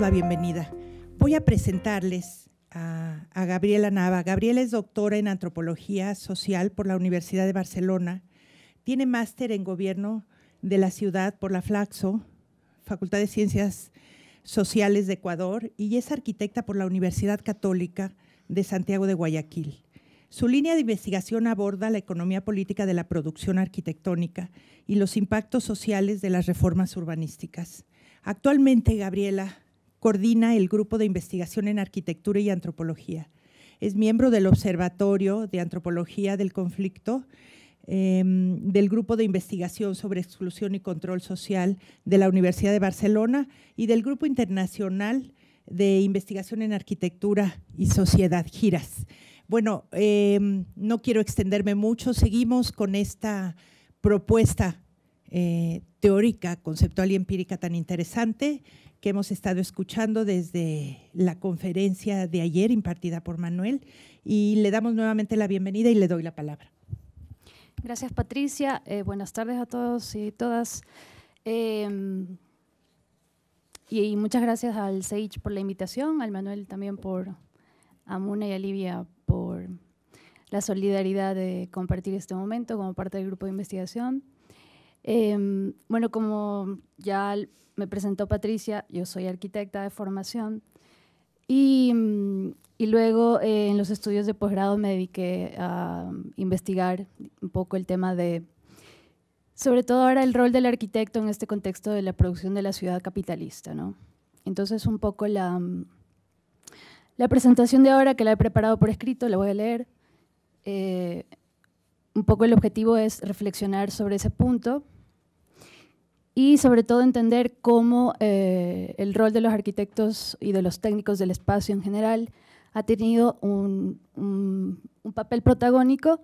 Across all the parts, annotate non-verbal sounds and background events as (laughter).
la bienvenida. Voy a presentarles a, Gabriela Nava. Gabriela es doctora en antropología social por la Universidad de Barcelona. Tiene máster en gobierno de la ciudad por la Flaxo, Facultad de Ciencias Sociales de Ecuador, y es arquitecta por la Universidad Católica de Santiago de Guayaquil. Su línea de investigación aborda la economía política de la producción arquitectónica y los impactos sociales de las reformas urbanísticas. Actualmente, Gabriela coordina el Grupo de Investigación en Arquitectura y Antropología. Es miembro del Observatorio de Antropología del Conflicto, em, del Grupo de Investigación sobre Exclusión y Control Social de la Universidad de Barcelona y del Grupo Internacional de Investigación en Arquitectura y Sociedad, GIRAS. Bueno, em, no quiero extenderme mucho, seguimos con esta propuesta eh, teórica, conceptual y empírica tan interesante que hemos estado escuchando desde la conferencia de ayer impartida por Manuel. Y le damos nuevamente la bienvenida y le doy la palabra. Gracias, Patricia. Eh, buenas tardes a todos y todas. Em, y, muchas gracias al Sage por la invitación, al Manuel también por, a Muna y a Livia por la solidaridad de compartir este momento como parte del grupo de investigación. Em, bueno, como ya me presentó Patricia, yo soy arquitecta de formación y, mm, luego eh, en los estudios de posgrado me dediqué a mm, investigar un poco el tema de, sobre todo ahora el rol del arquitecto en este contexto de la producción de la ciudad capitalista, ¿no? Entonces un poco la, mm, la presentación de ahora que la he preparado por escrito, la voy a leer. Eh, un poco el objetivo es reflexionar sobre ese punto y sobre todo entender cómo eh, el rol de los arquitectos y de los técnicos del espacio en general ha tenido un, papel protagónico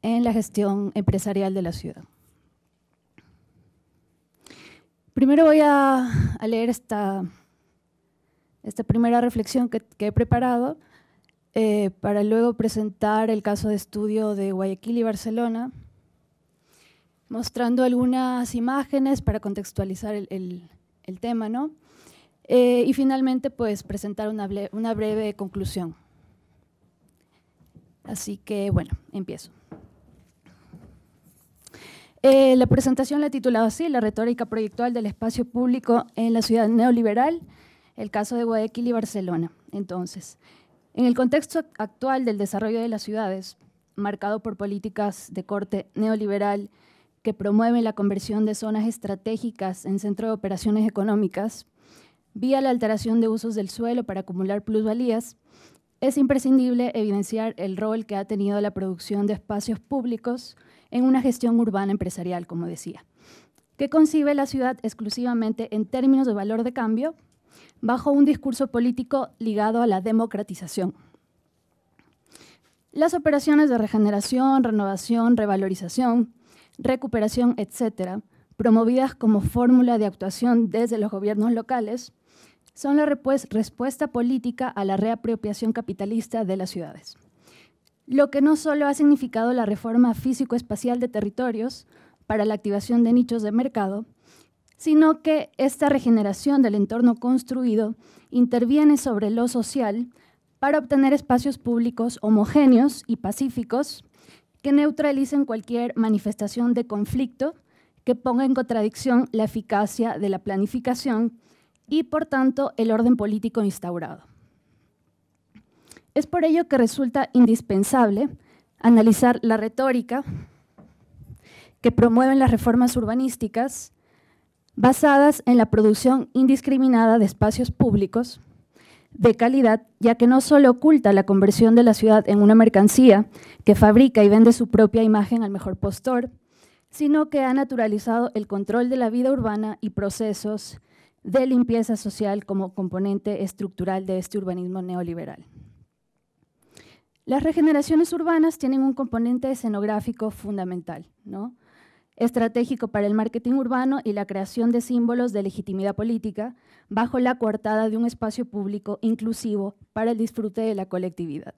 en la gestión empresarial de la ciudad. Primero voy a, leer esta, primera reflexión que, he preparado eh, para luego presentar el caso de estudio de Guayaquil y Barcelona, mostrando algunas imágenes para contextualizar el, tema, ¿no? Eh, y finalmente, pues, presentar una, breve conclusión. Así que, bueno, empiezo. Eh, la presentación la he titulado así, La retórica proyectual del espacio público en la ciudad neoliberal, el caso de Guayaquil y Barcelona. Entonces, en el contexto actual del desarrollo de las ciudades, marcado por políticas de corte neoliberal, que promueve la conversión de zonas estratégicas en centro de operaciones económicas, vía la alteración de usos del suelo para acumular plusvalías, es imprescindible evidenciar el rol que ha tenido la producción de espacios públicos en una gestión urbana empresarial, como decía, que concibe la ciudad exclusivamente en términos de valor de cambio, bajo un discurso político ligado a la democratización. Las operaciones de regeneración, renovación, revalorización recuperación, etcétera, promovidas como fórmula de actuación desde los gobiernos locales, son la respuesta política a la reapropiación capitalista de las ciudades. Lo que no solo ha significado la reforma físico-espacial de territorios para la activación de nichos de mercado, sino que esta regeneración del entorno construido interviene sobre lo social para obtener espacios públicos homogéneos y pacíficos que neutralicen cualquier manifestación de conflicto que ponga en contradicción la eficacia de la planificación y, por tanto, el orden político instaurado. Es por ello que resulta indispensable analizar la retórica que promueven las reformas urbanísticas basadas en la producción indiscriminada de espacios públicos de calidad, ya que no solo oculta la conversión de la ciudad en una mercancía que fabrica y vende su propia imagen al mejor postor, sino que ha naturalizado el control de la vida urbana y procesos de limpieza social como componente estructural de este urbanismo neoliberal. Las regeneraciones urbanas tienen un componente escenográfico fundamental. ¿no? estratégico para el marketing urbano y la creación de símbolos de legitimidad política bajo la coartada de un espacio público inclusivo para el disfrute de la colectividad.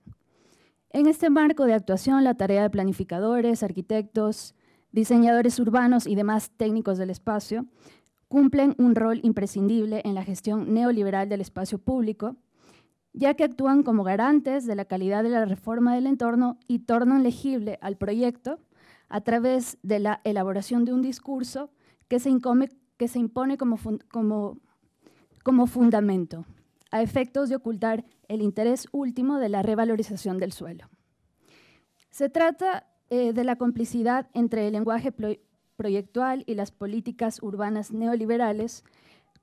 En este marco de actuación, la tarea de planificadores, arquitectos, diseñadores urbanos y demás técnicos del espacio cumplen un rol imprescindible en la gestión neoliberal del espacio público, ya que actúan como garantes de la calidad de la reforma del entorno y tornan legible al proyecto a través de la elaboración de un discurso que se, impone como, fundamento, a efectos de ocultar el interés último de la revalorización del suelo. Se trata eh, de la complicidad entre el lenguaje proyectual y las políticas urbanas neoliberales,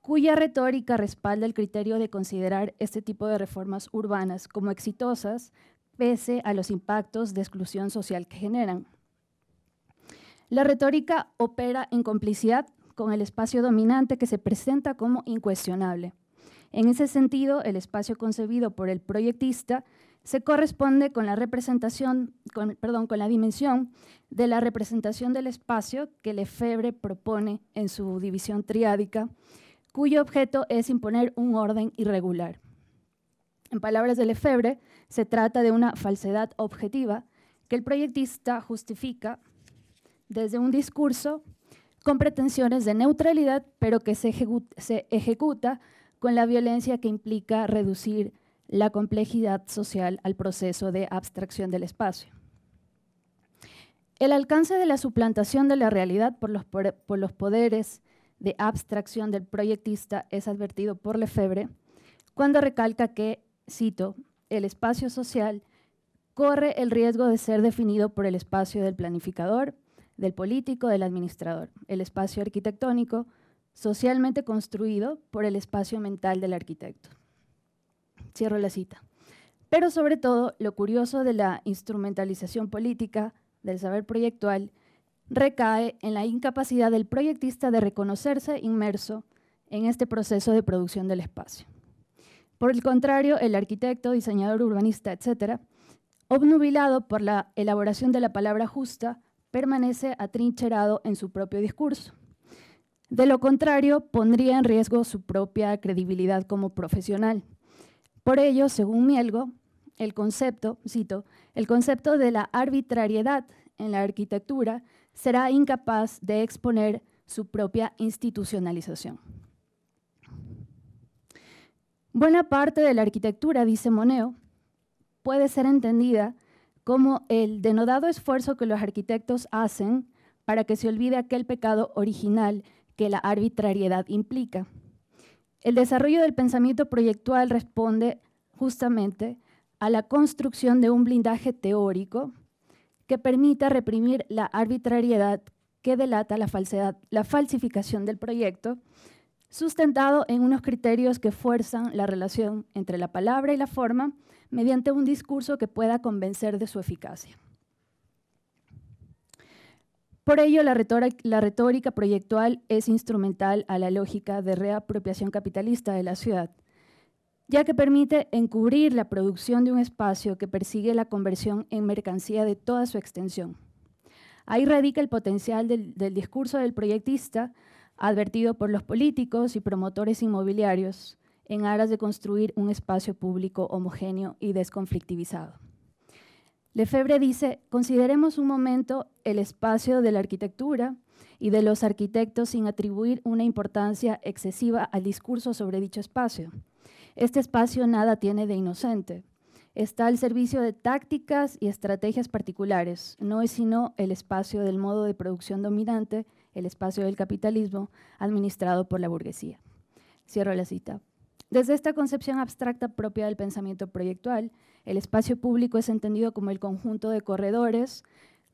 cuya retórica respalda el criterio de considerar este tipo de reformas urbanas como exitosas, pese a los impactos de exclusión social que generan. La retórica opera en complicidad con el espacio dominante que se presenta como incuestionable. En ese sentido, el espacio concebido por el proyectista se corresponde con la representación, perdón, con la dimensión de la representación del espacio que Lefebvre propone en su división triádica, cuyo objeto es imponer un orden irregular. En palabras de Lefebvre, se trata de una falsedad objetiva que el proyectista justifica desde un discurso con pretensiones de neutralidad, pero que se, ejecuta, con la violencia que implica reducir la complejidad social al proceso de abstracción del espacio. El alcance de la suplantación de la realidad por los, por los poderes de abstracción del proyectista es advertido por Lefebvre cuando recalca que, cito, el espacio social corre el riesgo de ser definido por el espacio del planificador, del político, del administrador, el espacio arquitectónico, socialmente construido por el espacio mental del arquitecto. Cierro la cita. Pero sobre todo, lo curioso de la instrumentalización política del saber proyectual recae en la incapacidad del proyectista de reconocerse inmerso en este proceso de producción del espacio. Por el contrario, el arquitecto, diseñador urbanista, etcétera, obnubilado por la elaboración de la palabra justa, permanece atrincherado en su propio discurso. De lo contrario, pondría en riesgo su propia credibilidad como profesional. Por ello, según Mielgo, el concepto, cito, el concepto de la arbitrariedad en la arquitectura será incapaz de exponer su propia institucionalización. Buena parte de la arquitectura, dice Moneo, puede ser entendida como el denodado esfuerzo que los arquitectos hacen para que se olvide aquel pecado original que la arbitrariedad implica. El desarrollo del pensamiento proyectual responde justamente a la construcción de un blindaje teórico que permita reprimir la arbitrariedad que delata la falsedad, la falsificación del proyecto, sustentado en unos criterios que fuerzan la relación entre la palabra y la forma, mediante un discurso que pueda convencer de su eficacia. Por ello, la retórica, proyectual es instrumental a la lógica de reapropiación capitalista de la ciudad, ya que permite encubrir la producción de un espacio que persigue la conversión en mercancía de toda su extensión. Ahí radica el potencial del discurso del proyectista, advertido por los políticos y promotores inmobiliarios, en aras de construir un espacio público homogéneo y desconflictivizado. Lefebvre dice, consideremos un momento el espacio de la arquitectura y de los arquitectos sin atribuir una importancia excesiva al discurso sobre dicho espacio. Este espacio nada tiene de inocente. Está al servicio de tácticas y estrategias particulares. No es sino el espacio del modo de producción dominante, el espacio del capitalismo, administrado por la burguesía. Cierro la cita. Desde esta concepción abstracta propia del pensamiento proyectual, el espacio público es entendido como el conjunto de corredores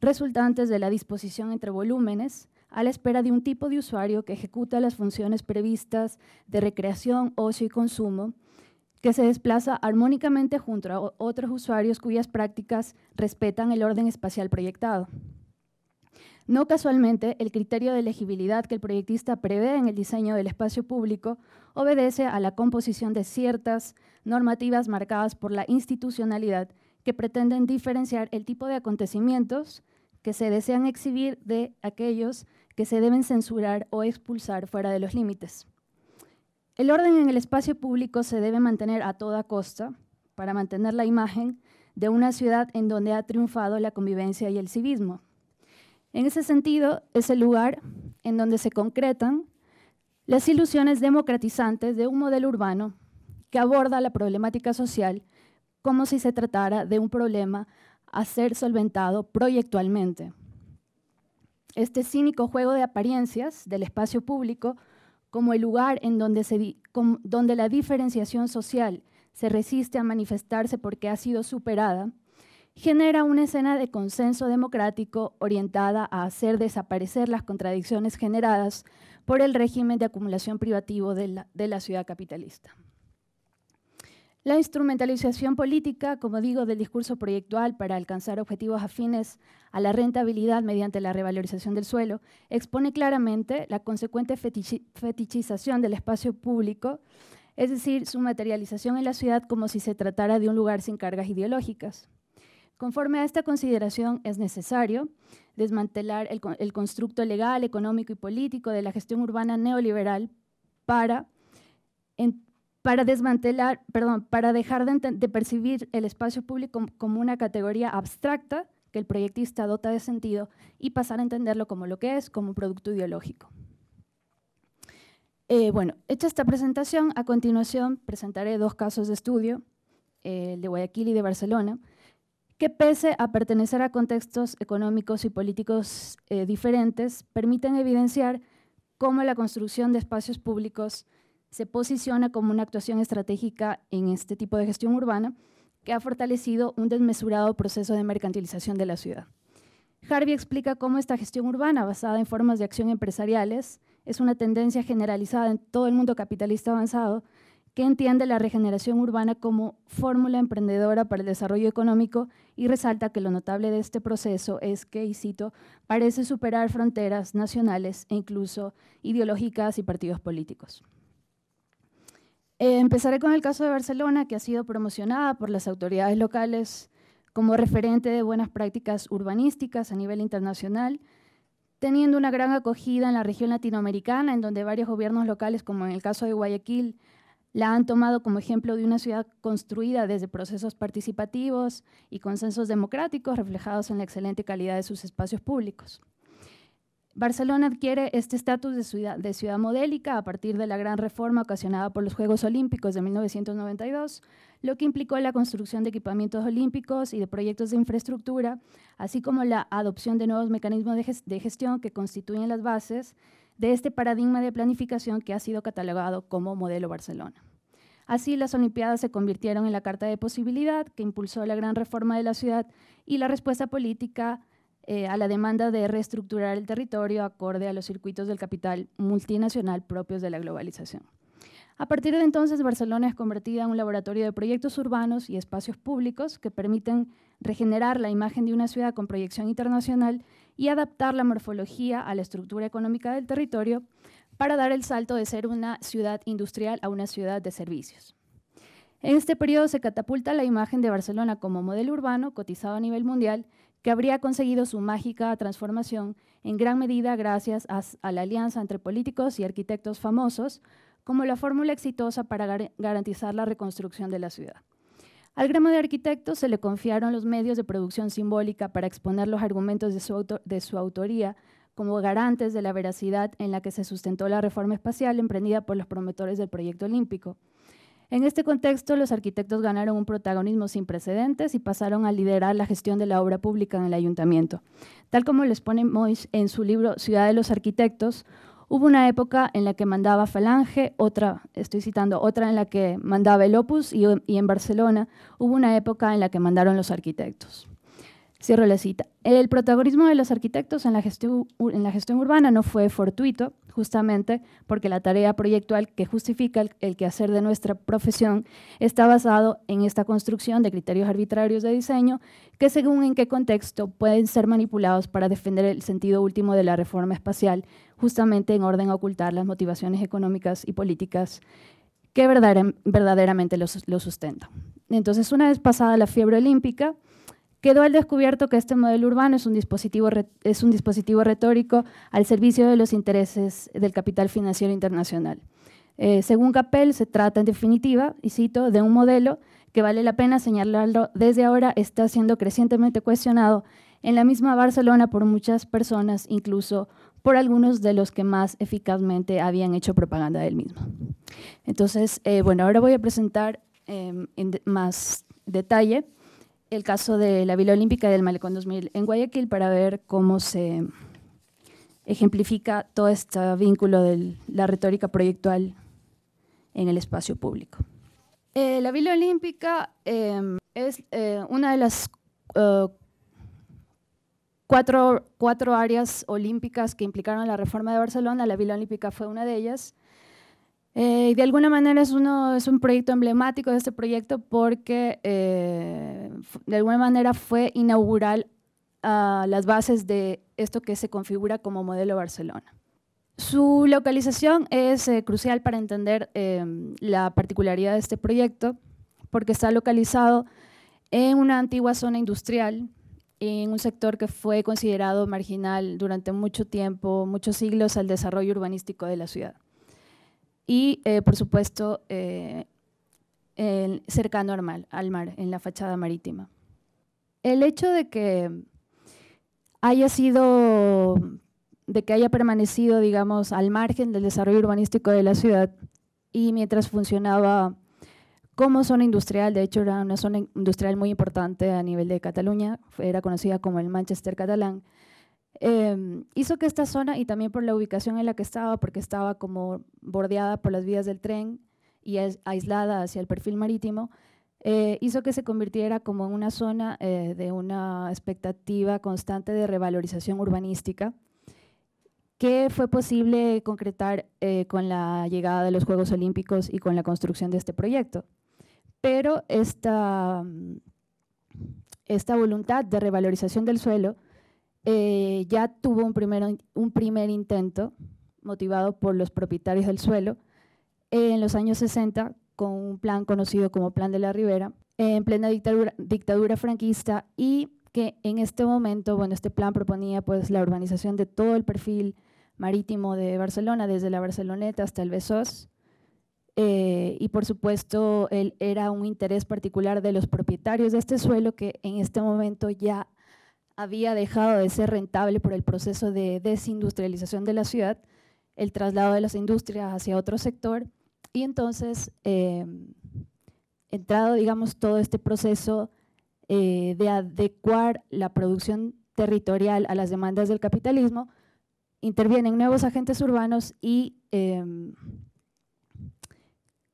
resultantes de la disposición entre volúmenes a la espera de un tipo de usuario que ejecuta las funciones previstas de recreación, ocio y consumo, que se desplaza armónicamente junto a otros usuarios cuyas prácticas respetan el orden espacial proyectado. No casualmente, el criterio de elegibilidad que el proyectista prevé en el diseño del espacio público obedece a la composición de ciertas normativas marcadas por la institucionalidad que pretenden diferenciar el tipo de acontecimientos que se desean exhibir de aquellos que se deben censurar o expulsar fuera de los límites. El orden en el espacio público se debe mantener a toda costa para mantener la imagen de una ciudad en donde ha triunfado la convivencia y el civismo. En ese sentido, es el lugar en donde se concretan las ilusiones democratizantes de un modelo urbano que aborda la problemática social como si se tratara de un problema a ser solventado proyectualmente. Este cínico juego de apariencias del espacio público como el lugar en donde, donde la diferenciación social se resiste a manifestarse porque ha sido superada, genera una escena de consenso democrático orientada a hacer desaparecer las contradicciones generadas por el régimen de acumulación privativo de la, ciudad capitalista. La instrumentalización política, como digo, del discurso proyectual para alcanzar objetivos afines a la rentabilidad mediante la revalorización del suelo, expone claramente la consecuente fetichización del espacio público, es decir, su materialización en la ciudad como si se tratara de un lugar sin cargas ideológicas. Conforme a esta consideración, es necesario desmantelar el, constructo legal, económico y político de la gestión urbana neoliberal para, para dejar de, percibir el espacio público como una categoría abstracta que el proyectista dota de sentido y pasar a entenderlo como lo que es, como un producto ideológico. Eh, bueno, hecha esta presentación, a continuación presentaré dos casos de estudio, eh, el de Guayaquil y de Barcelona, que pese a pertenecer a contextos económicos y políticos eh, diferentes, permiten evidenciar cómo la construcción de espacios públicos se posiciona como una actuación estratégica en este tipo de gestión urbana que ha fortalecido un desmesurado proceso de mercantilización de la ciudad. Harvey explica cómo esta gestión urbana basada en formas de acción empresariales es una tendencia generalizada en todo el mundo capitalista avanzado que entiende la regeneración urbana como fórmula emprendedora para el desarrollo económico y resalta que lo notable de este proceso es que, y cito, parece superar fronteras nacionales e incluso ideológicas y partidos políticos. empezaré con el caso de Barcelona, que ha sido promocionada por las autoridades locales como referente de buenas prácticas urbanísticas a nivel internacional, teniendo una gran acogida en la región latinoamericana, en donde varios gobiernos locales, como en el caso de Guayaquil, la han tomado como ejemplo de una ciudad construida desde procesos participativos y consensos democráticos reflejados en la excelente calidad de sus espacios públicos. Barcelona adquiere este estatus de ciudad, de ciudad modélica a partir de la gran reforma ocasionada por los Juegos Olímpicos de 1992, lo que implicó la construcción de equipamientos olímpicos y de proyectos de infraestructura, así como la adopción de nuevos mecanismos de, gestión que constituyen las bases de este paradigma de planificación que ha sido catalogado como modelo Barcelona. Así, las Olimpiadas se convirtieron en la carta de posibilidad que impulsó la gran reforma de la ciudad y la respuesta política eh, a la demanda de reestructurar el territorio acorde a los circuitos del capital multinacional propios de la globalización. A partir de entonces, Barcelona es convertida en un laboratorio de proyectos urbanos y espacios públicos que permiten regenerar la imagen de una ciudad con proyección internacional y adaptar la morfología a la estructura económica del territorio para dar el salto de ser una ciudad industrial a una ciudad de servicios. En este periodo se catapulta la imagen de Barcelona como modelo urbano cotizado a nivel mundial que habría conseguido su mágica transformación en gran medida gracias a, la alianza entre políticos y arquitectos famosos como la fórmula exitosa para garantizar la reconstrucción de la ciudad. Al gremio de arquitectos se le confiaron los medios de producción simbólica para exponer los argumentos de su, de su autoría como garantes de la veracidad en la que se sustentó la reforma espacial emprendida por los promotores del proyecto olímpico. En este contexto, los arquitectos ganaron un protagonismo sin precedentes y pasaron a liderar la gestión de la obra pública en el ayuntamiento. Tal como lo expone Mois en su libro Ciudad de los Arquitectos, Hubo una época en la que mandaba Falange, otra, estoy citando, otra en la que mandaba el Opus y, y en Barcelona hubo una época en la que mandaron los arquitectos. Cierro la cita. El protagonismo de los arquitectos en la, gestión, urbana no fue fortuito, justamente porque la tarea proyectual que justifica el, quehacer de nuestra profesión está basado en esta construcción de criterios arbitrarios de diseño que según en qué contexto pueden ser manipulados para defender el sentido último de la reforma espacial, justamente en orden a ocultar las motivaciones económicas y políticas que verdaderamente lo los sustentan. Entonces, una vez pasada la fiebre olímpica, Quedó al descubierto que este modelo urbano es un dispositivo, es un dispositivo retórico al servicio de los intereses del capital financiero internacional. Eh, según Capel, se trata en definitiva, y cito, de un modelo que vale la pena señalarlo desde ahora, está siendo crecientemente cuestionado en la misma Barcelona por muchas personas, incluso por algunos de los que más eficazmente habían hecho propaganda del mismo. Entonces, eh, bueno, ahora voy a presentar em, en más detalle el caso de la Vila Olímpica del Malecón 2000 en Guayaquil para ver cómo se ejemplifica todo este vínculo de la retórica proyectual en el espacio público. Eh, la Vila Olímpica em, es eh, una de las eh, cuatro, cuatro áreas olímpicas que implicaron la reforma de Barcelona. La Vila Olímpica fue una de ellas. Eh, de alguna manera es, un proyecto emblemático de este proyecto porque eh, de alguna manera fue inaugural a las bases de esto que se configura como modelo Barcelona. Su localización es eh, crucial para entender em, la particularidad de este proyecto porque está localizado en una antigua zona industrial, en un sector que fue considerado marginal durante mucho tiempo, muchos siglos al desarrollo urbanístico de la ciudad y, eh, por supuesto, eh, el cercano al mar, al mar, en la fachada marítima. El hecho de que haya sido, de que haya permanecido, digamos, al margen del desarrollo urbanístico de la ciudad y mientras funcionaba como zona industrial, de hecho era una zona industrial muy importante a nivel de Cataluña, era conocida como el Manchester catalán, Em, hizo que esta zona, y también por la ubicación en la que estaba, porque estaba como bordeada por las vías del tren y aislada hacia el perfil marítimo, eh, hizo que se convirtiera como en una zona eh, de una expectativa constante de revalorización urbanística que fue posible concretar eh, con la llegada de los Juegos Olímpicos y con la construcción de este proyecto. Pero esta, esta voluntad de revalorización del suelo eh, ya tuvo un, un primer intento motivado por los propietarios del suelo eh, en los años 60 con un plan conocido como Plan de la Ribera, en plena dictadura, franquista y que en este momento, bueno, este plan proponía pues la urbanización de todo el perfil marítimo de Barcelona, desde la Barceloneta hasta el Besós, eh, y por supuesto él era un interés particular de los propietarios de este suelo que en este momento ya había dejado de ser rentable por el proceso de desindustrialización de la ciudad, el traslado de las industrias hacia otro sector y entonces em, entrado, digamos, todo este proceso eh, de adecuar la producción territorial a las demandas del capitalismo, intervienen nuevos agentes urbanos y em,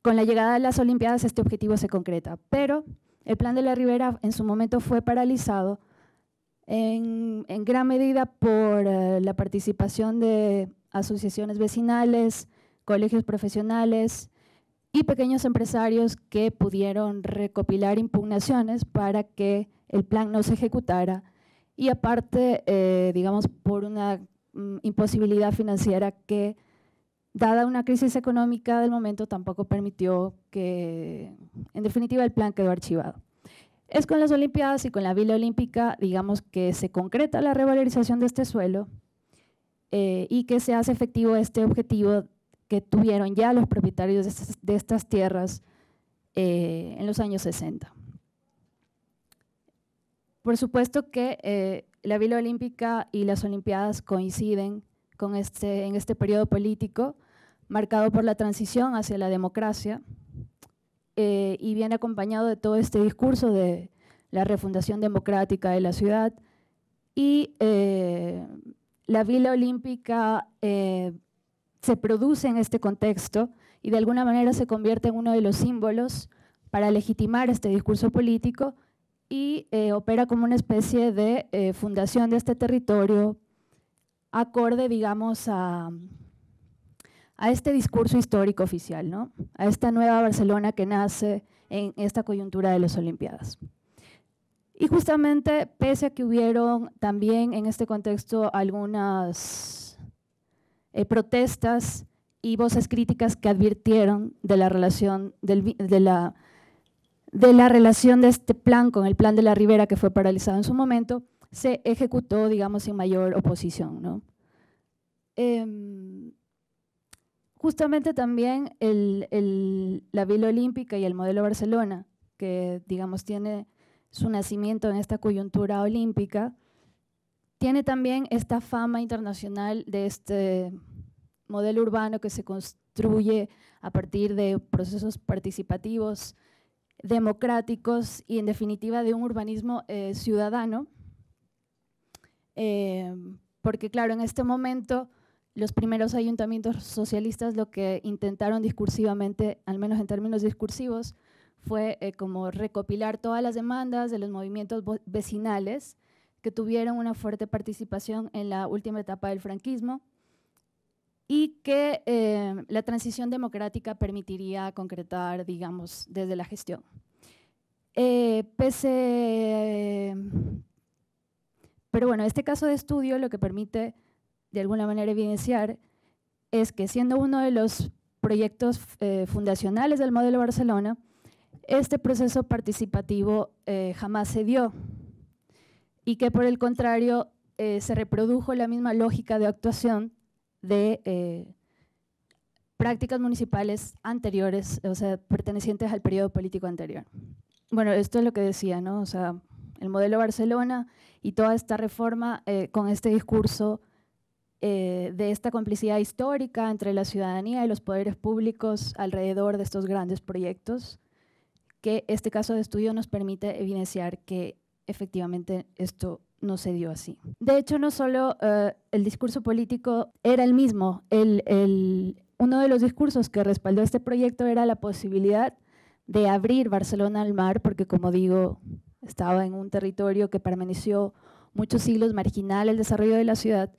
con la llegada de las Olimpiadas este objetivo se concreta. Pero el plan de la Ribera en su momento fue paralizado en, gran medida por eh, la participación de asociaciones vecinales, colegios profesionales y pequeños empresarios que pudieron recopilar impugnaciones para que el plan no se ejecutara y aparte, eh, digamos, por una mm, imposibilidad financiera que, dada una crisis económica del momento, tampoco permitió que, en definitiva, el plan quedó archivado. Es con las Olimpiadas y con la Vila Olímpica, digamos, que se concreta la revalorización de este suelo eh, y que se hace efectivo este objetivo que tuvieron ya los propietarios de estas, tierras eh, en los años 60. Por supuesto que eh, la Vila Olímpica y las Olimpiadas coinciden con este, en este periodo político marcado por la transición hacia la democracia, eh, y viene acompañado de todo este discurso de la refundación democrática de la ciudad y eh, la Vila Olímpica eh, se produce en este contexto y de alguna manera se convierte en uno de los símbolos para legitimar este discurso político y opera como una especie de fundación de este territorio acorde, digamos, a, a este discurso histórico oficial, ¿no? a esta nueva Barcelona que nace en esta coyuntura de las Olimpiadas. Y justamente, pese a que hubieron también en este contexto algunas eh, protestas y voces críticas que advirtieron de la relación de la de la relación de este plan con el plan de la Ribera que fue paralizado en su momento, se ejecutó, digamos, en mayor oposición. ¿no? Em, justamente también la Vila Olímpica y el modelo Barcelona, que digamos tiene su nacimiento en esta coyuntura olímpica, tiene también esta fama internacional de este modelo urbano que se construye a partir de procesos participativos, democráticos y en definitiva de un urbanismo eh, ciudadano. Eh, porque claro, en este momento los primeros ayuntamientos socialistas lo que intentaron discursivamente, al menos en términos discursivos, fue eh, como recopilar todas las demandas de los movimientos vecinales que tuvieron una fuerte participación en la última etapa del franquismo y que eh, la transición democrática permitiría concretar, digamos, desde la gestión. Eh, pero bueno, este caso de estudio lo que permite de alguna manera evidenciar es que siendo uno de los proyectos eh, fundacionales del modelo Barcelona, este proceso participativo eh, jamás se dio y que por el contrario eh, se reprodujo la misma lógica de actuación de prácticas municipales anteriores, o sea, pertenecientes al periodo político anterior. Bueno, esto es lo que decía, ¿no? O sea, el modelo Barcelona y toda esta reforma con este discurso eh, de esta complicidad histórica entre la ciudadanía y los poderes públicos alrededor de estos grandes proyectos, que este caso de estudio nos permite evidenciar que efectivamente esto no se dio así. De hecho, no solo eh, el discurso político era el mismo, uno de los discursos que respaldó este proyecto era la posibilidad de abrir Barcelona al mar, porque como digo, estaba en un territorio que permaneció muchos siglos marginal el desarrollo de la ciudad,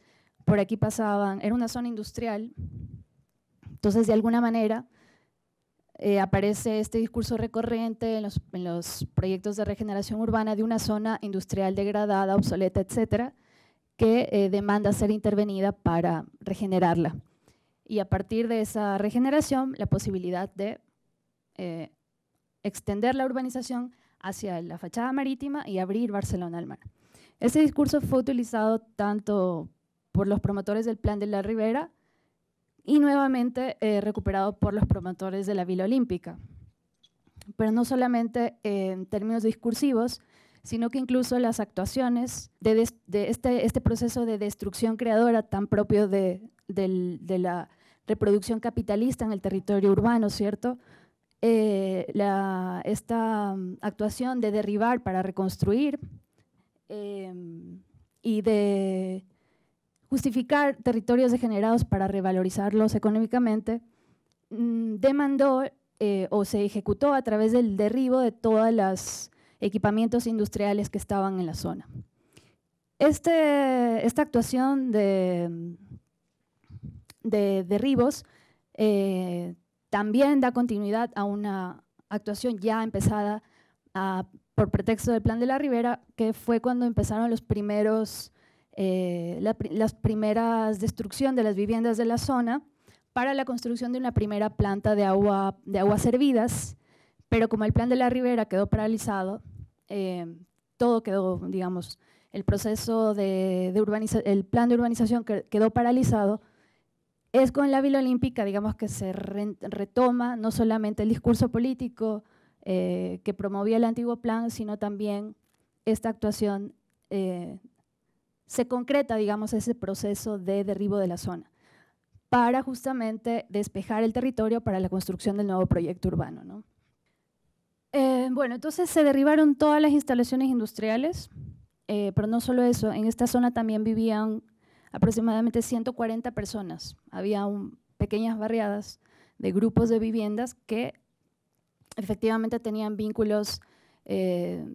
por aquí pasaban, era una zona industrial, entonces de alguna manera eh, aparece este discurso recurrente en los, proyectos de regeneración urbana de una zona industrial degradada, obsoleta, etcétera, que eh, demanda ser intervenida para regenerarla. Y a partir de esa regeneración, la posibilidad de eh, extender la urbanización hacia la fachada marítima y abrir Barcelona al mar. Ese discurso fue utilizado tanto por los promotores del Plan de la Ribera y nuevamente eh, recuperado por los promotores de la Vila Olímpica. Pero no solamente en términos discursivos, sino que incluso las actuaciones de, este, este, proceso de destrucción creadora tan propio de, la reproducción capitalista en el territorio urbano, ¿cierto? Eh, esta mm, actuación de derribar para reconstruir em, y de justificar territorios degenerados para revalorizarlos económicamente, mm, demandó eh, o se ejecutó a través del derribo de todos los equipamientos industriales que estaban en la zona. Este, esta actuación de, derribos eh, también da continuidad a una actuación ya empezada ah, por pretexto del Plan de la Ribera, que fue cuando empezaron los primeros eh, las primeras destrucción de las viviendas de la zona para la construcción de una primera planta de, agua, de aguas servidas, pero como el plan de la ribera quedó paralizado, eh, todo quedó, digamos, el proceso de, de urbanización, el plan de urbanización quedó paralizado, es con la Vila Olímpica, digamos, que se retoma no solamente el discurso político eh, que promovía el antiguo plan, sino también esta actuación eh, se concreta, digamos, ese proceso de derribo de la zona para justamente despejar el territorio para la construcción del nuevo proyecto urbano. Eh, bueno, entonces se derribaron todas las instalaciones industriales, eh, pero no solo eso, en esta zona también vivían aproximadamente 140 personas. Había pequeñas barriadas de grupos de viviendas que efectivamente tenían vínculos eh,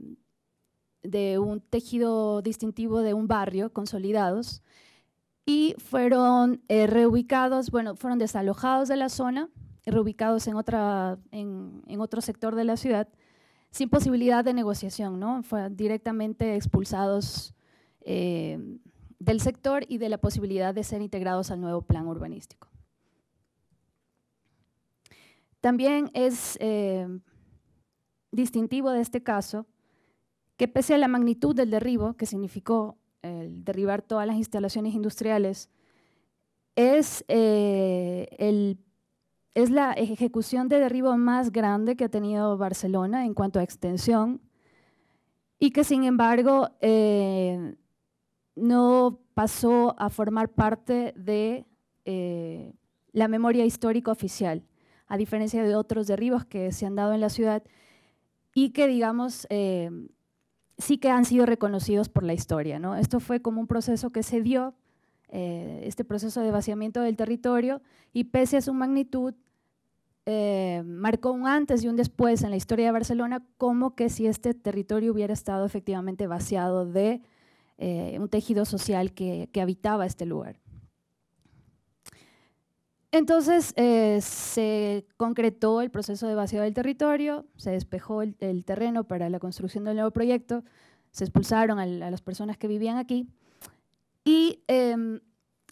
de un tejido distintivo de un barrio consolidados y fueron eh, reubicados, bueno, fueron desalojados de la zona, reubicados en, otra, en, otro sector de la ciudad sin posibilidad de negociación, ¿no? Fueron directamente expulsados eh, del sector y de la posibilidad de ser integrados al nuevo plan urbanístico. También es eh, distintivo de este caso que pese a la magnitud del derribo, que significó el derribar todas las instalaciones industriales, eh, es, la ejecución de derribo más grande que ha tenido Barcelona en cuanto a extensión y que sin embargo eh, no pasó a formar parte de eh, la memoria histórica oficial, a diferencia de otros derribos que se han dado en la ciudad y que, digamos, sí que han sido reconocidos por la historia. ¿no? Esto fue como un proceso que se dio, eh, este proceso de vaciamiento del territorio, y pese a su magnitud, eh, marcó un antes y un después en la historia de Barcelona, como que si este territorio hubiera estado efectivamente vaciado de eh, un tejido social que habitaba este lugar. Entonces eh, se concretó el proceso de vaciado del territorio, se despejó el, terreno para la construcción del nuevo proyecto, se expulsaron a, las personas que vivían aquí y em,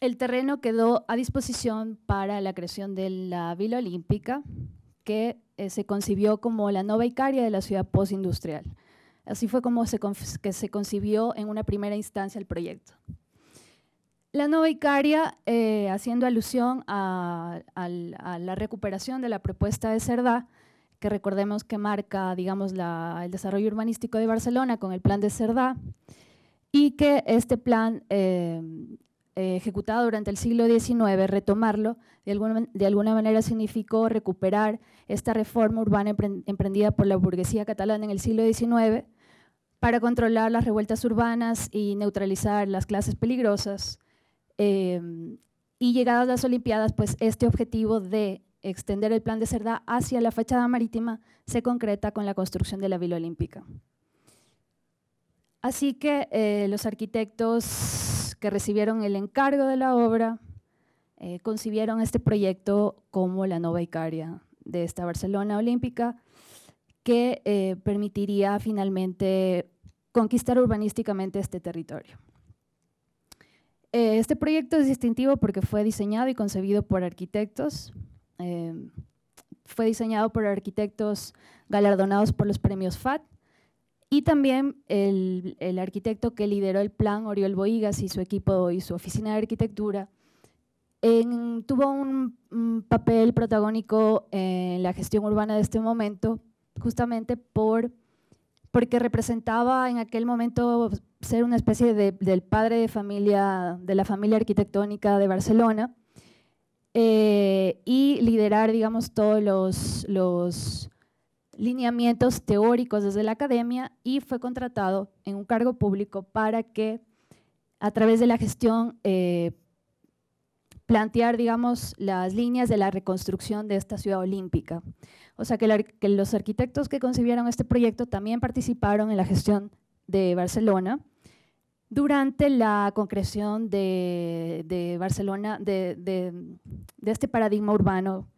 el terreno quedó a disposición para la creación de la Vila Olímpica, que eh, se concibió como la nueva Icaria de la ciudad postindustrial. Así fue como se concibió en una primera instancia el proyecto. La no Icaria, eh, haciendo alusión a, la recuperación de la propuesta de Cerdá, que recordemos que marca digamos, el desarrollo urbanístico de Barcelona con el plan de Cerdá, y que este plan eh, eh, ejecutado durante el siglo XIX, retomarlo, de alguna, de alguna manera significó recuperar esta reforma urbana emprendida por la burguesía catalana en el siglo XIX para controlar las revueltas urbanas y neutralizar las clases peligrosas Em, y llegadas las Olimpiadas, pues este objetivo de extender el plan de Cerda hacia la fachada marítima se concreta con la construcción de la Vila Olímpica. Así que eh, los arquitectos que recibieron el encargo de la obra eh, concibieron este proyecto como la nueva Icaria de esta Barcelona Olímpica, que eh, permitiría finalmente conquistar urbanísticamente este territorio. Eh, este proyecto es distintivo porque fue diseñado y concebido por arquitectos. Em, fue diseñado por arquitectos galardonados por los premios FAT y también el, arquitecto que lideró el plan, Oriol Boigas, y su equipo y su oficina de arquitectura, tuvo un papel protagónico en la gestión urbana de este momento, justamente por porque representaba en aquel momento ser una especie del padre de familia, de la familia arquitectónica de Barcelona, eh, y liderar, digamos, todos los, lineamientos teóricos desde la academia y fue contratado en un cargo público para que a través de la gestión eh, plantear, digamos, las líneas de la reconstrucción de esta ciudad olímpica. O sea, que, los arquitectos que concibieron este proyecto también participaron en la gestión de Barcelona durante la concreción de, Barcelona, de, este paradigma urbano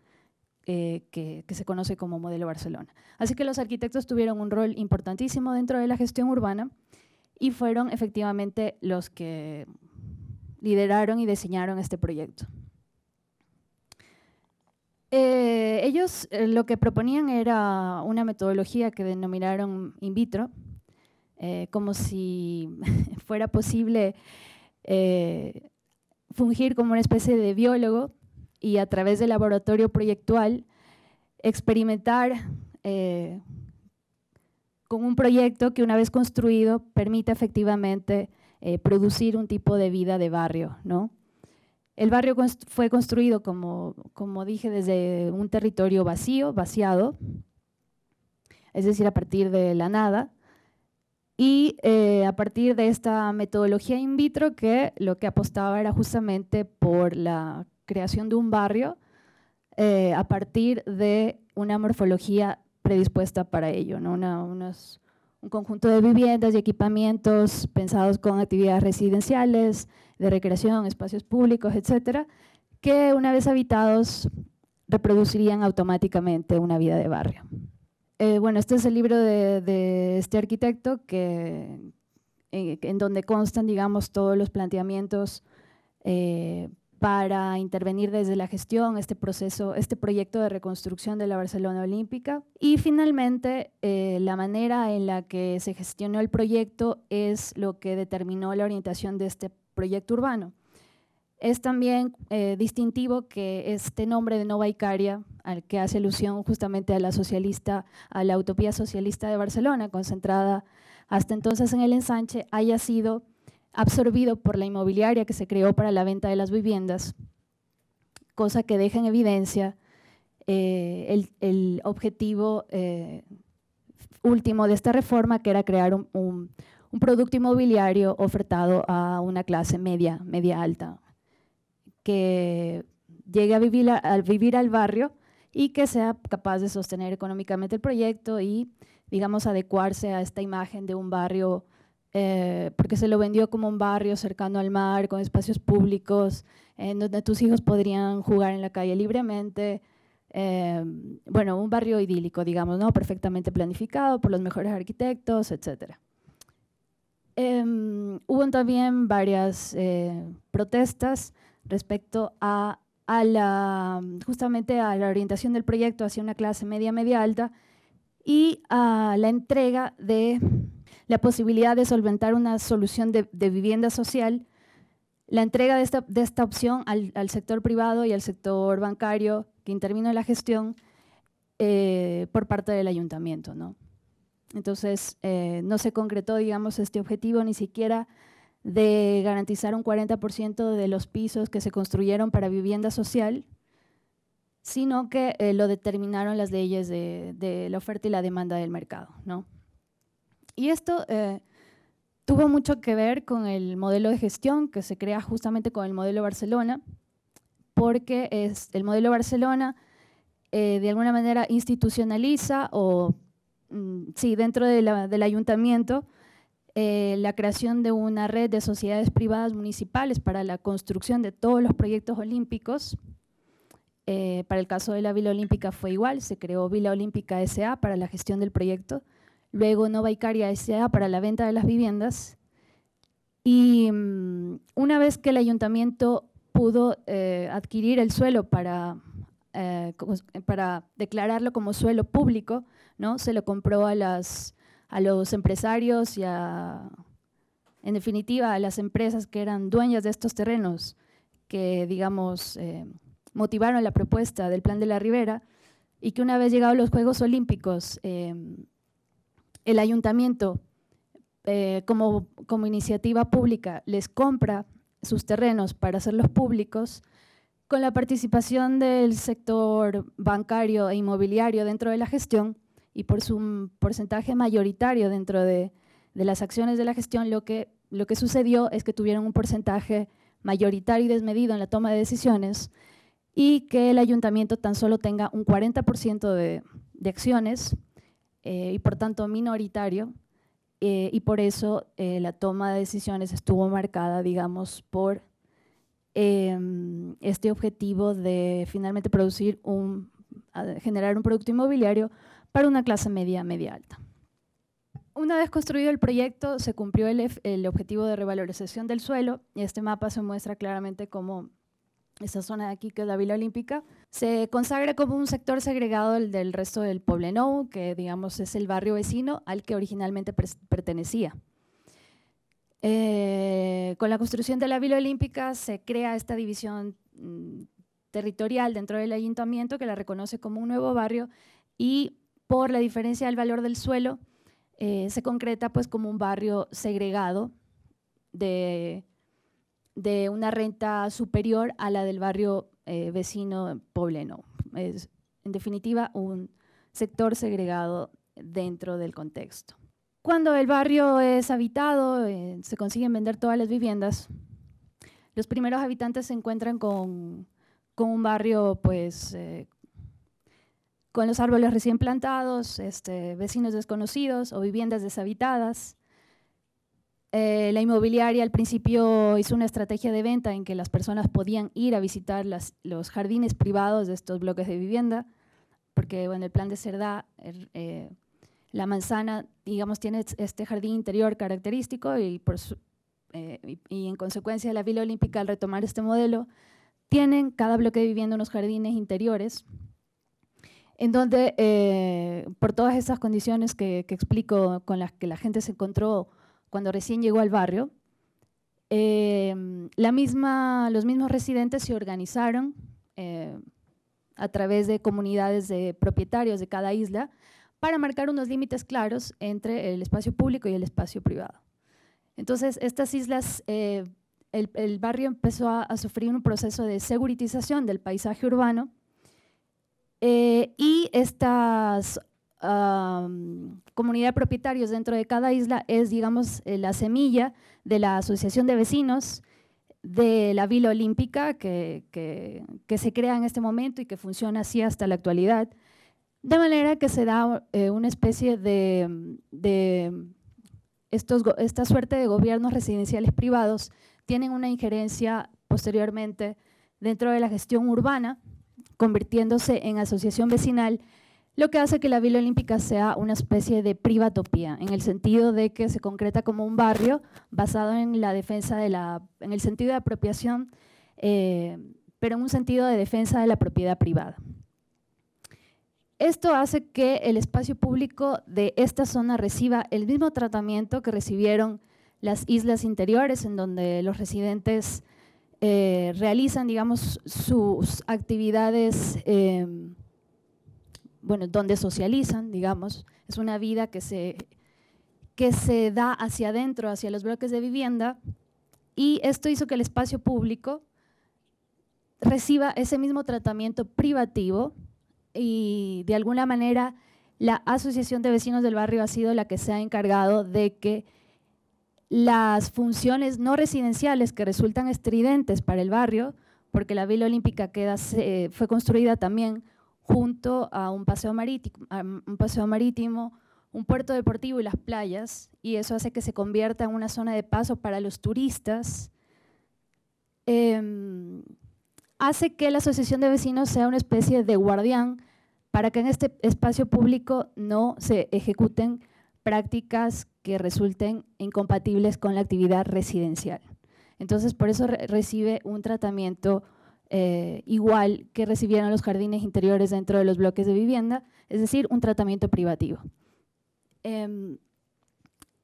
eh, que, se conoce como modelo Barcelona. Así que los arquitectos tuvieron un rol importantísimo dentro de la gestión urbana y fueron efectivamente los que lideraron y diseñaron este proyecto. Eh, ellos eh, lo que proponían era una metodología que denominaron in vitro, eh, como si (laughs) fuera posible fungir como una especie de biólogo y a través del laboratorio proyectual experimentar con un proyecto que una vez construido permita efectivamente producir un tipo de vida de barrio, ¿no? El barrio fue construido, como, dije, desde un territorio vacío, vaciado, es decir, a partir de la nada, y eh, a partir de esta metodología in vitro que lo que apostaba era justamente por la creación de un barrio eh, a partir de una morfología predispuesta para ello, ¿no? un conjunto de viviendas y equipamientos pensados con actividades residenciales, de recreación, espacios públicos, etcétera, que una vez habitados reproducirían automáticamente una vida de barrio. Eh, bueno, este es el libro de, este arquitecto que, eh, en, donde constan, digamos, todos los planteamientos eh, para intervenir desde la gestión este proceso, este proyecto de reconstrucción de la Barcelona Olímpica. Y finalmente, la manera en la que se gestionó el proyecto es lo que determinó la orientación de este proyecto proyecto urbano. Es también eh, distintivo que este nombre de Nova Icaria, al que hace alusión justamente a la socialista, a la utopía socialista de Barcelona, concentrada hasta entonces en el ensanche, haya sido absorbido por la inmobiliaria que se creó para la venta de las viviendas, cosa que deja en evidencia eh, el, objetivo eh, último de esta reforma, que era crear un, un producto inmobiliario ofertado a una clase media, media alta, que llegue a vivir, vivir al barrio y que sea capaz de sostener económicamente el proyecto y, digamos, adecuarse a esta imagen de un barrio, eh, porque se lo vendió como un barrio cercano al mar, con espacios públicos, en donde tus hijos podrían jugar en la calle libremente. Eh, bueno, un barrio idílico, digamos, ¿no? perfectamente planificado por los mejores arquitectos, etcétera. Em, hubo también varias eh, protestas respecto a, la, justamente a la orientación del proyecto hacia una clase media, media alta y a la entrega de la posibilidad de solventar una solución de, vivienda social, la entrega de esta, opción al, sector privado y al sector bancario que intervino en la gestión eh, por parte del ayuntamiento. ¿no? Entonces, eh, no se concretó, digamos, este objetivo ni siquiera de garantizar un 40% de los pisos que se construyeron para vivienda social, sino que eh, lo determinaron las leyes de, la oferta y la demanda del mercado. Y esto eh, tuvo mucho que ver con el modelo de gestión que se crea justamente con el modelo Barcelona, porque es el modelo Barcelona de alguna manera institucionaliza o Mm, sí, dentro del ayuntamiento, eh, la creación de una red de sociedades privadas municipales para la construcción de todos los proyectos olímpicos. Eh, para el caso de la Vila Olímpica fue igual, se creó Vila Olímpica SA para la gestión del proyecto, luego Nova Icaria SA para la venta de las viviendas. Y mm, una vez que el ayuntamiento pudo eh, adquirir el suelo para declararlo como suelo público, ¿no? Se lo compró a, los empresarios y en definitiva, a las empresas que eran dueñas de estos terrenos, que, digamos, eh, motivaron la propuesta del Plan de la Ribera, y que una vez llegados los Juegos Olímpicos, em, el ayuntamiento, eh, como, como iniciativa pública, les compra sus terrenos para hacerlos públicos, con la participación del sector bancario e inmobiliario dentro de la gestión, y por su porcentaje mayoritario dentro de, las acciones de la gestión, lo que, lo que sucedió es que tuvieron un porcentaje mayoritario y desmedido en la toma de decisiones y que el ayuntamiento tan solo tenga un 40% de, acciones eh, y por tanto minoritario eh, y por eso eh, la toma de decisiones estuvo marcada, digamos, por em, este objetivo de finalmente producir un, generar un producto inmobiliario para una clase media media alta. Una vez construido el proyecto, se cumplió el, el, objetivo de revalorización del suelo y este mapa se muestra claramente como esta zona de aquí, que es la Vila Olímpica, se consagra como un sector segregado del resto del Poblenou, que digamos es el barrio vecino al que originalmente pertenecía. Eh, con la construcción de la Vila Olímpica se crea esta división mm, territorial dentro del ayuntamiento que la reconoce como un nuevo barrio y por la diferencia del valor del suelo, eh, se concreta pues como un barrio segregado de, de una renta superior a la del barrio eh, vecino pobleno. Es, en definitiva, un sector segregado dentro del contexto. Cuando el barrio es habitado, eh, se consiguen vender todas las viviendas. Los primeros habitantes se encuentran con, un barrio pues, con los árboles recién plantados, este, vecinos desconocidos o viviendas deshabitadas. Eh, la inmobiliaria al principio hizo una estrategia de venta en que las personas podían ir a visitar los jardines privados de estos bloques de vivienda, porque bueno, el plan de Cerda, eh, la manzana, digamos, tiene este jardín interior característico eh, y, en consecuencia la Vila Olímpica al retomar este modelo, tienen cada bloque de vivienda unos jardines interiores en donde eh, por todas esas condiciones que, explico con las que la gente se encontró cuando recién llegó al barrio, eh, los mismos residentes se organizaron eh, a través de comunidades de propietarios de cada isla para marcar unos límites claros entre el espacio público y el espacio privado. Entonces, estas islas, el, barrio empezó a, a sufrir un proceso de seguritización del paisaje urbano, eh, y estas comunidad de propietarios dentro de cada isla es, digamos, eh, la semilla de la Asociación de Vecinos de la Vila Olímpica que, se crea en este momento y que funciona así hasta la actualidad. De manera que se da eh, una especie de, esta suerte de gobiernos residenciales privados tienen una injerencia posteriormente dentro de la gestión urbana convirtiéndose en asociación vecinal, lo que hace que la Villa Olímpica sea una especie de privatopía, en el sentido de que se concreta como un barrio basado en la defensa de la, en el sentido de apropiación, eh, pero en un sentido de defensa de la propiedad privada. Esto hace que el espacio público de esta zona reciba el mismo tratamiento que recibieron las islas interiores, en donde los residentes eh, realizan, digamos, sus actividades, em, bueno, donde socializan, digamos. Es una vida que se, que se da hacia adentro, hacia los bloques de vivienda, y esto hizo que el espacio público reciba ese mismo tratamiento privativo y de alguna manera la Asociación de Vecinos del Barrio ha sido la que se ha encargado de que las funciones no residenciales que resultan estridentes para el barrio, porque la Vila Olímpica queda, fue construida también junto a un paseo, marítimo, un puerto deportivo y las playas, y eso hace que se convierta en una zona de paso para los turistas. Em, hace que la Asociación de Vecinos sea una especie de guardián para que en este espacio público no se ejecuten prácticas que resulten incompatibles con la actividad residencial. Entonces, por eso recibe un tratamiento eh, igual que recibieron los jardines interiores dentro de los bloques de vivienda, es decir, un tratamiento privativo. Em,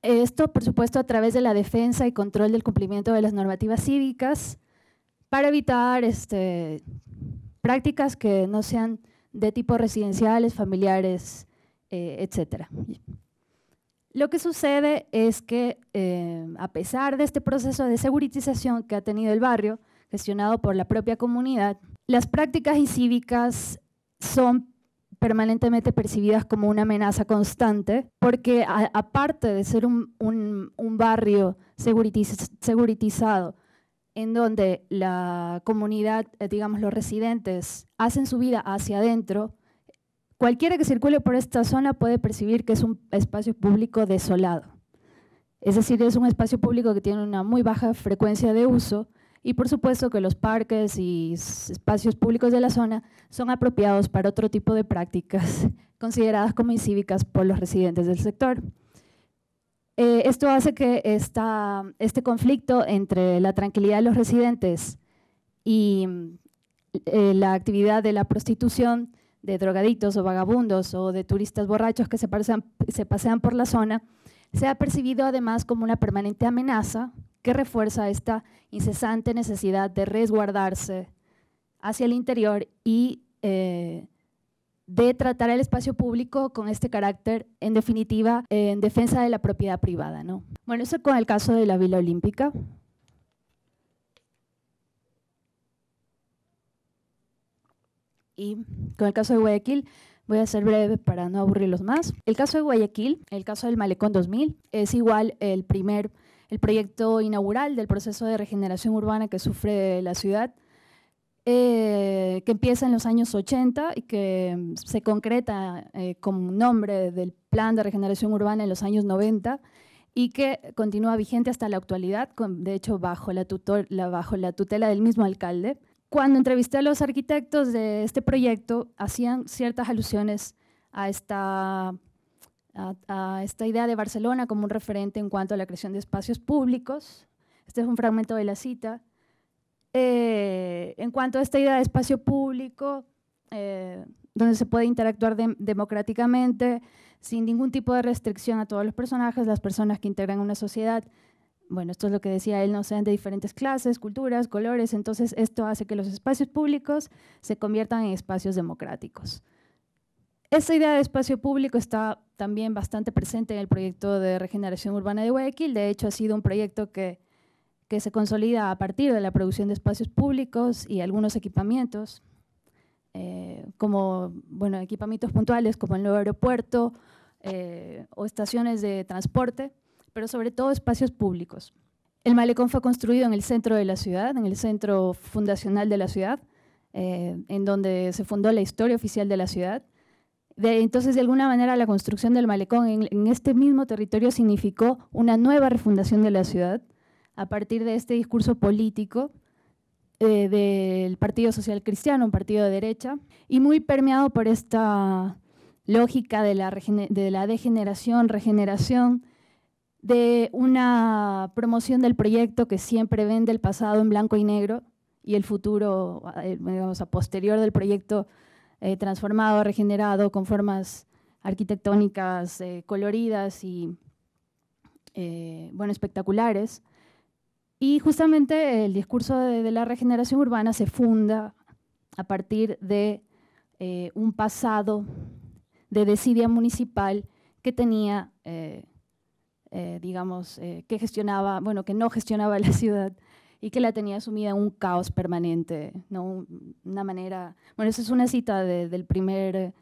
esto, por supuesto, a través de la defensa y control del cumplimiento de las normativas cívicas para evitar este, prácticas que no sean de tipo residenciales, familiares, etc. Eh, etcétera. Lo que sucede es que, eh, a pesar de este proceso de seguritización que ha tenido el barrio, gestionado por la propia comunidad, las prácticas y cívicas son permanentemente percibidas como una amenaza constante, porque aparte de ser un, barrio seguritiz, en donde la comunidad, eh, digamos los residentes, hacen su vida hacia adentro, Cualquiera que circule por esta zona puede percibir que es un espacio público desolado. Es decir, es un espacio público que tiene una muy baja frecuencia de uso y por supuesto que los parques y espacios públicos de la zona son apropiados para otro tipo de prácticas (laughs) consideradas como incívicas por los residentes del sector. Eh, esto hace que este conflicto entre la tranquilidad de los residentes y eh, la actividad de la prostitución de drogadictos o vagabundos o de turistas borrachos que se pasean, por la zona, se ha percibido además como una permanente amenaza que refuerza esta incesante necesidad de resguardarse hacia el interior y eh, de tratar el espacio público con este carácter, en definitiva, en defensa de la propiedad privada. ¿no? Bueno, eso con el caso de la Vila Olímpica. Y con el caso de Guayaquil, voy a ser breve para no aburrirlos más. El caso de Guayaquil, el caso del Malecón 2000, es igual el primer, el proyecto inaugural del proceso de regeneración urbana que sufre la ciudad, eh, que empieza en los años 80 y que se concreta eh, con nombre del Plan de Regeneración Urbana en los años 90 y que continúa vigente hasta la actualidad, de hecho bajo la tutela del mismo alcalde. Cuando entrevisté a los arquitectos de este proyecto, hacían ciertas alusiones a esta, a, esta idea de Barcelona como un referente en cuanto a la creación de espacios públicos. Este es un fragmento de la cita. Eh, en cuanto a esta idea de espacio público, eh, donde se puede interactuar democráticamente, sin ningún tipo de restricción a todos los personajes, las personas que integran una sociedad, bueno, esto es lo que decía él, no sean de diferentes clases, culturas, colores, entonces esto hace que los espacios públicos se conviertan en espacios democráticos. Esta idea de espacio público está también bastante presente en el proyecto de regeneración urbana de Guayaquil, de hecho ha sido un proyecto que, se consolida a partir de la producción de espacios públicos y algunos equipamientos, eh, como bueno, equipamientos puntuales como el nuevo aeropuerto eh, o estaciones de transporte, pero sobre todo espacios públicos. El malecón fue construido en el centro de la ciudad, en el centro fundacional de la ciudad, eh, en donde se fundó la historia oficial de la ciudad. entonces, de alguna manera, la construcción del malecón en, este mismo territorio significó una nueva refundación de la ciudad a partir de este discurso político eh, del Partido Social Cristiano, un partido de derecha, y muy permeado por esta lógica de la degeneración, regeneración, de una promoción del proyecto que siempre vende el pasado en blanco y negro y el futuro, eh, digamos, a posterior del proyecto eh, transformado, regenerado, con formas arquitectónicas eh, coloridas y, bueno, espectaculares. Y justamente el discurso de, de, la regeneración urbana se funda a partir de un pasado de desidia municipal que tenía eh, digamos, eh, que gestionaba, bueno, que no gestionaba (laughs) la ciudad y que la tenía sumida en un caos permanente, ¿no? Una manera, bueno, esa es una cita del primer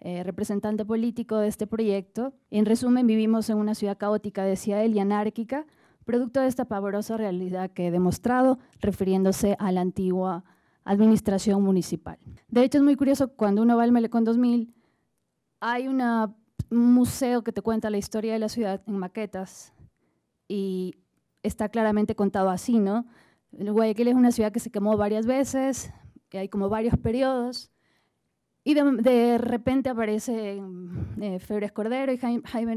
eh, representante político de este proyecto. En resumen, vivimos en una ciudad caótica, decía él, y anárquica, producto de esta pavorosa realidad que he demostrado, refiriéndose a la antigua administración municipal. De hecho, es muy curioso, cuando uno va al Melecon 2000, hay una museo que te cuenta la historia de la ciudad en maquetas y está claramente contado así, ¿no? Guayaquil es una ciudad que se quemó varias veces, que hay como varios periodos, y de, repente aparece eh, Cordero y Jaime, Jaime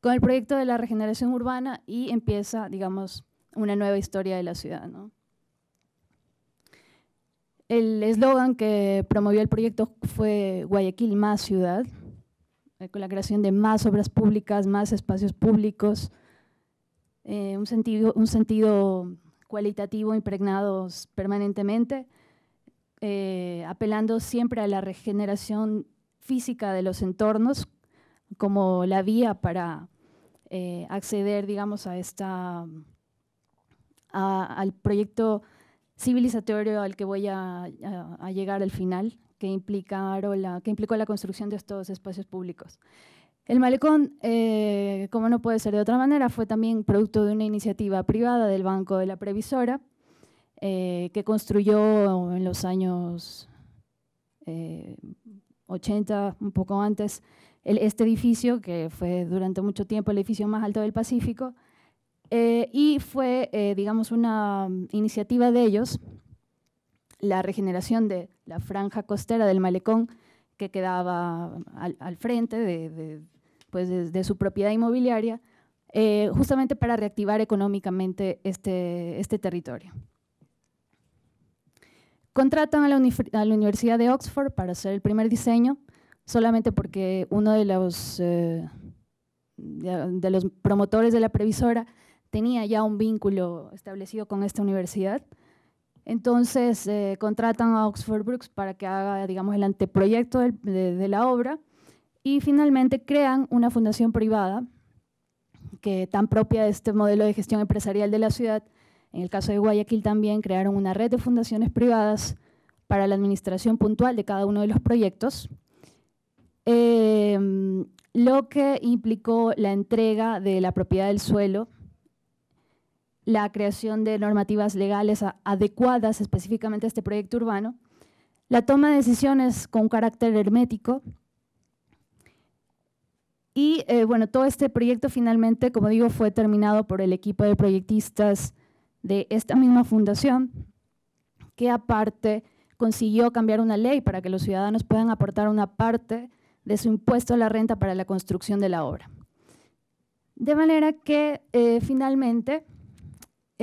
con el proyecto de la regeneración urbana y empieza, digamos, una nueva historia de la ciudad, El eslogan que promovió el proyecto fue Guayaquil más ciudad, eh, con la creación de más obras públicas, más espacios públicos, eh, un, sentido, un sentido cualitativo impregnado permanentemente, eh, apelando siempre a la regeneración física de los entornos como la vía para acceder, digamos, a esta, al proyecto civilizatorio al que voy a llegar al final que, implicaron la, que implicó la construcción de estos espacios públicos. El malecón, eh, como no puede ser de otra manera, fue también producto de una iniciativa privada del Banco de la Previsora, eh, que construyó en los años 80, eh, un poco antes, este edificio, que fue durante mucho tiempo el edificio más alto del Pacífico, y fue, digamos, una iniciativa de ellos la regeneración de la franja costera del malecón que quedaba al, frente pues, de, su propiedad inmobiliaria, eh, justamente para reactivar económicamente este, este territorio. Contratan a la, Universidad de Oxford para hacer el primer diseño, solamente porque uno de los, eh, de los promotores de la previsora tenía ya un vínculo establecido con esta universidad. Entonces eh, contratan a Oxford Brooks para que haga, digamos, el anteproyecto de, la obra y finalmente crean una fundación privada que tan propia de este modelo de gestión empresarial de la ciudad. En el caso de Guayaquil también crearon una red de fundaciones privadas para la administración puntual de cada uno de los proyectos, em, lo que implicó la entrega de la propiedad del suelo la creación de normativas legales adecuadas específicamente a este proyecto urbano, la toma de decisiones con carácter hermético y eh, bueno, todo este proyecto finalmente, como digo, fue terminado por el equipo de proyectistas de esta misma fundación, que aparte consiguió cambiar una ley para que los ciudadanos puedan aportar una parte de su impuesto a la renta para la construcción de la obra. De manera que eh, finalmente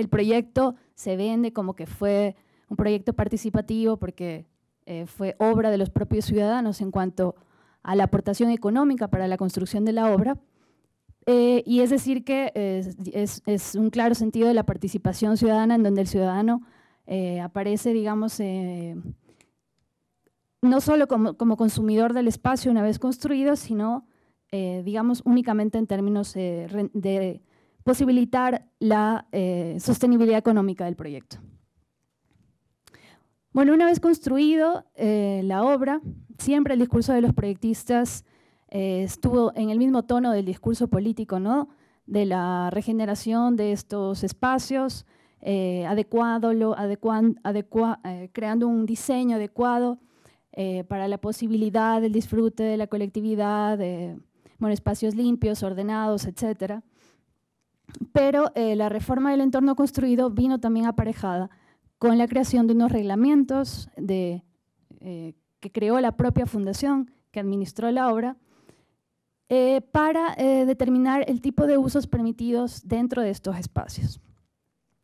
el proyecto se vende como que fue un proyecto participativo porque eh, fue obra de los propios ciudadanos en cuanto a la aportación económica para la construcción de la obra. Eh, y es decir que eh, es, un claro sentido de la participación ciudadana en donde el ciudadano aparece, digamos, no solo como, como, consumidor del espacio una vez construido, sino, digamos, únicamente en términos de posibilitar la eh, sostenibilidad económica del proyecto. Bueno, una vez construido eh, la obra, siempre el discurso de los proyectistas eh, estuvo en el mismo tono del discurso político, ¿no? De la regeneración de estos espacios, creando un diseño adecuado para la posibilidad del disfrute de la colectividad, bueno, espacios limpios, ordenados, etcétera pero eh, la reforma del entorno construido vino también aparejada con la creación de unos reglamentos eh, que creó la propia fundación que administró la obra eh, para determinar el tipo de usos permitidos dentro de estos espacios.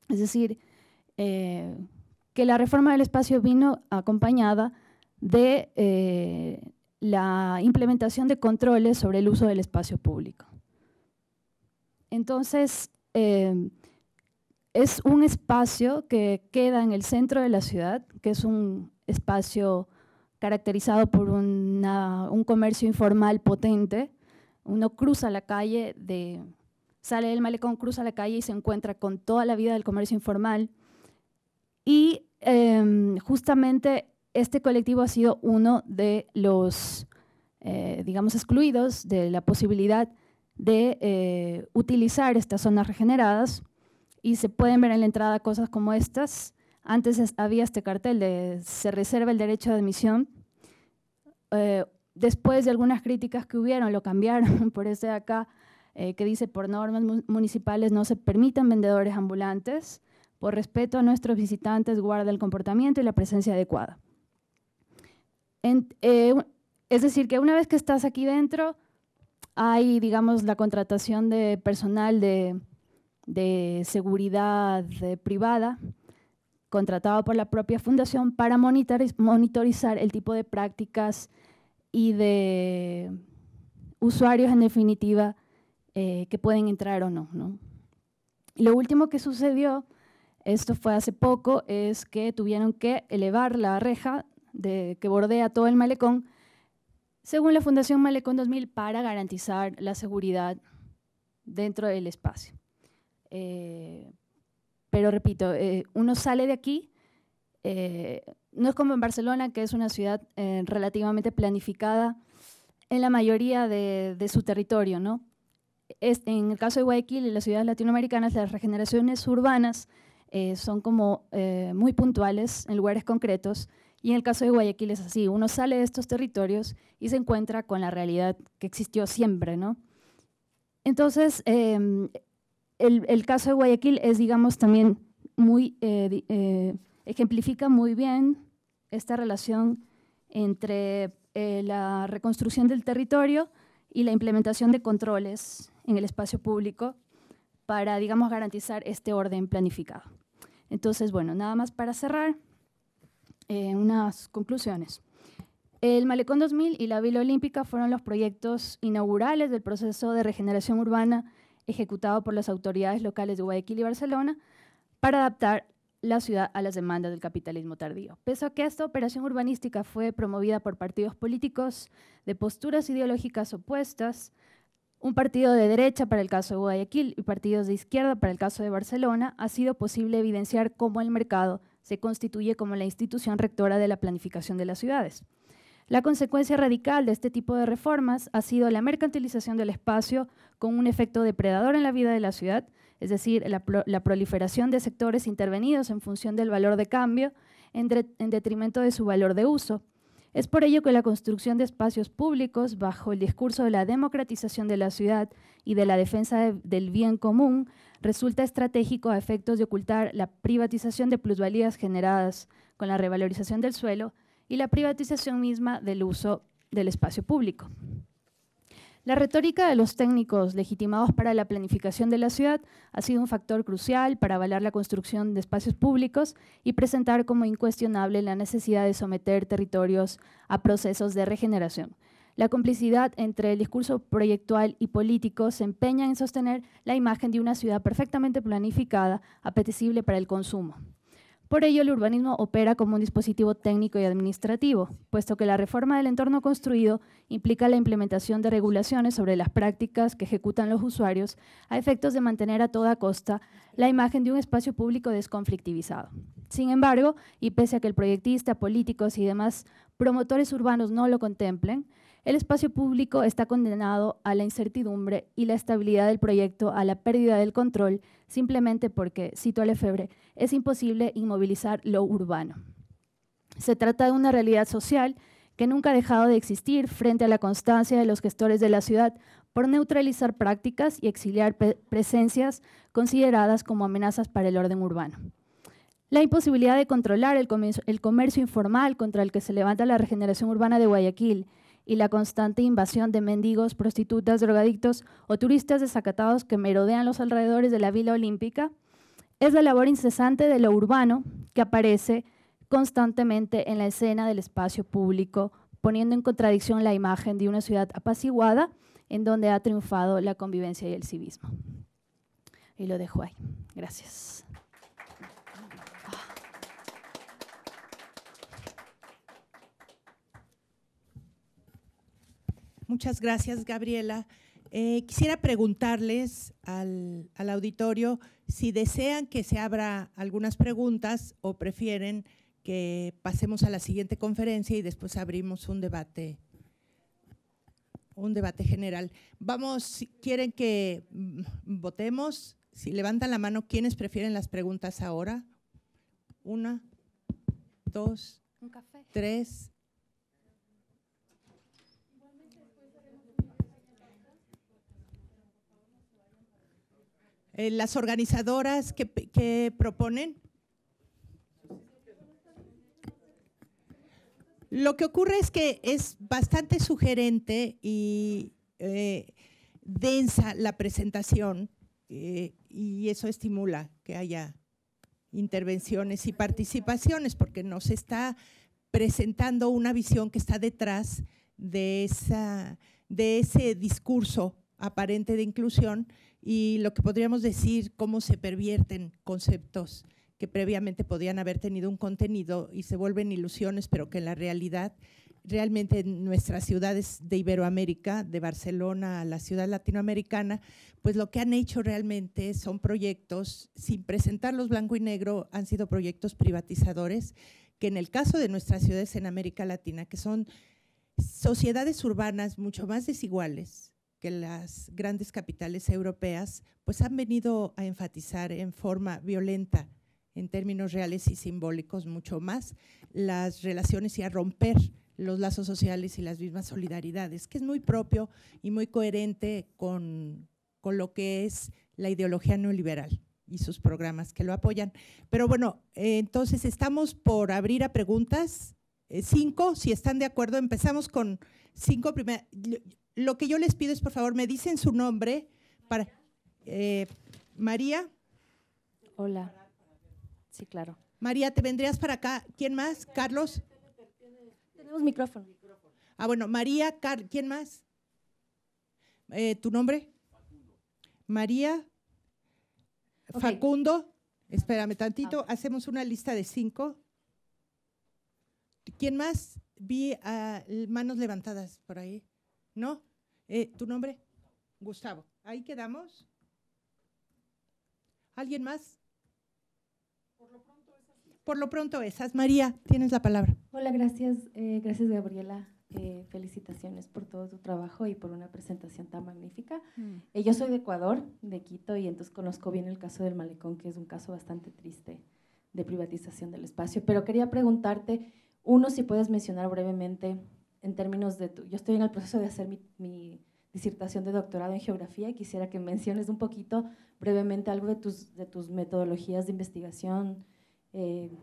Es decir, que la reforma del espacio vino acompañada de la implementación de controles sobre el uso del espacio público. Entonces, em, es un espacio que queda en el centro de la ciudad, que es un espacio caracterizado por un comercio informal potente. Uno cruza la calle, de, sale del malecón, cruza la calle y se encuentra con toda la vida del comercio informal. Y em, justamente este colectivo ha sido uno de los, eh, digamos, excluidos de la posibilidad de eh, utilizar estas zonas regeneradas y se pueden ver en la entrada cosas como estas. Antes había este cartel de se reserva el derecho de admisión. Eh, después de algunas críticas que hubieron, lo cambiaron (laughs) por este acá, eh, que dice por normas municipales no se permitan vendedores ambulantes. Por respeto a nuestros visitantes, guarda el comportamiento y la presencia adecuada. es decir, que una vez que estás aquí dentro, hay, digamos, la contratación de personal de, seguridad eh, privada contratado por la propia fundación para monitorizar el tipo de prácticas y de usuarios, en definitiva, eh, que pueden entrar o no, Lo último que sucedió, esto fue hace poco, es que tuvieron que elevar la reja que bordea todo el malecón según la Fundación Malecón 2000, para garantizar la seguridad dentro del espacio. Eh, pero repito, eh, uno sale de aquí, eh, no es como en Barcelona, que es una ciudad relativamente planificada en la mayoría de, su territorio, ¿no? en el caso de Guayaquil y las ciudades latinoamericanas, las regeneraciones urbanas son como muy puntuales en lugares concretos y en el caso de Guayaquil es así, uno sale de estos territorios y se encuentra con la realidad que existió siempre, Entonces, em, el, caso de Guayaquil es, digamos, también muy, eh, eh, ejemplifica muy bien esta relación entre eh, la reconstrucción del territorio y la implementación de controles en el espacio público para, digamos, garantizar este orden planificado. Entonces, bueno, nada más para cerrar. Eh, unas conclusiones. El Malecón 2000 y la Vila Olímpica fueron los proyectos inaugurales del proceso de regeneración urbana ejecutado por las autoridades locales de Guayaquil y Barcelona para adaptar la ciudad a las demandas del capitalismo tardío. Pese a que esta operación urbanística fue promovida por partidos políticos de posturas ideológicas opuestas, un partido de derecha para el caso de Guayaquil y partidos de izquierda para el caso de Barcelona, ha sido posible evidenciar cómo el mercado se constituye como la institución rectora de la planificación de las ciudades. La consecuencia radical de este tipo de reformas ha sido la mercantilización del espacio con un efecto depredador en la vida de la ciudad, es decir, la, proliferación de sectores intervenidos en función del valor de cambio en detrimento de su valor de uso, es por ello que la construcción de espacios públicos bajo el discurso de la democratización de la ciudad y de la defensa del bien común resulta estratégico a efectos de ocultar la privatización de plusvalías generadas con la revalorización del suelo y la privatización misma del uso del espacio público. La retórica de los técnicos legitimados para la planificación de la ciudad ha sido un factor crucial para avalar la construcción de espacios públicos y presentar como incuestionable la necesidad de someter territorios a procesos de regeneración. La complicidad entre el discurso proyectual y político se empeña en sostener la imagen de una ciudad perfectamente planificada, apetecible para el consumo. Por ello, el urbanismo opera como un dispositivo técnico y administrativo, puesto que la reforma del entorno construido implica la implementación de regulaciones sobre las prácticas que ejecutan los usuarios a efectos de mantener a toda costa la imagen de un espacio público desconflictivizado. Sin embargo, y pese a que el proyectista, políticos y demás promotores urbanos no lo contemplen, el espacio público está condenado a la incertidumbre y la estabilidad del proyecto a la pérdida del control simplemente porque, cito a Lefebvre, es imposible inmovilizar lo urbano. Se trata de una realidad social que nunca ha dejado de existir frente a la constancia de los gestores de la ciudad por neutralizar prácticas y exiliar presencias consideradas como amenazas para el orden urbano. La imposibilidad de controlar el comercio informal contra el que se levanta la regeneración urbana de Guayaquil, y la constante invasión de mendigos, prostitutas, drogadictos o turistas desacatados que merodean los alrededores de la Vila Olímpica, es la labor incesante de lo urbano que aparece constantemente en la escena del espacio público, poniendo en contradicción la imagen de una ciudad apaciguada en donde ha triunfado la convivencia y el civismo. Y lo dejo ahí. Gracias. Muchas gracias, Gabriela. Eh, quisiera preguntarles al, auditorio si desean que se abra algunas preguntas o prefieren que pasemos a la siguiente conferencia y después abrimos un debate, un debate general. Vamos, si quieren que votemos, si levantan la mano, ¿quiénes prefieren las preguntas ahora? Una, dos, tres, Eh, las organizadoras que, proponen? Lo que ocurre es que es bastante sugerente y eh, densa la presentación eh, y eso estimula que haya intervenciones y participaciones porque nos está presentando una visión que está detrás de, esa, de ese discurso aparente de inclusión y lo que podríamos decir cómo se pervierten conceptos que previamente podían haber tenido un contenido y se vuelven ilusiones, pero que en la realidad, realmente en nuestras ciudades de Iberoamérica, de Barcelona a la ciudad latinoamericana, pues lo que han hecho realmente son proyectos, sin presentarlos blanco y negro, han sido proyectos privatizadores, que en el caso de nuestras ciudades en América Latina, que son sociedades urbanas mucho más desiguales, que las grandes capitales europeas pues han venido a enfatizar en forma violenta en términos reales y simbólicos mucho más las relaciones y a romper los lazos sociales y las mismas solidaridades, que es muy propio y muy coherente con, lo que es la ideología neoliberal y sus programas que lo apoyan. Pero bueno, eh, entonces estamos por abrir a preguntas. Eh, cinco, si están de acuerdo, empezamos con cinco primeras lo que yo les pido es, por favor, me dicen su nombre para... Eh, María. Hola. Sí, claro. María, ¿te vendrías para acá? ¿Quién más? Carlos. Tenemos micrófono. Ah, bueno, María, ¿quién más? Eh, ¿Tu nombre? María. Facundo. Espérame tantito, ah. hacemos una lista de cinco. ¿Quién más? Vi manos levantadas por ahí. ¿No? Eh, ¿Tu nombre? Gustavo. ¿Ahí quedamos? ¿Alguien más? Por lo pronto esas. María, tienes la palabra. Hola, gracias. Eh, gracias, Gabriela. Eh, felicitaciones por todo tu trabajo y por una presentación tan magnífica. Mm. yo soy de Ecuador, de Quito, y entonces conozco bien el caso del malecón, que es un caso bastante triste de privatización del espacio. Pero quería preguntarte, uno, si puedes mencionar brevemente en términos de... yo estoy en el proceso de hacer mi, disertación de doctorado en geografía y quisiera que menciones un poquito brevemente algo de tus, de tus metodologías de investigación, eh,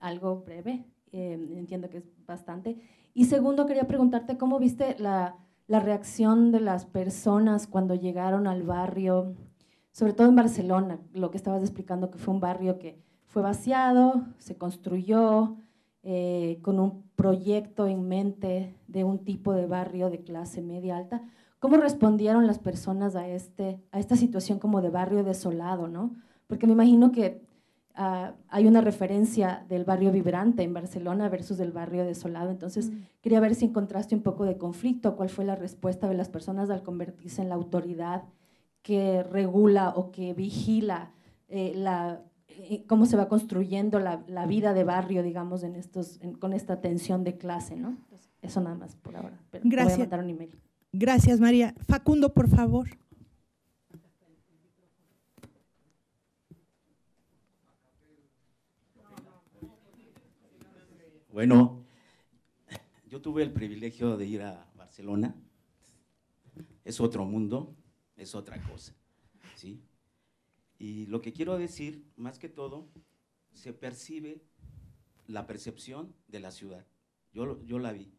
algo breve, eh, entiendo que es bastante. Y segundo, quería preguntarte cómo viste la, la reacción de las personas cuando llegaron al barrio, sobre todo en Barcelona, lo que estabas explicando que fue un barrio que fue vaciado, se construyó, eh, con un proyecto en mente de un tipo de barrio de clase media alta. ¿Cómo respondieron las personas a, este, a esta situación como de barrio desolado? ¿no? Porque me imagino que ah, hay una referencia del barrio vibrante en Barcelona versus del barrio desolado. Entonces, mm. quería ver si encontraste un poco de conflicto, cuál fue la respuesta de las personas al convertirse en la autoridad que regula o que vigila eh, la cómo se va construyendo la, vida de barrio, digamos, en estos, con esta tensión de clase, ¿no? eso nada más por ahora. Gracias. Gracias, María. Facundo, por favor. Bueno, yo tuve el privilegio de ir a Barcelona. Es otro mundo, es otra cosa. ¿sí? Y lo que quiero decir, más que todo, se percibe la percepción de la ciudad. Yo, yo la vi.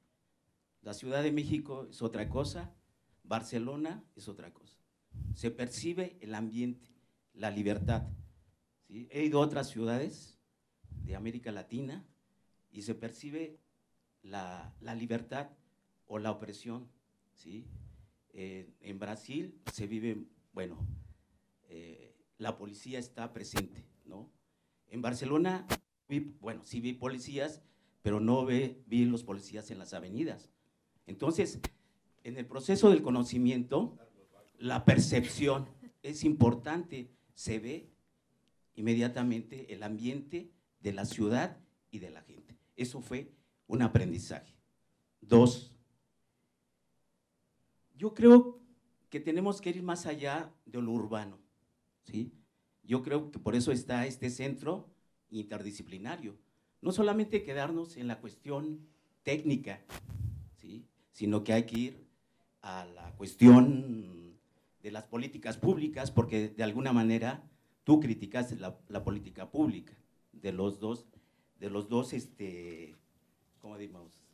La Ciudad de México es otra cosa, Barcelona es otra cosa. Se percibe el ambiente, la libertad. He ido a otras ciudades de América Latina y se percibe la, libertad o la opresión. ¿sí? Eh, en Brasil se vive, bueno, eh, la policía está presente, ¿no? En Barcelona, bueno, sí vi policías, pero no ve vi los policías en las avenidas. Entonces, en el proceso del conocimiento, la percepción es importante, se ve inmediatamente el ambiente de la ciudad y de la gente. Eso fue un aprendizaje. Dos, yo creo que tenemos que ir más allá de lo urbano. Yo creo que por eso está este centro interdisciplinario. No solamente quedarnos en la cuestión técnica, sino que hay que ir a la cuestión de las políticas públicas, porque de alguna manera tú criticas la, política pública de los dos, de los dos este, ¿cómo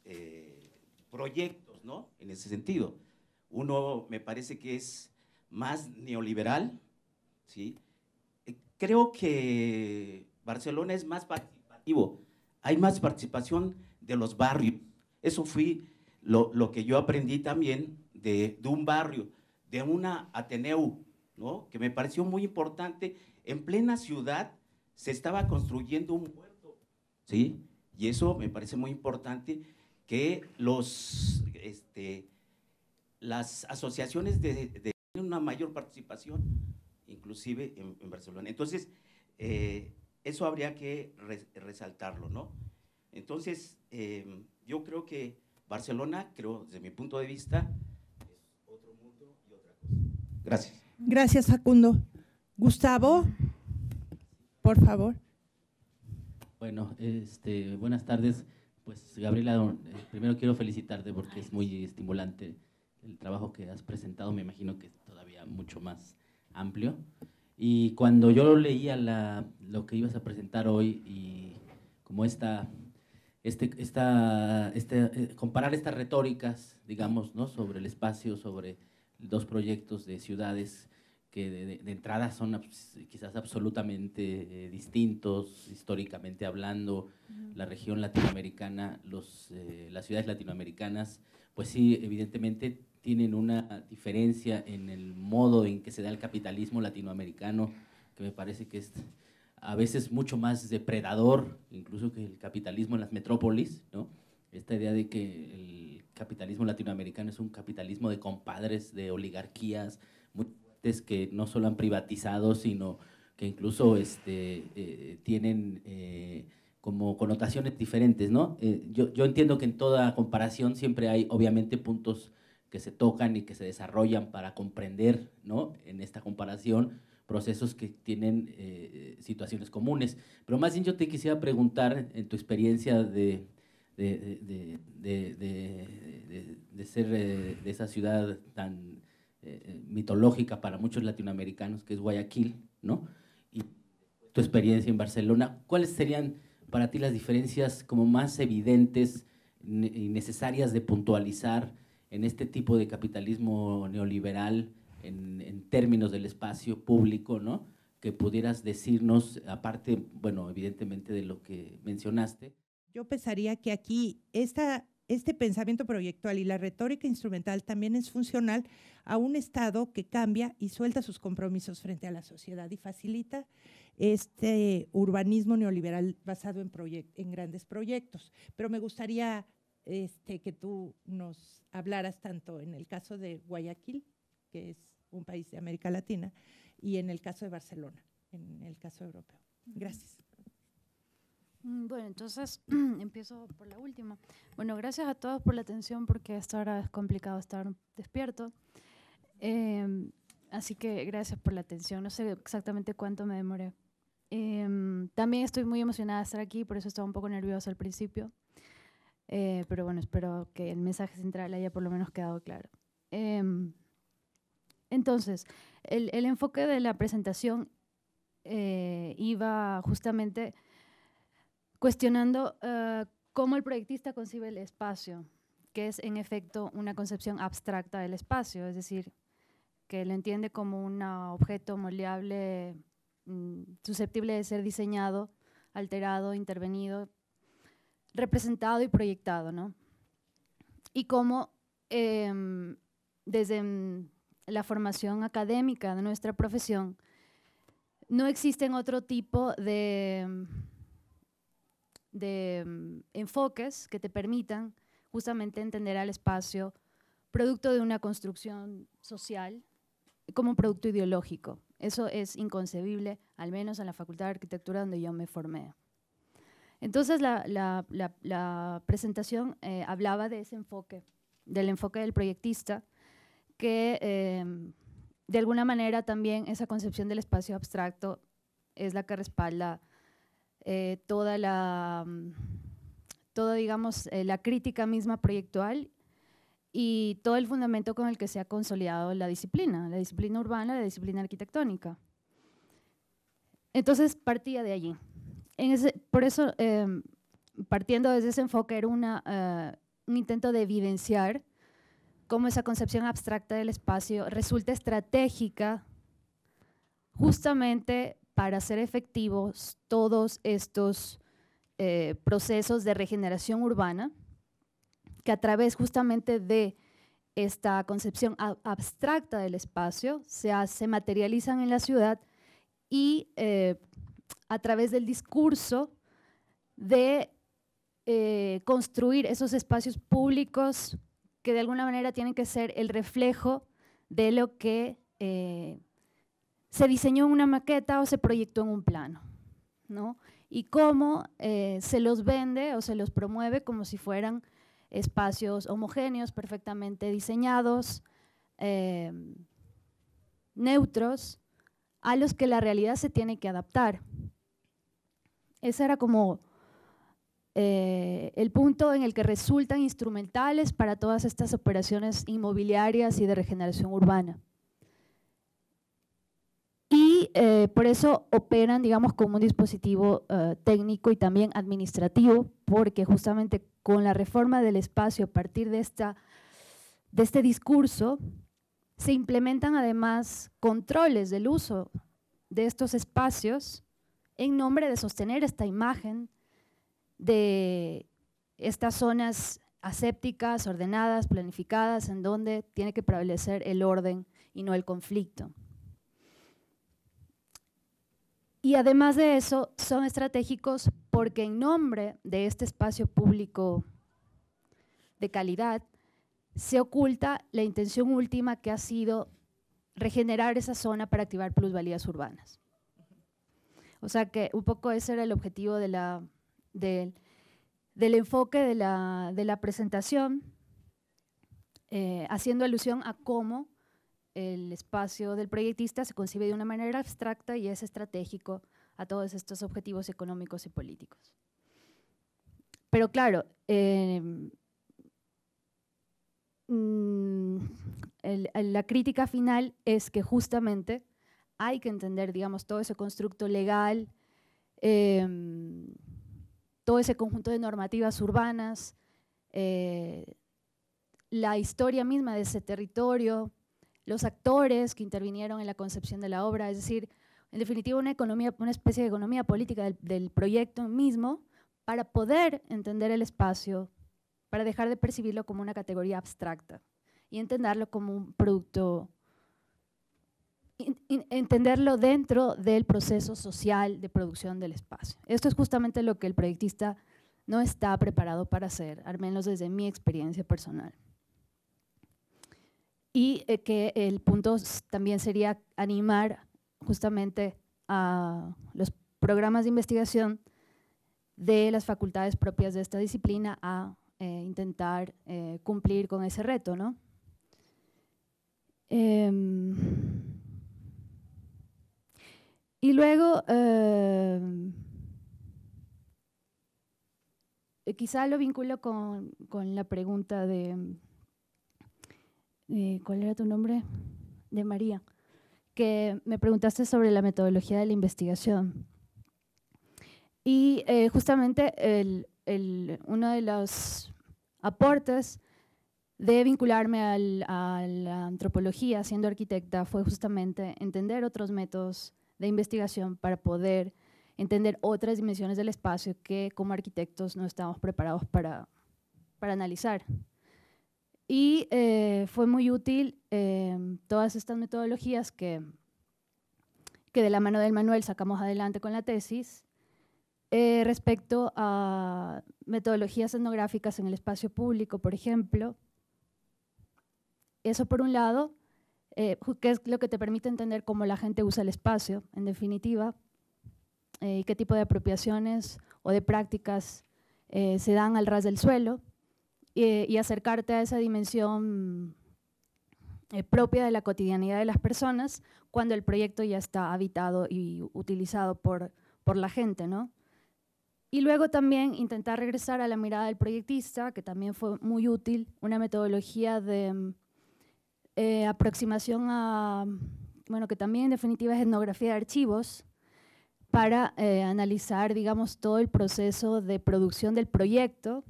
eh, proyectos, ¿no? En ese sentido. Uno me parece que es más neoliberal, ¿sí? Eh, creo que Barcelona es más participativo, hay más participación de los barrios. Eso fue lo, que yo aprendí también de, un barrio, de una Ateneu, que me pareció muy importante. En plena ciudad se estaba construyendo un puerto, ¿sí? y eso me parece muy importante que los, este, las asociaciones de, una mayor participación inclusive en, Barcelona. Entonces, eh, eso habría que resaltarlo, ¿no? Entonces, em, yo creo que Barcelona, creo, desde mi punto de vista, es otro mundo y otra cosa. Gracias. Gracias, Facundo. Gustavo, por favor. Bueno, este, buenas tardes. Pues Gabriela, eh, primero quiero felicitarte porque es muy estimulante el trabajo que has presentado. Me imagino que todavía mucho más amplio. Y cuando yo leía lo que ibas a presentar hoy y como esta, este, este eh, comparar estas retóricas, digamos, ¿no? sobre el espacio, sobre dos proyectos de ciudades que de, entrada son quizás absolutamente eh, distintos históricamente hablando, la región latinoamericana, los, eh, las ciudades latinoamericanas, pues sí, evidentemente tienen una diferencia en el modo en que se da el capitalismo latinoamericano, que me parece que es a veces mucho más depredador, incluso que el capitalismo en las metrópolis, ¿no? Esta idea de que el capitalismo latinoamericano es un capitalismo de compadres, de oligarquías, que no solo han privatizado, sino que incluso este, eh, tienen eh, como connotaciones diferentes, ¿no? Eh, yo, yo entiendo que en toda comparación siempre hay, obviamente, puntos que se tocan y que se desarrollan para comprender, ¿no? En esta comparación, procesos que tienen eh, situaciones comunes. Pero más bien yo te quisiera preguntar, en tu experiencia de, de, de, de ser eh, de esa ciudad tan eh, mitológica para muchos latinoamericanos que es Guayaquil, ¿no? Y tu experiencia en Barcelona, ¿cuáles serían para ti las diferencias como más evidentes y necesarias de puntualizar? en este tipo de capitalismo neoliberal en, términos del espacio público, ¿no? Que pudieras decirnos, aparte, bueno, evidentemente de lo que mencionaste. Yo pensaría que aquí esta, este pensamiento proyectual y la retórica instrumental también es funcional a un Estado que cambia y suelta sus compromisos frente a la sociedad y facilita este urbanismo neoliberal basado en, en grandes proyectos. Pero me gustaría este, que tú nos hablaras tanto en el caso de Guayaquil, que es un país de América Latina, y en el caso de Barcelona, en el caso europeo. Gracias. Mm, bueno, entonces (clears throat) empiezo por la última. Bueno, gracias a todos por la atención porque hasta ahora es complicado estar despierto. Em, así que gracias por la atención. No sé exactamente cuánto me demoré. Em, también estoy muy emocionada de estar aquí, por eso estaba un poco nerviosa al principio. Eh, pero bueno, espero que el mensaje central haya por lo menos quedado claro. Em, entonces, el, enfoque de la presentación eh, iba justamente cuestionando eh, cómo el proyectista concibe el espacio, que es en efecto una concepción abstracta del espacio, es decir, que lo entiende como un objeto moldeable, mm, susceptible de ser diseñado, alterado, intervenido representado y proyectado, ¿no? Y cómo em, desde la formación académica de nuestra profesión no existen otro tipo de, de em, enfoques que te permitan justamente entender al espacio producto de una construcción social como producto ideológico. Eso es inconcebible, al menos en la Facultad de Arquitectura donde yo me formé. Entonces la, presentación eh, hablaba de ese enfoque, del enfoque del proyectista, que em, de alguna manera también esa concepción del espacio abstracto es la que respalda eh, toda la, mm, digamos, eh, la crítica misma proyectual y todo el fundamento con el que se ha consolidado la disciplina, la disciplina urbana, la disciplina arquitectónica. Entonces partía de allí por eso, em, partiendo desde ese enfoque, era eh, un intento de evidenciar cómo esa concepción abstracta del espacio resulta estratégica justamente para hacer efectivos todos estos eh, procesos de regeneración urbana que a través justamente de esta concepción abstracta del espacio se, materializan en la ciudad y eh, a través del discurso de eh, construir esos espacios públicos que de alguna manera tienen que ser el reflejo de lo que eh, se diseñó en una maqueta o se proyectó en un plano, Y cómo eh, se los vende o se los promueve como si fueran espacios homogéneos, perfectamente diseñados, neutros, a los que la realidad se tiene que adaptar. Ese era como eh, el punto en el que resultan instrumentales para todas estas operaciones inmobiliarias y de regeneración urbana. Y eh, por eso operan, digamos, como un dispositivo eh, técnico y también administrativo, porque justamente con la reforma del espacio a partir de, de este discurso, se implementan además controles del uso de estos espacios en nombre de sostener esta imagen de estas zonas asépticas, ordenadas, planificadas, en donde tiene que prevalecer el orden y no el conflicto. Y además de eso, son estratégicos porque en nombre de este espacio público de calidad, se oculta la intención última que ha sido regenerar esa zona para activar plusvalías urbanas. O sea que un poco ese era el objetivo de del enfoque de la, presentación, eh, haciendo alusión a cómo el espacio del proyectista se concibe de una manera abstracta y es estratégico a todos estos objetivos económicos y políticos. Pero claro, eh, mm, la crítica final es que justamente hay que entender, digamos, todo ese constructo legal, em, todo ese conjunto de normativas urbanas, eh, la historia misma de ese territorio, los actores que intervinieron en la concepción de la obra, es decir, en definitiva una, especie de economía política del proyecto mismo para poder entender el espacio, para dejar de percibirlo como una categoría abstracta y entenderlo como un producto entenderlo dentro del proceso social de producción del espacio. Esto es justamente lo que el proyectista no está preparado para hacer, al menos desde mi experiencia personal. Y eh, que el punto también sería animar justamente a los programas de investigación de las facultades propias de esta disciplina a eh, intentar eh, cumplir con ese reto, ¿no? Em, y luego, em, eh, quizá lo vinculo con, la pregunta de, eh, ¿cuál era tu nombre? De María, que me preguntaste sobre la metodología de la investigación. Y eh, justamente uno de los aportes de vincularme a la antropología siendo arquitecta fue justamente entender otros métodos de investigación para poder entender otras dimensiones del espacio que como arquitectos no estamos preparados para, analizar. Y eh, fue muy útil em, todas estas metodologías que, que de la mano del Manuel sacamos adelante con la tesis eh, respecto a metodologías etnográficas en el espacio público, por ejemplo. Eso por un lado eh, es lo que te permite entender cómo la gente usa el espacio, en definitiva, eh, y qué tipo de apropiaciones o de prácticas eh, se dan al ras del suelo, eh, y acercarte a esa dimensión propia de la cotidianidad de las personas cuando el proyecto ya está habitado y utilizado por, por la gente, ¿no? Y luego también intentar regresar a la mirada del proyectista, que también fue muy útil, una metodología de eh, aproximación a, bueno, que también en definitiva es etnografía de archivos, para eh, analizar, digamos, todo el proceso de producción del proyecto,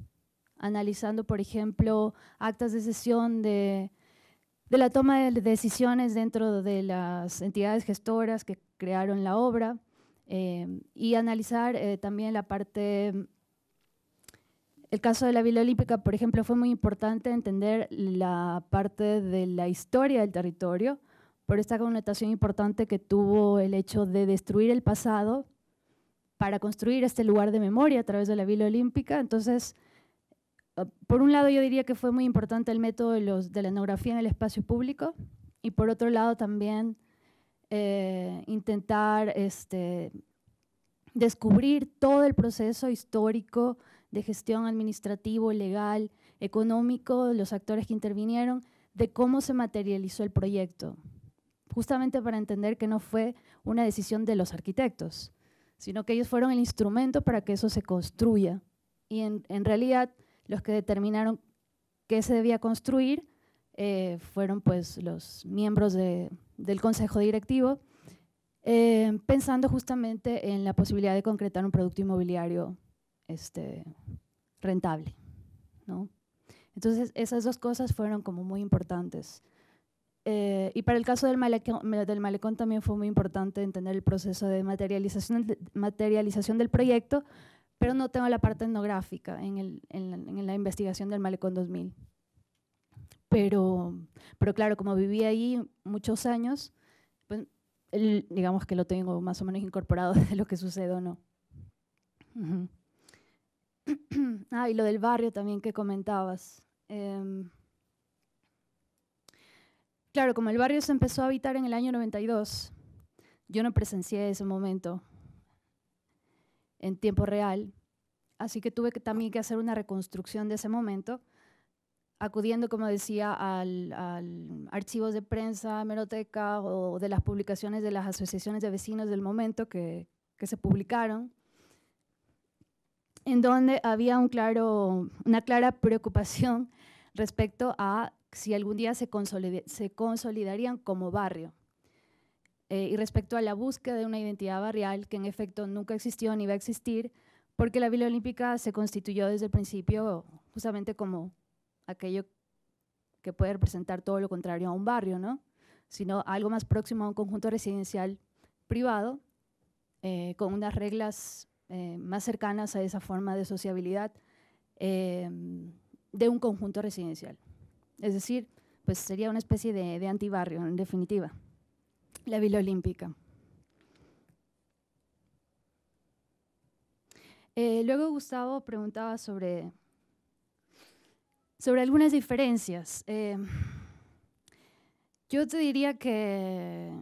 analizando, por ejemplo, actas de sesión de, la toma de decisiones dentro de las entidades gestoras que crearon la obra eh, y analizar también la parte el caso de la Vila Olímpica, por ejemplo, fue muy importante entender la parte de la historia del territorio por esta connotación importante que tuvo el hecho de destruir el pasado para construir este lugar de memoria a través de la Vila Olímpica. Entonces, eh, por un lado yo diría que fue muy importante el método de, la etnografía en el espacio público y por otro lado también eh, intentar este, descubrir todo el proceso histórico de gestión administrativo, legal, económico, los actores que intervinieron, de cómo se materializó el proyecto, justamente para entender que no fue una decisión de los arquitectos, sino que ellos fueron el instrumento para que eso se construya. Y en, realidad los que determinaron qué se debía construir eh, fueron pues los miembros del consejo directivo, eh, pensando justamente en la posibilidad de concretar un producto inmobiliario este, rentable. ¿no? Entonces, esas dos cosas fueron como muy importantes. Eh, y para el caso del malecón, del malecón, también fue muy importante entender el proceso de materialización, materialización del proyecto, pero no tengo la parte etnográfica en, el, en, la, investigación del malecón 2000. Pero, pero claro, como viví ahí muchos años, pues, digamos que lo tengo más o menos incorporado (laughs) de lo que sucede o no. (clears throat) ah, y lo del barrio también que comentabas. Em, claro, como el barrio se empezó a habitar en el año 92, yo no presencié ese momento en tiempo real, así que tuve también que hacer una reconstrucción de ese momento, acudiendo, como decía, al, archivos de prensa, hemeroteca o de las publicaciones de las asociaciones de vecinos del momento que se publicaron en donde había una clara preocupación respecto a si algún día se, consolidarían como barrio. Eh, y respecto a la búsqueda de una identidad barrial que en efecto nunca existió ni va a existir, porque la Villa Olímpica se constituyó desde el principio justamente como aquello que puede representar todo lo contrario a un barrio, ¿no? sino algo más próximo a un conjunto residencial privado, eh, con unas reglas eh, más cercanas a esa forma de sociabilidad eh, de un conjunto residencial. Es decir, pues sería una especie de, antibarrio, en definitiva, la Vila Olímpica. Eh, luego Gustavo preguntaba sobre, sobre algunas diferencias. yo te diría que,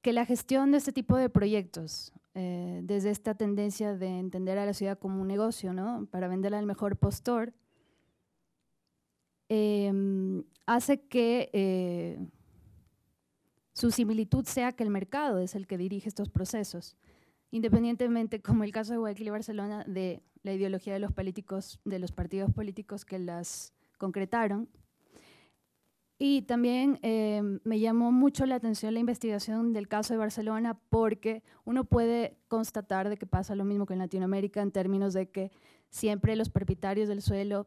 que la gestión de este tipo de proyectos eh, desde esta tendencia de entender a la ciudad como un negocio, ¿no? Para venderla al mejor postor, em, hace que eh, su similitud sea que el mercado es el que dirige estos procesos, independientemente, como el caso de Guayaquil y Barcelona, de la ideología de los políticos, de los partidos políticos que las concretaron, y también em, me llamó mucho la atención la investigación del caso de Barcelona porque uno puede constatar de que pasa lo mismo que en Latinoamérica en términos de que siempre los propietarios del suelo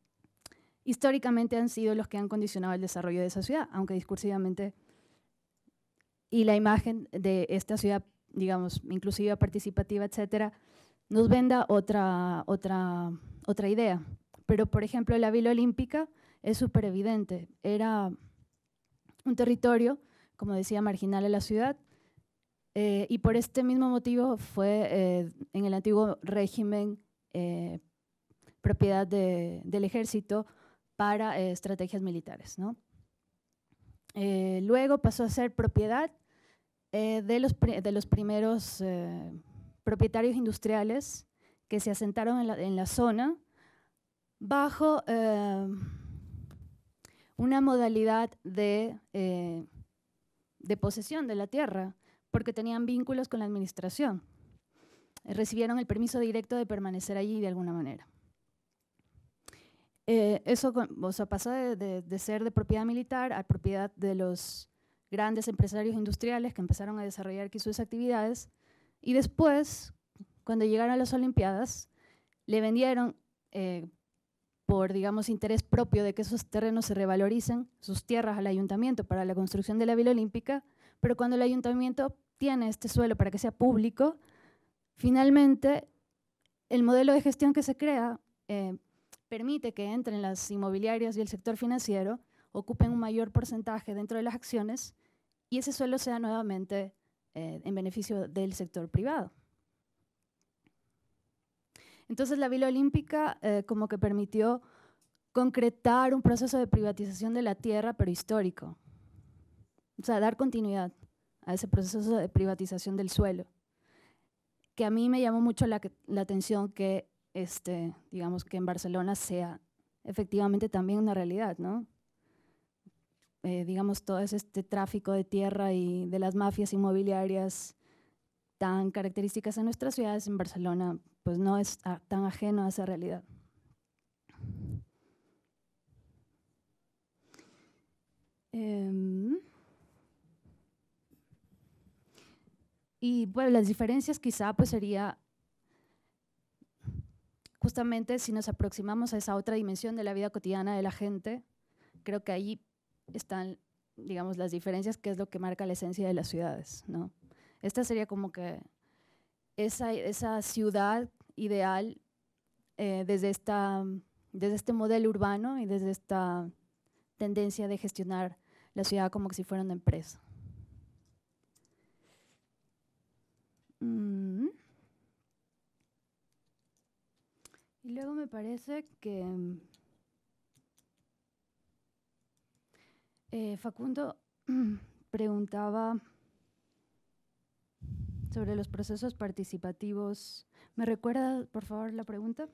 (clears throat) históricamente han sido los que han condicionado el desarrollo de esa ciudad, aunque discursivamente y la imagen de esta ciudad, digamos, inclusiva, participativa, etcétera, nos venda otra, otra, otra idea. Pero, por ejemplo, la Vila Olímpica es súper evidente. Era un territorio, como decía, marginal a la ciudad, eh, y por este mismo motivo fue eh, en el antiguo régimen eh, propiedad del ejército para estrategias militares. luego pasó a ser propiedad de los, primeros propietarios industriales que se asentaron en la, en la zona bajo una modalidad de, eh, de posesión de la tierra, porque tenían vínculos con la administración. Eh, recibieron el permiso directo de permanecer allí de alguna manera. Eh, eso pasó de, ser de propiedad militar a propiedad de los grandes empresarios industriales que empezaron a desarrollar aquí sus actividades. Y después, cuando llegaron a las Olimpiadas, le vendieron por, digamos, interés propio de que esos terrenos se revaloricen, sus tierras al ayuntamiento para la construcción de la Vila Olímpica, pero cuando el ayuntamiento tiene este suelo para que sea público, finalmente el modelo de gestión que se crea eh, permite que entren las inmobiliarias y el sector financiero, ocupen un mayor porcentaje dentro de las acciones y ese suelo sea nuevamente eh, en beneficio del sector privado. Entonces la Vila Olímpica eh, como que permitió concretar un proceso de privatización de la tierra, pero histórico. O sea, dar continuidad a ese proceso de privatización del suelo, que a mí me llamó mucho la, atención que, este, digamos, que en Barcelona sea efectivamente también una realidad, ¿no? Eh, digamos, todo este tráfico de tierra y de las mafias inmobiliarias tan características en nuestras ciudades, en Barcelona pues no es tan ajeno a esa realidad. Em, y bueno, las diferencias quizá pues sería justamente si nos aproximamos a esa otra dimensión de la vida cotidiana de la gente, creo que ahí están, digamos, las diferencias que es lo que marca la esencia de las ciudades, ¿no? Esta sería como que esa, esa ciudad ideal eh, desde, esta, desde este modelo urbano y desde esta tendencia de gestionar la ciudad como si fuera una empresa. Mm. Y luego me parece que eh, Facundo (clears throat) preguntaba sobre los procesos participativos. ¿Me recuerda, por favor, la pregunta?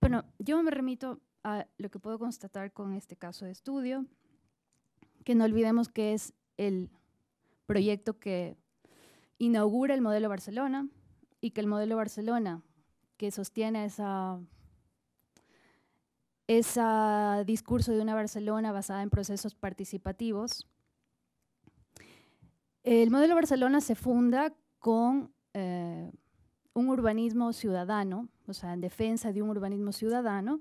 Bueno, yo me remito a lo que puedo constatar con este caso de estudio, que no olvidemos que es el proyecto que inaugura el modelo Barcelona y que el modelo Barcelona, que sostiene esa ese discurso de una Barcelona basada en procesos participativos. El modelo Barcelona se funda con eh, un urbanismo ciudadano, o sea, en defensa de un urbanismo ciudadano,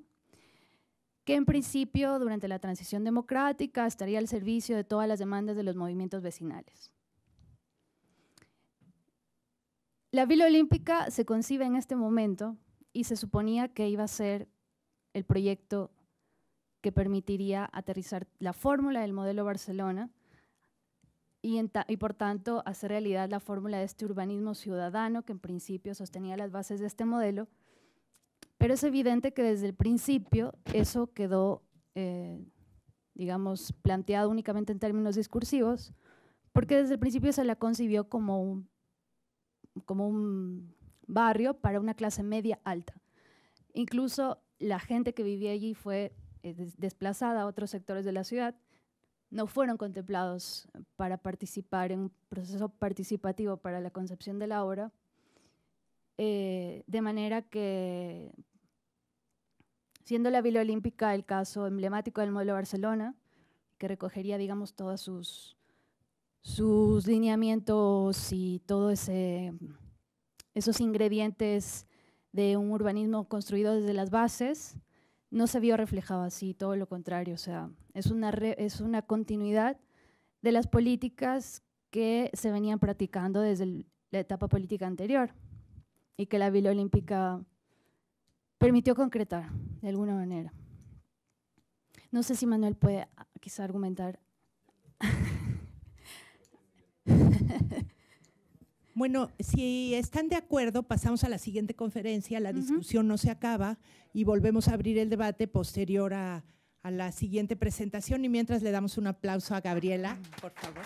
que en principio durante la transición democrática estaría al servicio de todas las demandas de los movimientos vecinales. La Vila Olímpica se concibe en este momento y se suponía que iba a ser el proyecto que permitiría aterrizar la fórmula del modelo Barcelona y, por tanto hacer realidad la fórmula de este urbanismo ciudadano que en principio sostenía las bases de este modelo. Pero es evidente que desde el principio eso quedó, eh, digamos, planteado únicamente en términos discursivos, porque desde el principio se la concibió como un, como un barrio para una clase media alta. Incluso la gente que vivía allí fue eh, desplazada a otros sectores de la ciudad, no fueron contemplados para participar en un proceso participativo para la concepción de la obra, eh, de manera que, siendo la Vila Olímpica el caso emblemático del modelo Barcelona, que recogería, digamos, todos sus, sus lineamientos y todos esos ingredientes de un urbanismo construido desde las bases, no se vio reflejado así, todo lo contrario, o sea, es una, es una continuidad de las políticas que se venían practicando desde la etapa política anterior y que la Vila Olímpica permitió concretar de alguna manera. No sé si Manuel puede ah, quizá argumentar. (laughs) Bueno, si están de acuerdo, pasamos a la siguiente conferencia, la discusión no se acaba y volvemos a abrir el debate posterior a, la siguiente presentación y mientras le damos un aplauso a Gabriela, por favor.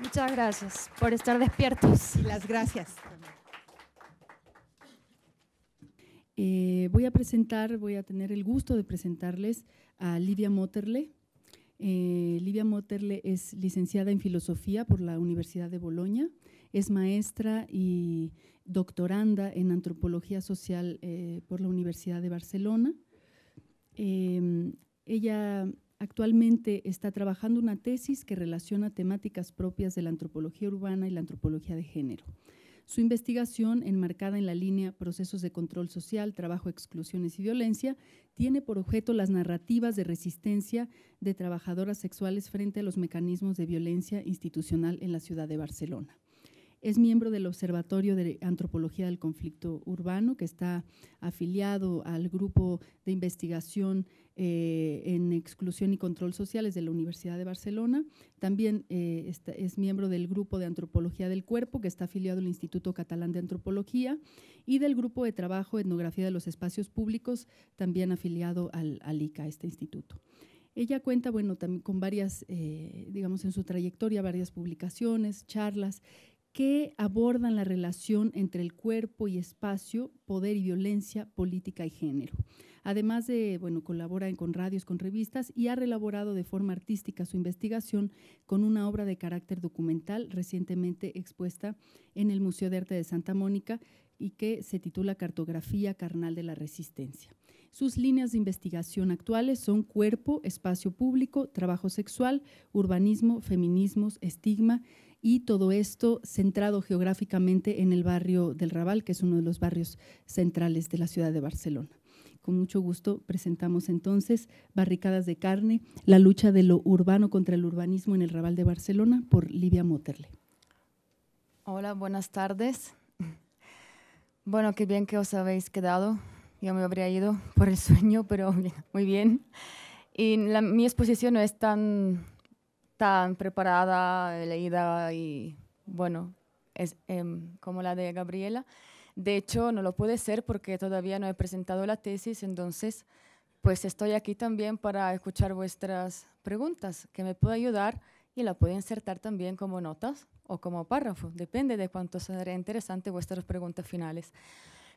Muchas gracias por estar despiertos. Y las gracias. Eh, voy a presentar, voy a tener el gusto de presentarles a Lidia Motterle. Eh, Lidia Motterle es licenciada en Filosofía por la Universidad de Bolonia. Es maestra y doctoranda en antropología social eh, por la Universidad de Barcelona. Em, ella actualmente está trabajando una tesis que relaciona temáticas propias de la antropología urbana y la antropología de género. Su investigación, enmarcada en la línea Procesos de Control Social, Trabajo, Exclusiones y Violencia, tiene por objeto las narrativas de resistencia de trabajadoras sexuales frente a los mecanismos de violencia institucional en la ciudad de Barcelona. Es miembro del Observatorio de Antropología del Conflicto Urbano, que está afiliado al grupo de investigación eh, en exclusión y control sociales de la Universidad de Barcelona. También eh, es miembro del grupo de Antropología del Cuerpo, que está afiliado al Instituto Catalán de Antropología, y del grupo de trabajo Etnografía de los Espacios Públicos, también afiliado al, al ICA, este instituto. Ella cuenta, bueno, también con varias, eh, digamos, en su trayectoria, varias publicaciones, charlas que abordan la relación entre el cuerpo y espacio, poder y violencia, política y género. Además de, bueno, colabora con radios, con revistas y ha relaborado de forma artística su investigación con una obra de carácter documental recientemente expuesta en el Museo de Arte de Santa Mónica y que se titula Cartografía Carnal de la Resistencia. Sus líneas de investigación actuales son cuerpo, espacio público, trabajo sexual, urbanismo, feminismos, estigma, y todo esto centrado geográficamente en el barrio del Raval, que es uno de los barrios centrales de la ciudad de Barcelona. Con mucho gusto presentamos entonces Barricadas de Carne, la lucha de lo urbano contra el urbanismo en el Raval de Barcelona por Livia Moterle. Hola, buenas tardes. (laughs) Bueno, qué bien que os habéis quedado. Yo me habría ido por el sueño, pero (laughs) muy bien. Y mi exposición no es tan tan preparada, leída y bueno, es em, como la de Gabriela. De hecho, no lo puede ser porque todavía no he presentado la tesis, entonces pues estoy aquí también para escuchar vuestras preguntas, que me puede ayudar y la puede insertar también como notas o como párrafo, depende de cuánto será interesante vuestras preguntas finales.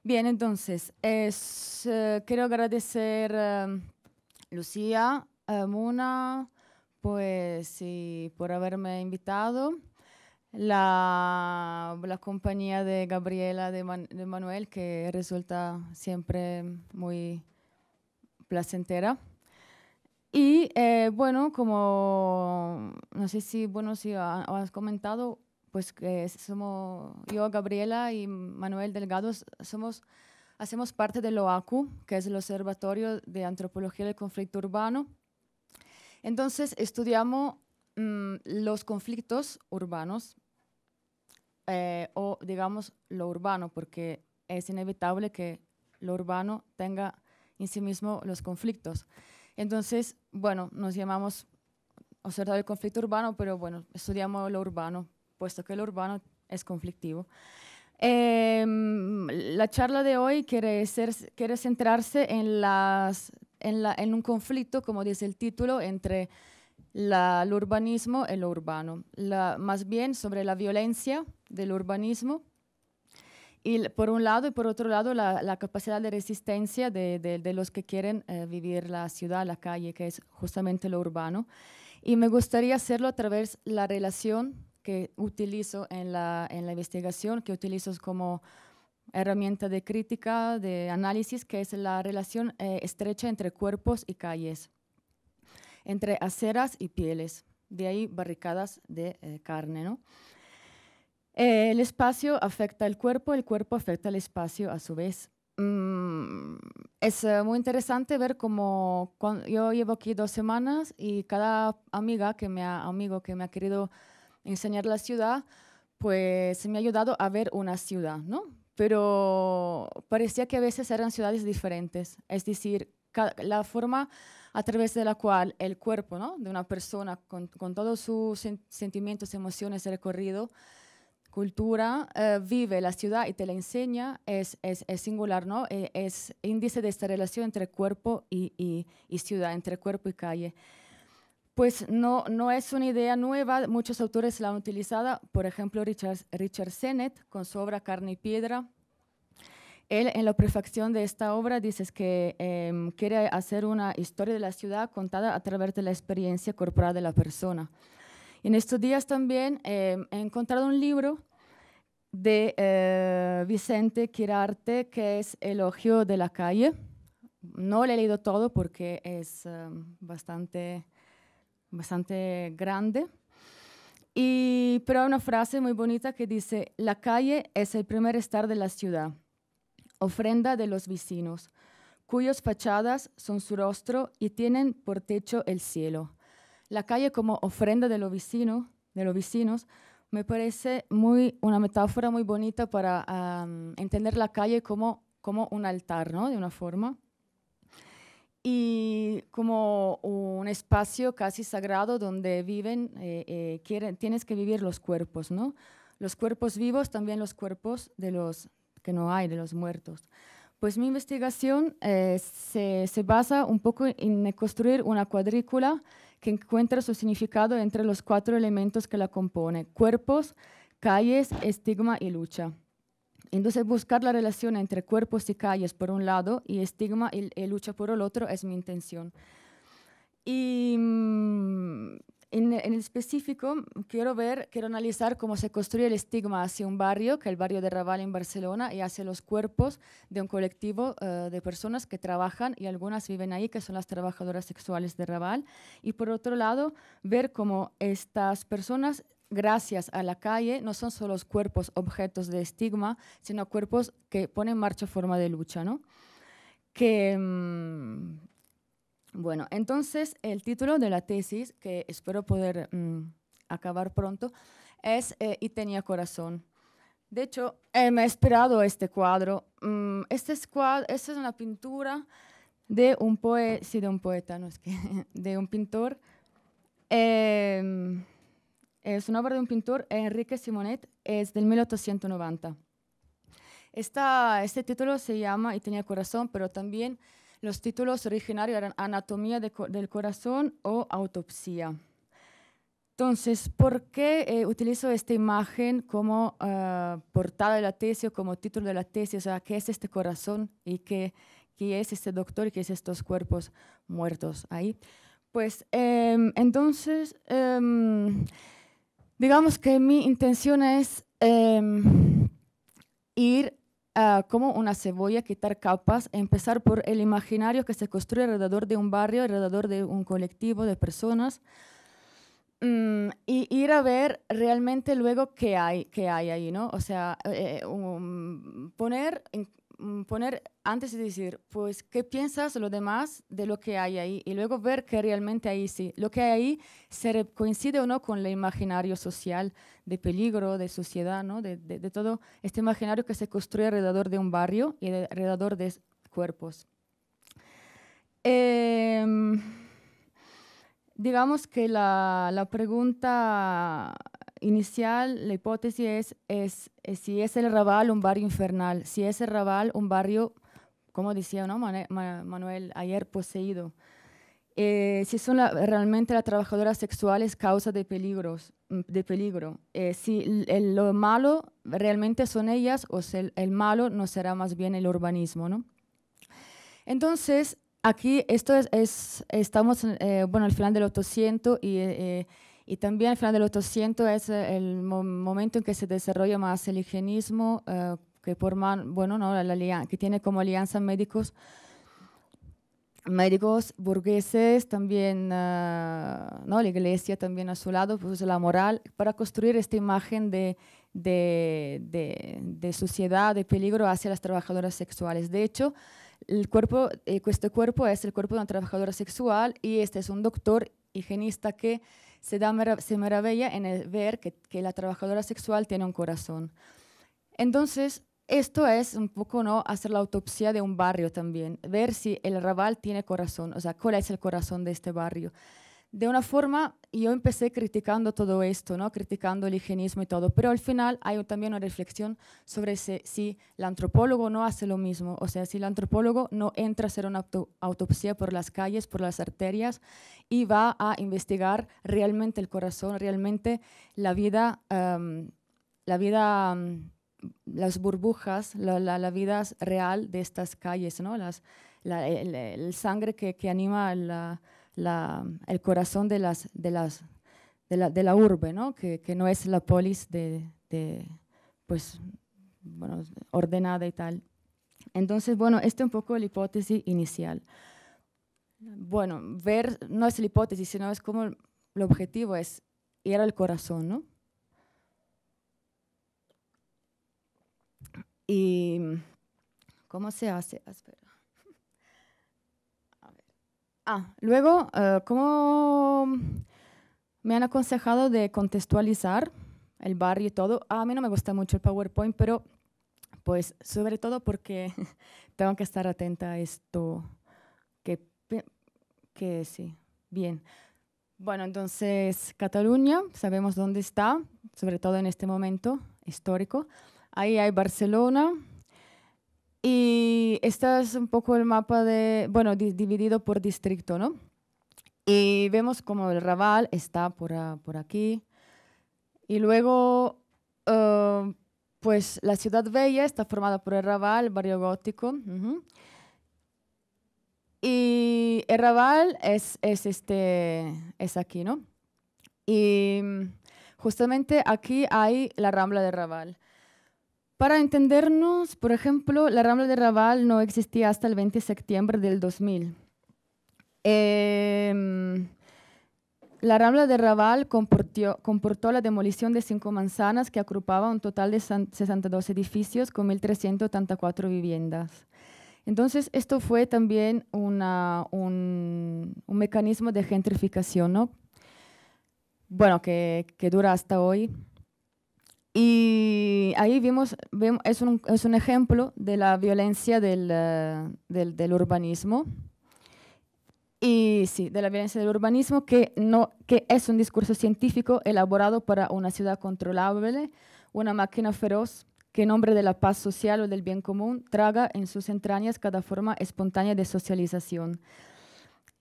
Bien, entonces, eh, quiero agradecer a eh, Lucía, a eh, Muna, pues sí, por haberme invitado. La, compañía de Gabriela de, Manuel, que resulta siempre muy placentera. Y eh, bueno, como no sé si, bueno, si has comentado, pues que somos yo, Gabriela y Manuel Delgado, somos, hacemos parte del OACU, que es el Observatorio de Antropología del Conflicto Urbano entonces estudiamos mm, los conflictos urbanos eh, o digamos lo urbano, porque es inevitable que lo urbano tenga en sí mismo los conflictos. Entonces, bueno, nos llamamos observador del conflicto urbano, pero bueno, estudiamos lo urbano, puesto que lo urbano es conflictivo. Em, la charla de hoy quiere, ser, quiere centrarse en las en, un conflicto, como dice el título, entre el urbanismo y lo urbano, la, más bien sobre la violencia del urbanismo, y por un lado y por otro lado la, capacidad de resistencia de, los que quieren eh, vivir la ciudad, la calle, que es justamente lo urbano. Y me gustaría hacerlo a través de la relación que utilizo en la, en la investigación, que utilizo como herramienta de crítica, de análisis, que es la relación eh, estrecha entre cuerpos y calles, entre aceras y pieles, de ahí barricadas de eh, carne. ¿no? Eh, el espacio afecta al cuerpo, el cuerpo afecta al espacio a su vez. Mm, es muy interesante ver cómo yo llevo aquí dos semanas y cada amiga que me ha, amigo que me ha querido enseñar la ciudad, pues me ha ayudado a ver una ciudad, ¿no? pero parecía que a veces eran ciudades diferentes. Es decir, la forma a través de la cual el cuerpo ¿no? de una persona, con, con todos sus sentimientos, emociones, recorrido, cultura, eh, vive la ciudad y te la enseña, es, es, singular, ¿no? Eh, es, índice de esta relación entre cuerpo y, y ciudad, entre cuerpo y calle. Pues no, no es una idea nueva, muchos autores la han utilizado, por ejemplo Richard, Richard Sennett con su obra Carne y Piedra. Él en la prefacción de esta obra dice que em, quiere hacer una historia de la ciudad contada a través de la experiencia corporal de la persona. En estos días también em, he encontrado un libro de eh, Vicente Quirarte que es Elogio de la calle. No lo he leído todo porque es em, bastante bastante grande. Y, pero hay una frase muy bonita que dice, la calle es el primer estar de la ciudad, ofrenda de los vecinos, cuyas fachadas son su rostro y tienen por techo el cielo. La calle como ofrenda de los, vecino, de los vecinos me parece muy, una metáfora muy bonita para entender la calle como, como un altar, ¿no? De una forma y como un espacio casi sagrado donde viven, eh, eh, tienes que vivir los cuerpos, ¿no? Los cuerpos vivos, también los cuerpos de los que no hay, de los muertos. Pues mi investigación eh, se, se, basa un poco en construir una cuadrícula que encuentra su significado entre los cuatro elementos que la componen, cuerpos, calles, estigma y lucha. Entonces, buscar la relación entre cuerpos y calles por un lado y estigma y, eh, lucha por el otro es mi intención. Y mm, en, el específico, quiero ver, quiero analizar cómo se construye el estigma hacia un barrio, que es el barrio de Raval en Barcelona, y hacia los cuerpos de un colectivo eh, de personas que trabajan y algunas viven ahí, que son las trabajadoras sexuales de Raval. Y por otro lado, ver cómo estas personas gracias a la calle no son solo cuerpos objetos de estigma, sino cuerpos que ponen en marcha forma de lucha, ¿no? Que, mm, bueno, entonces el título de la tesis, que espero poder mm, acabar pronto, es eh, Y tenía corazón. De hecho, eh, me he esperado este cuadro. Mm, este es Esta es una pintura de un poeta, de un poeta, no es que, (laughs) de un pintor. Em, es una obra de un pintor, Enrique Simonet, es del 1890. este título se llama Y tenía corazón, pero también los títulos originarios eran Anatomía del corazón o Autopsia. Entonces, ¿por qué eh, utilizo esta imagen como eh, portada de la tesis o como título de la tesis? O sea, ¿qué es este corazón y qué, qué es este doctor y qué es estos cuerpos muertos ahí? Pues em, entonces... Em, Digamos que mi intención es em, ir como una cebolla, quitar capas, empezar por el imaginario que se construye alrededor de un barrio, alrededor de un colectivo de personas, mm, y ir a ver realmente luego qué hay, hay ahí, ¿no? O sea, eh, eh, poner Mm, poner antes de decir, pues, ¿qué piensas lo demás de lo que hay ahí? Y luego ver que realmente ahí sí, lo que hay ahí se coincide o no con el imaginario social de peligro, de sociedad, ¿no? De, de, todo este imaginario que se construye alrededor de un barrio y alrededor de cuerpos. Em, digamos que la, la pregunta inicial, la hipótesis es, es, eh, si es el Raval un barrio infernal, si es el Raval un barrio, como decía ¿no? Manuel ayer, poseído. Eh, si son la, realmente las trabajadoras sexuales causa de, peligros, mm, de peligro. Eh, si el, lo malo realmente son ellas o el, malo no será más bien el urbanismo. ¿no? Entonces, aquí esto es, estamos, bueno, al final del 800 y y también al final del 800 es eh, el momento en que se desarrolla más el higienismo, eh, que, bueno, no, la, que tiene como alianza médicos, médicos burgueses, también eh, ¿no? la iglesia también a su lado, pues, la moral, para construir esta imagen de, de, de, suciedad, de peligro hacia las trabajadoras sexuales. De hecho, el cuerpo, este cuerpo es el cuerpo de una trabajadora sexual y este es un doctor higienista que se, da, se maravilla en el ver que, la trabajadora sexual tiene un corazón. Entonces, esto es un poco ¿no? hacer la autopsia de un barrio también, ver si el Raval tiene corazón, o sea, cuál es el corazón de este barrio de una forma, yo empecé criticando todo esto, ¿no? criticando el higienismo y todo, pero al final hay también una reflexión sobre si, el antropólogo no hace lo mismo, o sea, si el antropólogo no entra a hacer una autopsia por las calles, por las arterias, y va a investigar realmente el corazón, realmente la vida, la vida las burbujas, la, vida real de estas calles, ¿no? las, la, el, sangre que, que anima la el corazón de, las, de, las, de, la, urbe, Que, no es la polis de, pues, bueno, ordenada y tal. Entonces, bueno, esta es un poco la hipótesis inicial. Bueno, ver no es la hipótesis, sino es como el objetivo es ir al corazón, ¿no? Y ¿cómo se hace? Espera. Ah, luego, como eh, ¿cómo me han aconsejado de contextualizar el barrio y todo? a mí no me gusta mucho el PowerPoint, pero pues sobre todo porque (laughs) tengo que estar atenta a esto que, que sí, bien. Bueno, entonces Cataluña, sabemos dónde está, sobre todo en este momento histórico. Ahí hay Barcelona, y este es un poco el mapa de, bueno, dividido por distrito, ¿no? Y vemos como el Raval está por, aquí. Y luego, eh, pues la ciudad bella está formada por el Raval, barrio gótico. Y el Raval es, es este, aquí, ¿no? Y mm, justamente aquí hay la rambla del Raval. Para entendernos, por ejemplo, la Rambla de Raval no existía hasta el 20 de septiembre del 2000. Em, la Rambla de Raval comportó la demolición de cinco manzanas que agrupaba un total de 62 edificios con 1.384 viviendas. Entonces, esto fue también un, mecanismo de gentrificación, ¿no? Bueno, que, que dura hasta hoy. Y ahí vimos, es, un, es un ejemplo de la violencia del, eh, del, del, urbanismo. Y sí, de la violencia del urbanismo, que, no, que es un discurso científico elaborado para una ciudad controlable, una máquina feroz que en nombre de la paz social o del bien común traga en sus entrañas cada forma espontánea de socialización.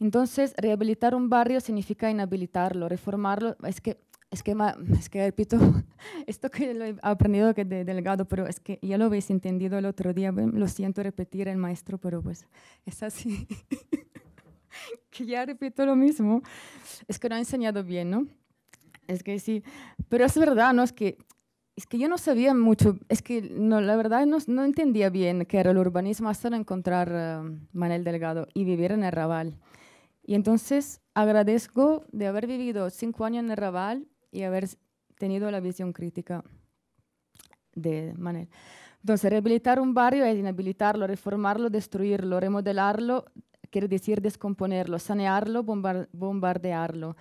Entonces, rehabilitar un barrio significa inhabilitarlo, reformarlo, es que es que, es que repito, (laughs) esto que lo he aprendido que de delgado, pero es que ya lo habéis entendido el otro día, lo siento repetir el maestro, pero pues es así, (laughs) que ya repito lo mismo, es que no ha enseñado bien, ¿no? Es que sí, pero es verdad, ¿no? Es que, es que yo no sabía mucho, es que no, la verdad no, entendía bien qué era el urbanismo hasta encontrar eh, Manel Delgado y vivir en el Raval. Y entonces agradezco de haber vivido cinco años en el Raval y haber tenido la visión crítica de Manel. Entonces, rehabilitar un barrio es inhabilitarlo, reformarlo, destruirlo, remodelarlo, quiere decir descomponerlo, sanearlo, bombardearlo.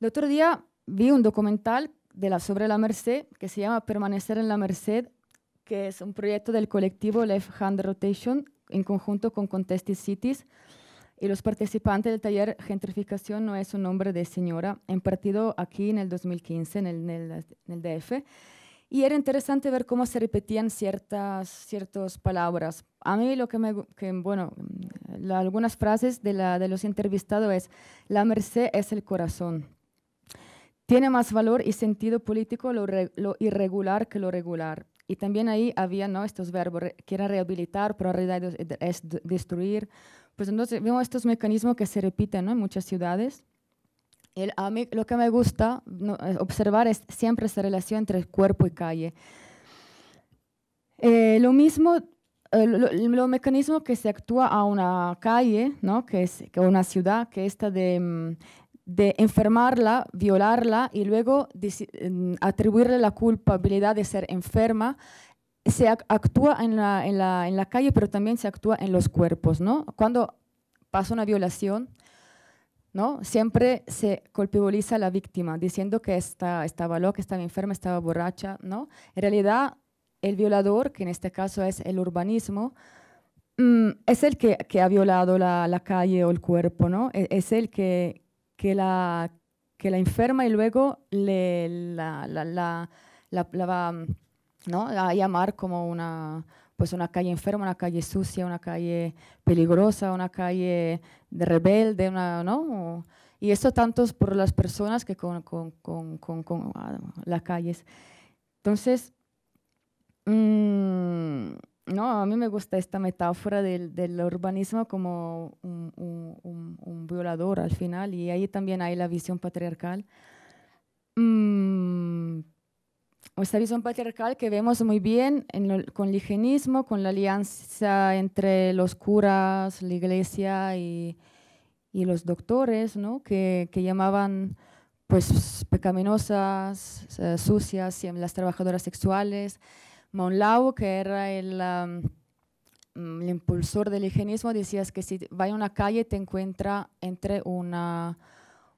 El otro día vi un documental de la, sobre la Merced que se llama Permanecer en la Merced, que es un proyecto del colectivo Left Hand Rotation en conjunto con Contested Cities. Y los participantes del taller Gentrificación no es un nombre de señora, impartido aquí en el 2015 en el, en el, DF. Y era interesante ver cómo se repetían ciertas, ciertos palabras. A mí lo que me, que, bueno, mm, algunas frases de, la, de los entrevistados es, la merced es el corazón. Tiene más valor y sentido político lo, irregular que lo regular. Y también ahí había ¿no? estos verbos que rehabilitar, pero en realidad es destruir, pues entonces vemos estos mecanismos que se repiten ¿no? en muchas ciudades. a mí, lo que me gusta observar es siempre esa relación entre cuerpo y calle. Eh, lo mismo, el eh, lo, mecanismo que se actúa a una calle, ¿no? que es una ciudad, que esta de, mm, de enfermarla, violarla y luego mm, atribuirle la culpabilidad de ser enferma, se actúa en la, calle, pero también se actúa en los cuerpos, ¿no? Cuando pasa una violación, ¿no? Siempre se culpabiliza a la víctima, diciendo que está, estaba loca, estaba enferma, estaba borracha, ¿no? En realidad, el violador, que en este caso es el urbanismo, mm, es el que, ha violado la, calle o el cuerpo, ¿no? E-, es, el que, que, la, que la enferma y luego la, va… ¿no? A llamar como una, pues una calle enferma, una calle sucia, una calle peligrosa, una calle de rebelde, una, ¿no? y esto tanto por las personas que con, con, con, con ah, las calles. Entonces, mm, no, a mí me gusta esta metáfora del, del urbanismo como un, violador al final, y ahí también hay la visión patriarcal. Mm, esta visión patriarcal que vemos muy bien con el higienismo, con la alianza entre los curas, la iglesia y, los doctores, ¿no? que, llamaban pues, pecaminosas, eh, sucias, las trabajadoras sexuales. Maunlau, que era el, el impulsor del higienismo, decía que si va a una calle te encuentra entre una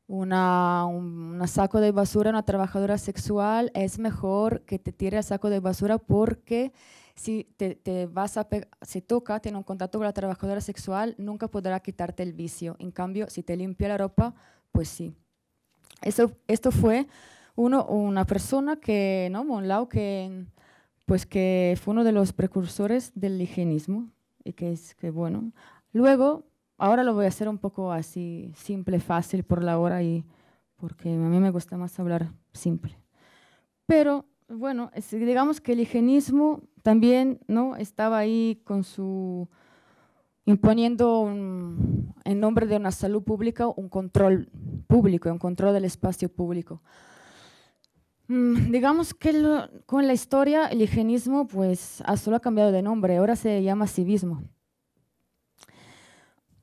una, un saco de basura, una trabajadora sexual, es mejor que te tire el saco de basura porque si te, te vas a si toca, tiene un contacto con la trabajadora sexual, nunca podrá quitarte el vicio. En cambio, si te limpia la ropa, pues sí. Eso, esto fue uno, una persona que, ¿no? Monlau, que, pues que fue uno de los precursores del higienismo y que es que bueno. Luego, ahora lo voy a hacer un poco así, simple, fácil por la hora y porque a mí me gusta más hablar simple. Pero bueno, digamos que el higienismo también ¿no? estaba ahí con su imponiendo en nombre de una salud pública un control público, un control del espacio público. Mm, digamos que con la historia el higienismo pues ah, solo ha cambiado de nombre, ahora se llama civismo.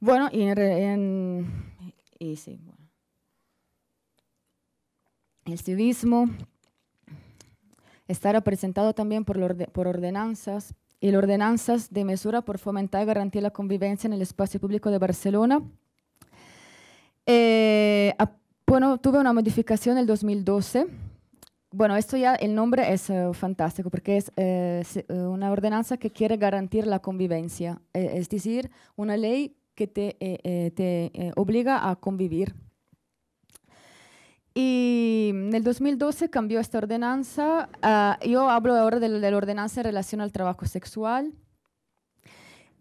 Bueno, y en, y sí, bueno. El civismo está representado también por, por ordenanzas y las ordenanzas de mesura por fomentar y garantizar la convivencia en el espacio público de Barcelona. Eh, bueno, tuve una modificación en el 2012. Bueno, esto ya, el nombre es eh, fantástico porque es eh, una ordenanza que quiere garantizar la convivencia, es decir, una ley que te, eh, eh, te eh, obliga a convivir. Y en el 2012 cambió esta ordenanza. Ah, yo hablo ahora de, la ordenanza en relación al trabajo sexual.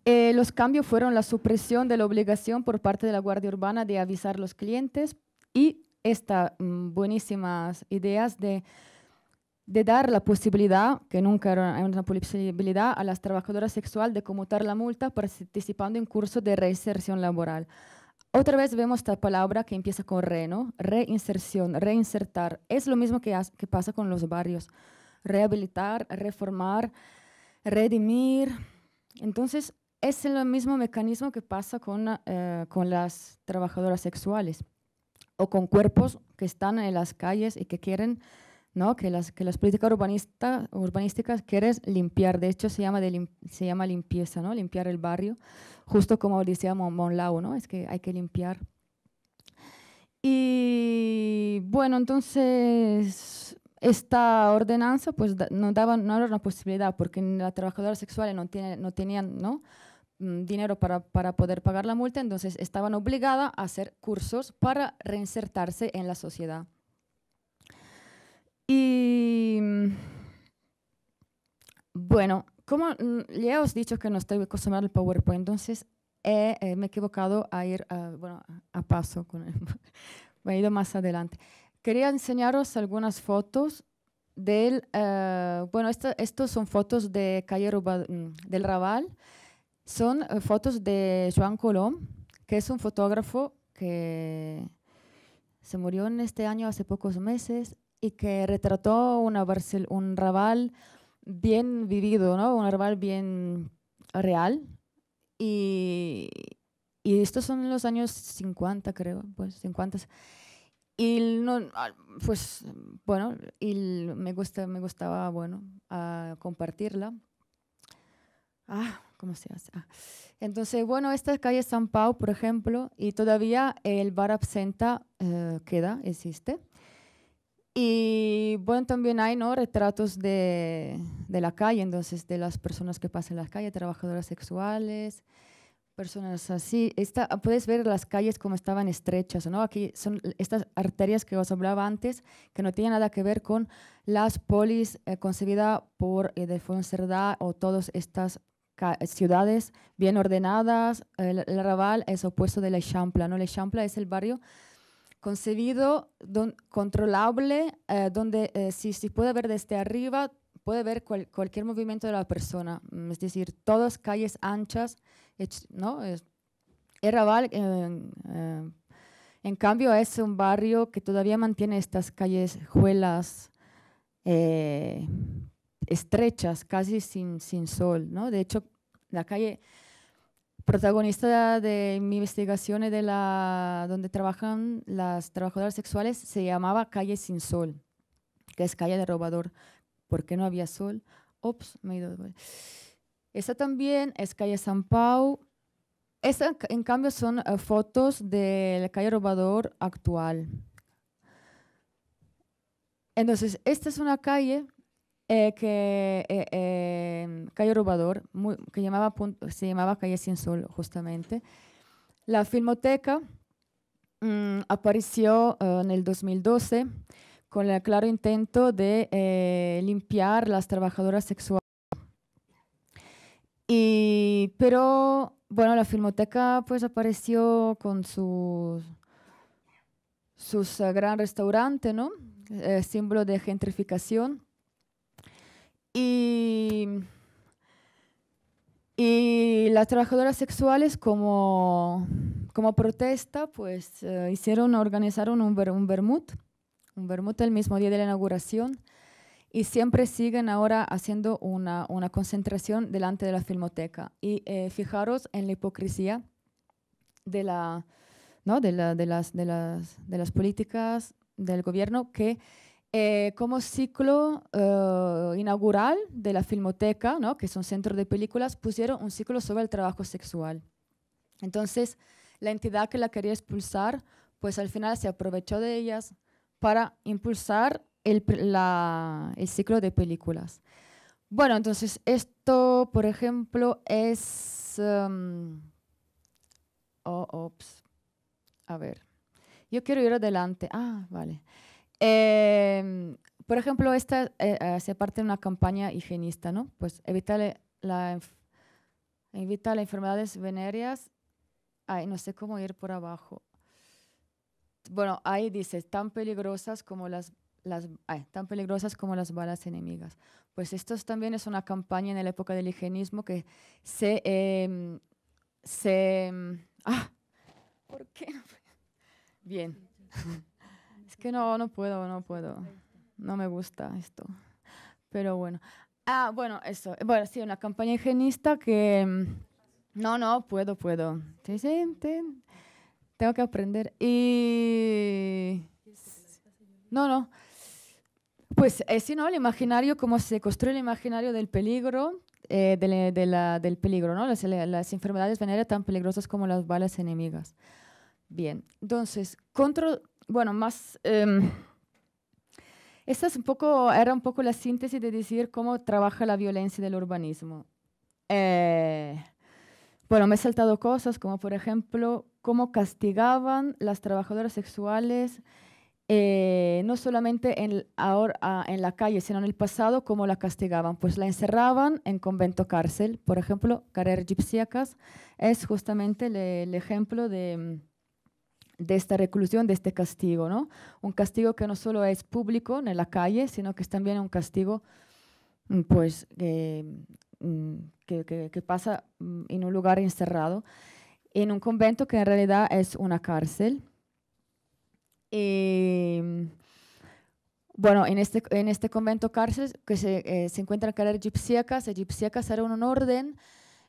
los cambios fueron la supresión de la obligación por parte de la Guardia Urbana de avisar a los clientes y estas mm, buenísimas ideas de de dar la posibilidad, que nunca era una posibilidad, a las trabajadoras sexuales de comutar la multa participando en curso de reinserción laboral. Otra vez vemos esta palabra que empieza con re, ¿no? Reinserción, reinsertar. Es lo mismo que, que pasa con los barrios. Rehabilitar, reformar, redimir. Entonces, es el mismo mecanismo que pasa con, eh, con las trabajadoras sexuales o con cuerpos que están en las calles y que quieren que, las, políticas urbanista, urbanísticas quieren limpiar, de hecho se llama, se llama limpieza, ¿no? limpiar el barrio, justo como decía Mon, es que hay que limpiar. Y bueno, entonces esta ordenanza pues no, daba, no era una posibilidad porque las trabajadoras sexuales no, tenían mm, dinero para, poder pagar la multa, entonces estaban obligadas a hacer cursos para reinsertarse en la sociedad. Y mm, bueno, como mm, ya os he dicho que no estoy acostumbrado al PowerPoint, entonces eh, me he equivocado a ir a, bueno, a paso con él. (laughs) me he ido más adelante. Quería enseñaros algunas fotos del, eh, bueno, estas son fotos de Calle mm, del Raval, son eh, fotos de Joan Colom, que es un fotógrafo que se murió en este año hace pocos meses y que retrató una Barcel un Raval bien vivido, ¿no? un Raval bien real. Y, y, estos son los años 50, creo, pues 50. Y no, pues bueno, y me, gusta, me gustaba bueno, a ah, compartirla. Ah, ¿cómo se hace? Ah. Entonces, bueno, esta calle San Pau, por ejemplo, y todavía el bar absenta eh, queda, existe. Y bueno, también hay ¿no? retratos de, de la calle, entonces de las personas que pasan en la calle, trabajadoras sexuales, personas así. Esta, puedes ver las calles como estaban estrechas, ¿no? Aquí son estas arterias que os hablaba antes, que no tienen nada que ver con las polis concebida eh, concebidas por eh, o todas estas ciudades bien ordenadas. El, Raval es opuesto de la Champla, ¿no? La Champla es el barrio concebido, controlable, eh, donde eh, si, si, puede ver desde arriba, puede ver cualquier movimiento de la persona. Mm, es decir, todas calles anchas, ¿no? es eh, en cambio, es un barrio que todavía mantiene estas calles juelas estrechas, casi sin, sin sol, ¿no? De hecho, la calle protagonista de mi investigación de la, donde trabajan las trabajadoras sexuales se llamaba Calle Sin Sol, que es calle de robador. ¿Por qué no había sol? Ops, me he ido. Esa también es calle San Pau. Estas, en cambio, son eh, fotos de la calle Robador actual. Entonces, esta es una calle eh, que eh, eh, Calle Robador, que llamaba, se llamaba Calle Sin Sol justamente, la filmoteca mm, apareció eh, en el 2012 con el claro intento de limpiar las trabajadoras sexuales. Y, pero bueno, la filmoteca pues apareció con su sus, gran restaurante, ¿no? símbolo de gentrificación y, las trabajadoras sexuales como, como protesta, pues eh, hicieron, organizaron un, ver, un vermut, un el mismo día de la inauguración y siempre siguen ahora haciendo una, concentración delante de la filmoteca. Y eh, fijaros en la hipocresía de, la, de, las, de las políticas del gobierno que eh, como ciclo eh, inaugural de la Filmoteca, ¿no? que es un centro de películas, pusieron un ciclo sobre el trabajo sexual. Entonces, la entidad que la quería expulsar, pues al final se aprovechó de ellas para impulsar el, ciclo de películas. Bueno, entonces esto, por ejemplo, es... Em, oh, ops. A ver. Yo quiero ir adelante. Ah, vale. Em, por ejemplo, esta hace eh, eh, parte de una campaña higienista, ¿no? Pues evita la, las enfermedades venéreas. Ay, no sé cómo ir por abajo. Bueno, ahí dice, tan peligrosas como las las, tan peligrosas como las balas enemigas. Pues esto también es una campaña en la época del higienismo que se... Em, se em, ah, ¿Por qué? (laughs) Bien que no, no puedo, no puedo. No me gusta esto. Pero bueno. Ah, bueno, eso. Bueno, sí, una campaña higienista que... Mm, no, no, puedo, puedo. Tengo que aprender. Y... No, no. Pues es eh, si no, el imaginario, cómo se construye el imaginario del peligro, eh, del peligro, ¿no? Las, enfermedades venéreas tan peligrosas como las balas enemigas. Bien, entonces, control, bueno, más... Em, esta es un poco, era un poco la síntesis de decir cómo trabaja la violencia del urbanismo. Eh, bueno, me he saltado cosas como, por ejemplo, cómo castigaban las trabajadoras sexuales, eh, no solamente en, ahora, ah, en la calle, sino en el pasado, cómo la castigaban. Pues la encerraban en convento cárcel. Por ejemplo, Carrer gipsíacas es justamente el ejemplo de de esta reclusión, de este castigo, ¿no? Un castigo que no solo es público en la calle, sino que es también un castigo, mm, pues, que, mm, pasa mm, en un lugar encerrado, en un convento que en realidad es una cárcel. Em, bueno, en este, en este convento cárcel que se, eh, encuentra se encuentran carreras egipciacas, egipciacas era un orden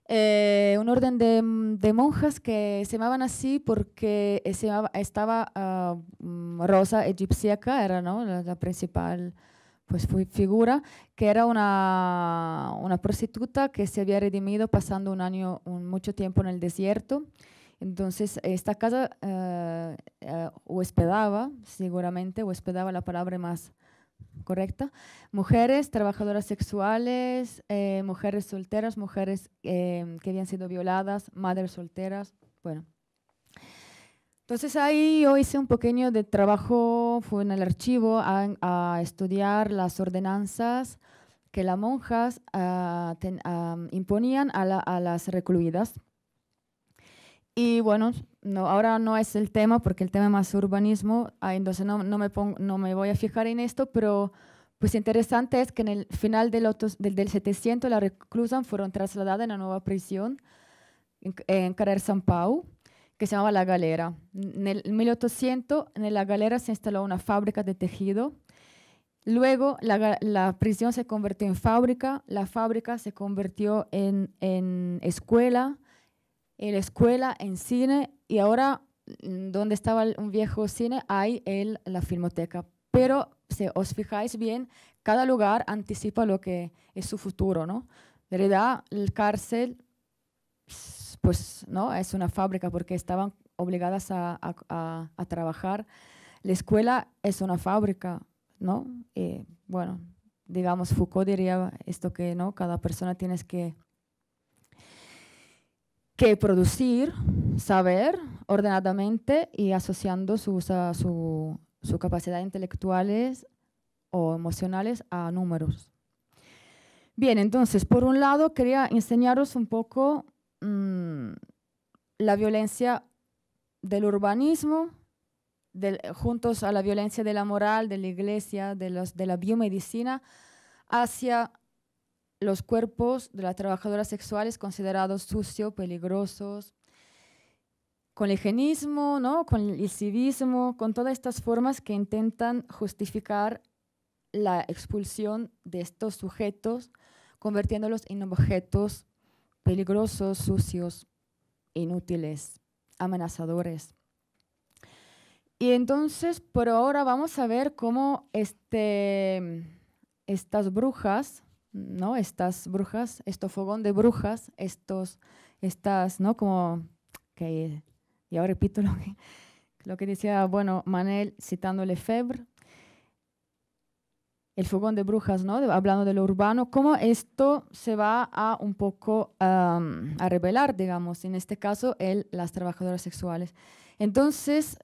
eh, un orden de, monjas que se llamaban así porque estaba ah, mm, Rosa Egipciaca, era ¿no? la, principal pues, figura, que era una, una, prostituta que se había redimido pasando un año, mucho tiempo en el desierto. Entonces, esta casa uh, hospedaba, seguramente, hospedaba la palabra más Correcta. Mujeres, trabajadoras sexuales, eh, mujeres solteras, mujeres em, que habían sido violadas, madres solteras, bueno. Entonces ahí yo hice un pequeño de trabajo, fue en el archivo a, estudiar las ordenanzas que las monjas ah, ah, imponían a las recluidas y bueno, no, ahora no es el tema porque el tema es más urbanismo, entonces no, me no me voy a fijar en esto, pero pues interesante es que en el final del, del, 700 la reclusas fueron trasladadas a una nueva prisión en, en Carrer San Pau, que se llamaba La Galera. En el 1800 en La Galera se instaló una fábrica de tejido. Luego la, prisión se convirtió en fábrica, la fábrica se convirtió en, en escuela, en la escuela, en cine, y ahora mm, donde estaba un viejo cine hay el, la filmoteca. Pero si os fijáis bien, cada lugar anticipa lo que es su futuro, ¿no? De verdad, el cárcel, pues, ¿no? Es una fábrica porque estaban obligadas a, a, trabajar. La escuela es una fábrica, ¿no? Eh, bueno, digamos, Foucault diría esto que, ¿no? Cada persona tienes que que producir saber ordenadamente y asociando sus, ah, su, capacidad intelectuales o emocionales a números. Bien, entonces, por un lado, quería enseñaros un poco mm, la violencia del urbanismo, del, juntos a la violencia de la moral, de la iglesia, de, los, de la biomedicina, hacia los cuerpos de las trabajadoras sexuales considerados sucios, peligrosos, con el higienismo, ¿no? con el civismo, con todas estas formas que intentan justificar la expulsión de estos sujetos, convirtiéndolos en objetos peligrosos, sucios, inútiles, amenazadores. Y entonces, por ahora vamos a ver cómo este, estas brujas ¿no? Estas brujas, estos fogón de brujas, estos, estas, ¿no? Como que, ahora repito lo que, lo que decía, bueno, Manel citando Lefebvre, el fogón de brujas, ¿no? hablando de lo urbano, cómo esto se va a un poco a revelar, digamos, en este caso, el, las trabajadoras sexuales. Entonces,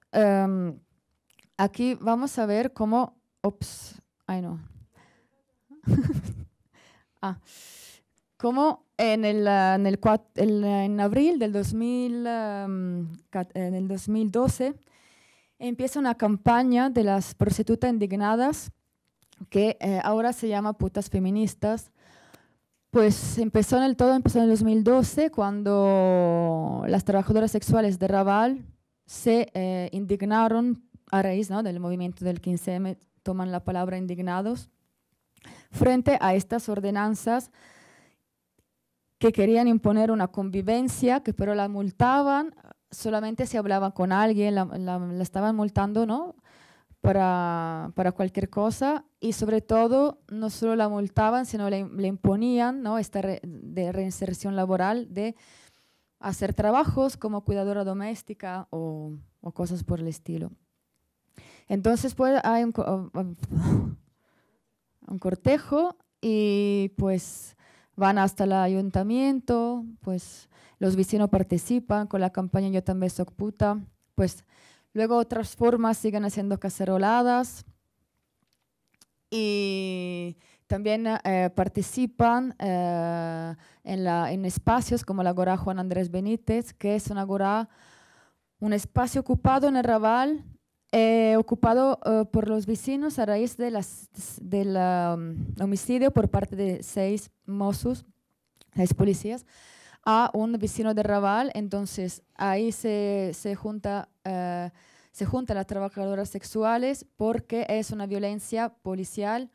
aquí vamos a ver cómo, ops, ay no. (laughs) Ah, como en, el, ah, ah, en, abril del 2000, en el 2012 empieza una campaña de las prostitutas indignadas que eh, ahora se llama Putas Feministas. Pues empezó en el todo, empezó en el 2012 cuando las trabajadoras sexuales de Raval se eh, indignaron a raíz del movimiento del 15M, toman la palabra indignados frente a estas ordenanzas que querían imponer una convivencia, que pero la multaban, solamente si hablaba con alguien, la, estaban multando, ¿no? Para, para, cualquier cosa y sobre todo no solo la multaban, sino le, imponían ¿no? esta de reinserción laboral de hacer trabajos como cuidadora doméstica o, o cosas por el estilo. Entonces, pues hay un un cortejo y pues van hasta el ayuntamiento, pues los vecinos participan con la campaña Yo también soy puta, pues luego otras formas siguen haciendo caceroladas y también eh, participan eh, en, la, en, espacios como la Gora Juan Andrés Benítez, que es una agora, un espacio ocupado en el Raval eh, ocupado eh, por los vecinos a raíz del de mm, homicidio por parte de seis mozos, seis policías, a un vecino de Raval. Entonces ahí se, se junta... Eh, se juntan las trabajadoras sexuales porque es una violencia policial,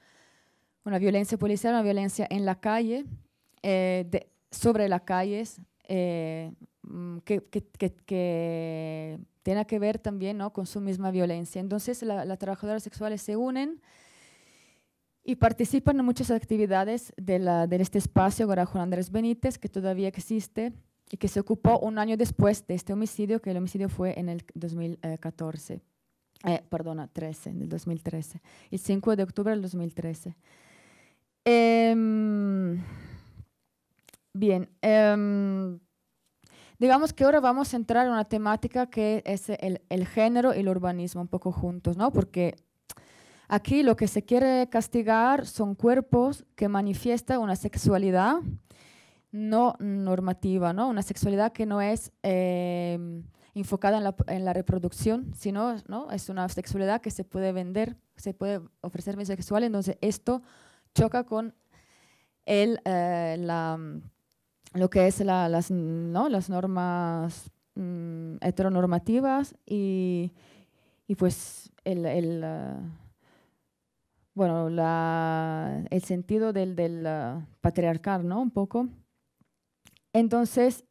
una violencia policial, una violencia en la calle, sobre las calles, mm, que, que tiene que ver también ¿no? con su misma violencia. Entonces las trabajadoras sexuales se unen y participan en muchas actividades de, la, este espacio Juan Andrés Benítez, que todavía existe y que se ocupó un año después de este homicidio, que el homicidio fue en el 2014, perdona, 13, el 2013, el 5 de octubre del 2013. Em, bien, em, Digamos que ahora vamos a entrar en una temática que es el, género y el urbanismo un poco juntos, ¿no? Porque aquí lo que se quiere castigar son cuerpos que manifiestan una sexualidad no normativa, ¿no? Una sexualidad que no es eh, enfocada en la, reproducción, sino ¿no? es una sexualidad que se puede vender, se puede ofrecer bisexual, entonces esto choca con el, eh, la lo que es mm, las, normas mm, heteronormativas y, pues el, el ah, bueno, la, el sentido del, del ah, patriarcal, ¿no? Un poco. Entonces,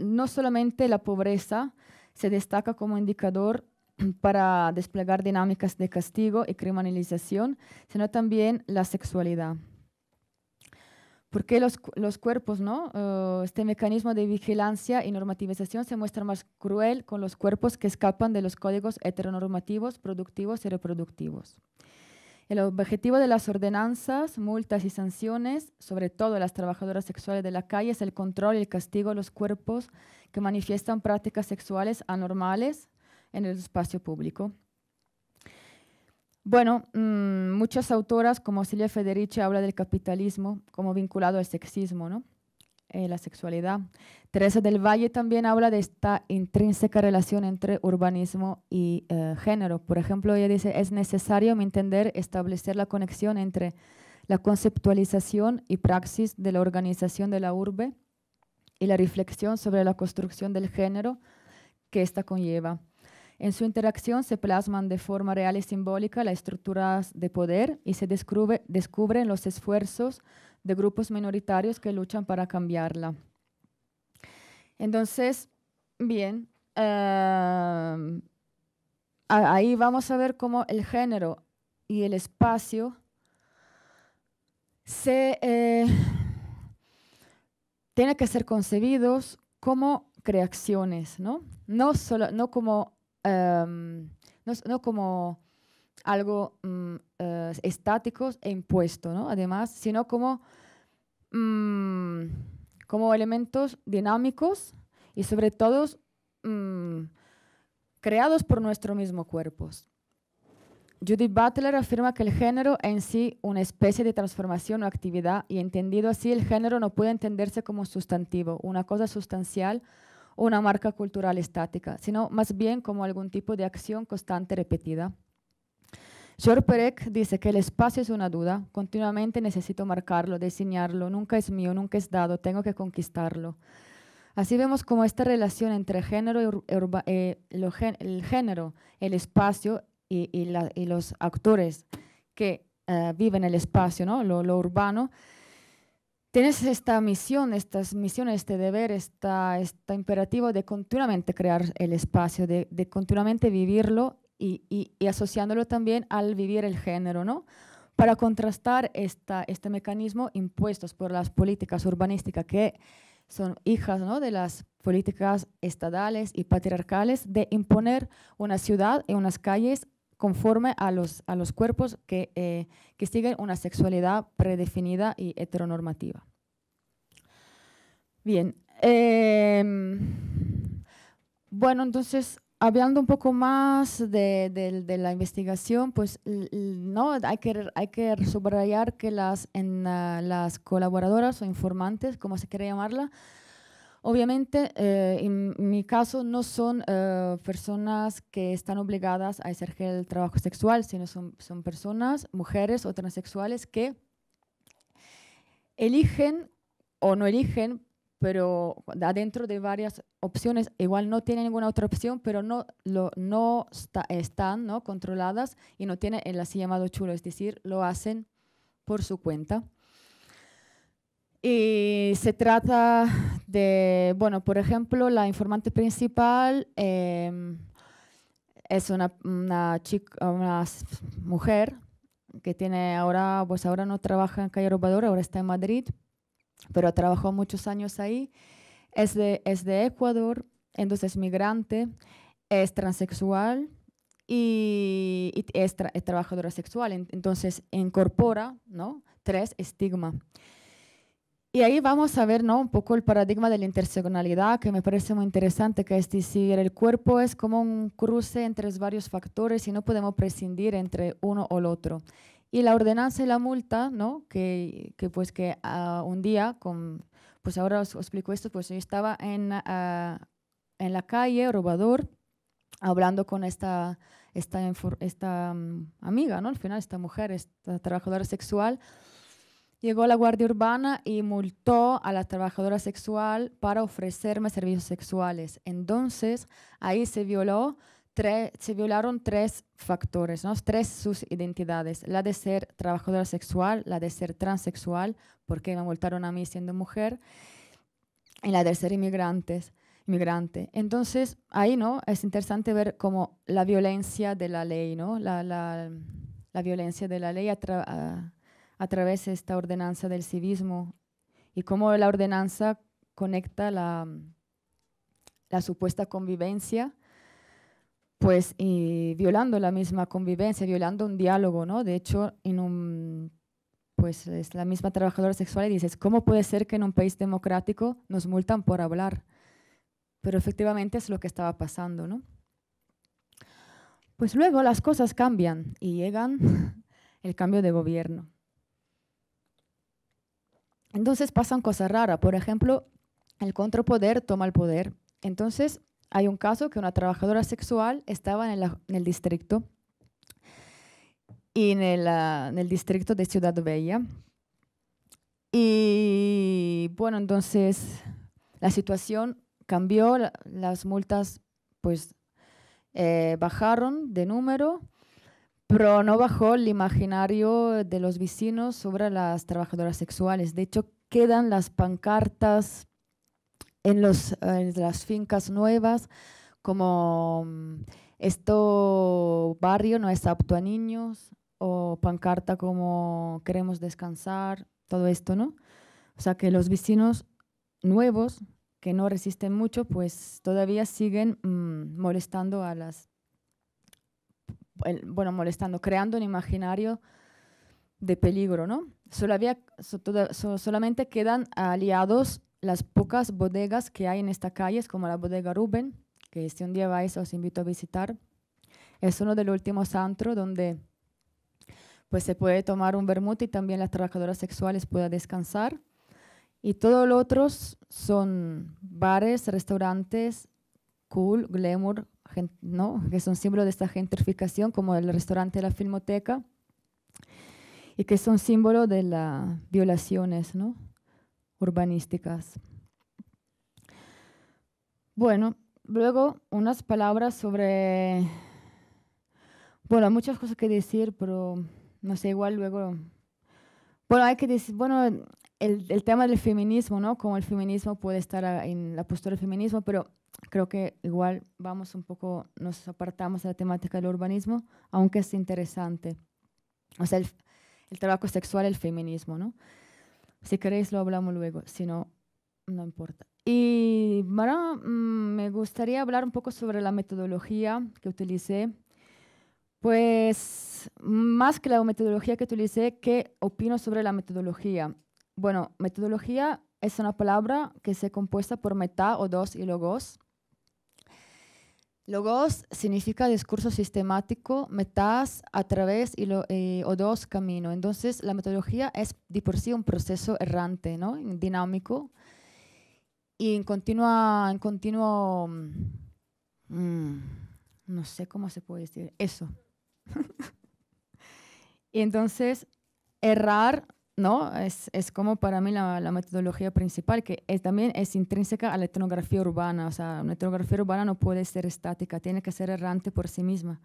no solamente la pobreza se destaca como indicador (clears throat) para desplegar dinámicas de castigo y criminalización, sino también la sexualidad. ¿Por qué los cuerpos, ¿no? este mecanismo de vigilancia y normativización se muestra más cruel con los cuerpos que escapan de los códigos heteronormativos, productivos y reproductivos. El objetivo de las ordenanzas, multas y sanciones, sobre todo las trabajadoras sexuales de la calle, es el control y el castigo de los cuerpos que manifiestan prácticas sexuales anormales en el espacio público. Bueno, mm, muchas autoras como Silvia Federici habla del capitalismo como vinculado al sexismo, ¿no? Eh, la sexualidad. Teresa del Valle también habla de esta intrínseca relación entre urbanismo y eh, género. Por ejemplo, ella dice, es necesario, entender, establecer la conexión entre la conceptualización y praxis de la organización de la urbe y la reflexión sobre la construcción del género que ésta conlleva. En su interacción se plasman de forma real y simbólica las estructuras de poder y se descubre, descubren los esfuerzos de grupos minoritarios que luchan para cambiarla. Entonces, bien, em, ahí vamos a ver cómo el género y el espacio se eh, tienen que ser concebidos como creaciones, ¿no? No, solo, no como Em, no, como algo mm, eh, estático e impuesto, ¿no? Además, sino como, mm, como elementos dinámicos y sobre todo mm, creados por nuestro mismo cuerpo. Judith Butler afirma que el género en sí una especie de transformación o actividad y entendido así el género no puede entenderse como sustantivo, una cosa sustancial una marca cultural estática, sino más bien como algún tipo de acción constante repetida. Perec dice que el espacio es una duda, continuamente necesito marcarlo, diseñarlo, nunca es mío, nunca es dado, tengo que conquistarlo. Así vemos cómo esta relación entre género eh, el género, el espacio y, los actores que eh, viven el espacio, ¿no? lo urbano, tienes esta misión, estas misiones, este deber, esta, este imperativo de continuamente crear el espacio, de, continuamente vivirlo y, asociándolo también al vivir el género, ¿no? Para contrastar esta, este mecanismo impuesto por las políticas urbanísticas que son hijas ¿no? de las políticas estadales y patriarcales de imponer una ciudad y unas calles conforme a los, a los cuerpos eh, que, siguen una sexualidad predefinida y heteronormativa. Bien. Em, bueno, entonces, hablando un poco más de, la investigación, pues no, hay que, subrayar que las, en, ah, las colaboradoras o informantes, como se quiere llamarla, Obviamente, eh, en mi caso, no son eh, personas que están obligadas a ejercer el trabajo sexual, sino son, son personas, mujeres o transexuales, que eligen o no eligen, pero adentro de varias opciones, igual no tienen ninguna otra opción, pero no, lo, no están ¿no? controladas y no tienen el así llamado chulo, es decir, lo hacen por su cuenta. Y se trata bueno, por ejemplo, la informante principal em, es una, chica, una mujer que tiene ahora, pues ahora no trabaja en Calle Robador, ahora está en Madrid, pero trabajó muchos años ahí. Es de, es de Ecuador, entonces es migrante, es transexual y, es, trabajadora sexual. Entonces incorpora ¿no? tres estigmas. Y ahí vamos a ver ¿no? un poco el paradigma de la interseccionalidad, que me parece muy interesante, que es decir, el cuerpo es como un cruce entre varios factores y no podemos prescindir entre uno o el otro. Y la ordenanza y la multa, ¿no? que, pues que ah, un día, con, pues ahora os, explico esto, pues yo estaba en, ah, en la calle, robador, hablando con esta, esta, esta mm, amiga, ¿no? al final esta mujer, esta trabajadora sexual, Llegó la Guardia Urbana y multó a la trabajadora sexual para ofrecerme servicios sexuales. Entonces, ahí se violó Tres, se violaron tres factores, ¿no? tres sus identidades, la de ser trabajadora sexual, la de ser transexual, porque me multaron a mí siendo mujer, y la de ser inmigrantes, inmigrante. Entonces, ahí ¿no? es interesante ver cómo la violencia de la ley, ¿no? la, la, violencia de la ley a, través a través de esta ordenanza del civismo y cómo la ordenanza conecta la, la supuesta convivencia, pues violando la misma convivencia, violando un diálogo, ¿no? De hecho, en un, pues es la misma trabajadora sexual y dices, ¿cómo puede ser que en un país democrático nos multan por hablar? Pero efectivamente es lo que estaba pasando, ¿no? Pues luego las cosas cambian y llegan (laughs) el cambio de gobierno. Entonces pasan cosas raras. Por ejemplo, el contrapoder toma el poder. Entonces hay un caso que una trabajadora sexual estaba en, el distrito y ah, en el, distrito de Ciudad Bella. Y bueno, entonces la situación cambió, las multas pues eh, bajaron de número pero no bajó el imaginario de los vecinos sobre las trabajadoras sexuales. De hecho, quedan las pancartas en, las fincas nuevas como mm, esto barrio no es apto a niños o pancarta como queremos descansar, todo esto, ¿no? O sea que los vecinos nuevos que no resisten mucho, pues todavía siguen mm, molestando a las bueno, molestando, creando un imaginario de peligro, ¿no? había, solamente quedan aliados las pocas bodegas que hay en esta es como la bodega Rubén, que si un día vais os invito a visitar. Es uno de los últimos antros donde pues, se puede tomar un vermut y también las trabajadoras sexuales puedan descansar. Y todos los otros son bares, restaurantes, cool, glamour, gente, ¿no? que son símbolo de esta gentrificación, como el restaurante de la Filmoteca, y que son símbolo de las violaciones ¿no? urbanísticas. Bueno, luego unas palabras sobre... Bueno, muchas cosas que decir, pero no sé, igual luego... Bueno, hay que decir, bueno, el, el tema del feminismo, ¿no? Cómo el feminismo puede estar en la postura del feminismo, pero creo que igual vamos un poco, nos apartamos de la temática del urbanismo, aunque es interesante. O sea, el, trabajo sexual, el feminismo, ¿no? Si queréis lo hablamos luego, si no, no importa. Y bueno mm, me gustaría hablar un poco sobre la metodología que utilicé. Pues más que la metodología que utilicé, ¿qué opino sobre la metodología? Bueno, metodología es una palabra que se compuesta por meta o dos y logos. Logos significa discurso sistemático, metas a través y eh, o dos caminos. Entonces, la metodología es de por sí un proceso errante, ¿no? dinámico y en continua, en continuo, mm, no sé cómo se puede decir, eso. (laughs) y entonces, errar ¿no? Es, es, como para mí la, metodología principal, que también es intrínseca a la etnografía urbana. O sea, una etnografía urbana no puede ser estática, tiene que ser errante por sí misma.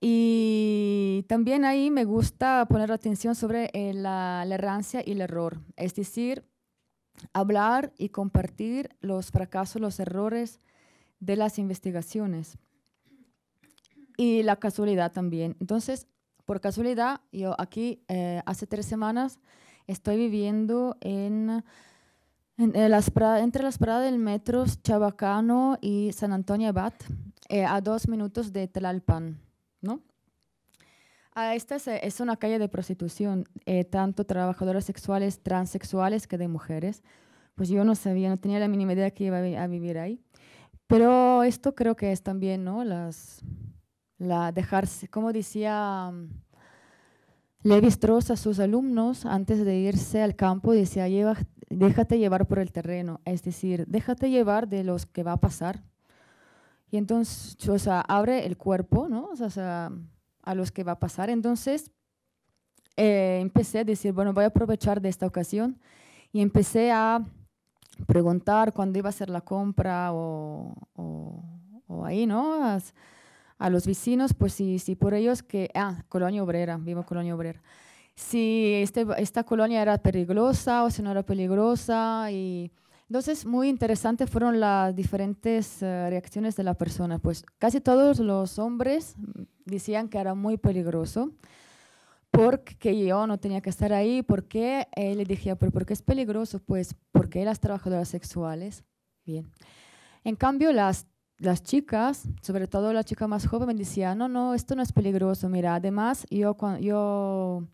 Y también ahí me gusta poner atención sobre eh, la, la, errancia y el error, es decir, hablar y compartir los fracasos, los errores de las investigaciones y la casualidad también. Entonces, por casualidad, yo aquí eh, hace tres semanas estoy viviendo en, entre las paradas del metro Chabacano y San Antonio Abad, eh, a dos minutos de Tlalpan, ¿no? Ah, esta eh, es, una calle de prostitución, tanto trabajadoras sexuales, transexuales que de mujeres. Pues yo no sabía, no tenía la mínima idea que iba a, a vivir ahí. Pero esto creo que es también, ¿no? Las, la dejarse, como decía mm, Levi Strauss a sus alumnos antes de irse al campo, decía, déjate llevar por el terreno, es decir, déjate llevar de los que va a pasar. Y entonces, o abre el cuerpo, ¿no? a los que va a pasar. Entonces, eh, empecé a decir, bueno, voy a aprovechar de esta ocasión y empecé a preguntar cuándo iba a hacer la compra o, o, ahí, ¿no? a los vecinos, pues sí, sí, por ellos que, ah, colonia obrera, vivo colonia obrera. Si este, esta colonia era peligrosa o si no era peligrosa. Y, entonces, muy interesante fueron las diferentes eh, reacciones de la persona. Pues casi todos los hombres decían que era muy peligroso porque yo no tenía que estar ahí, porque él le decía, pero ¿por qué es peligroso? Pues porque las trabajadoras sexuales, bien. En cambio, las las chicas, sobre todo la chica más joven, me decía, no, no, esto no es peligroso. Mira, además, yo, yo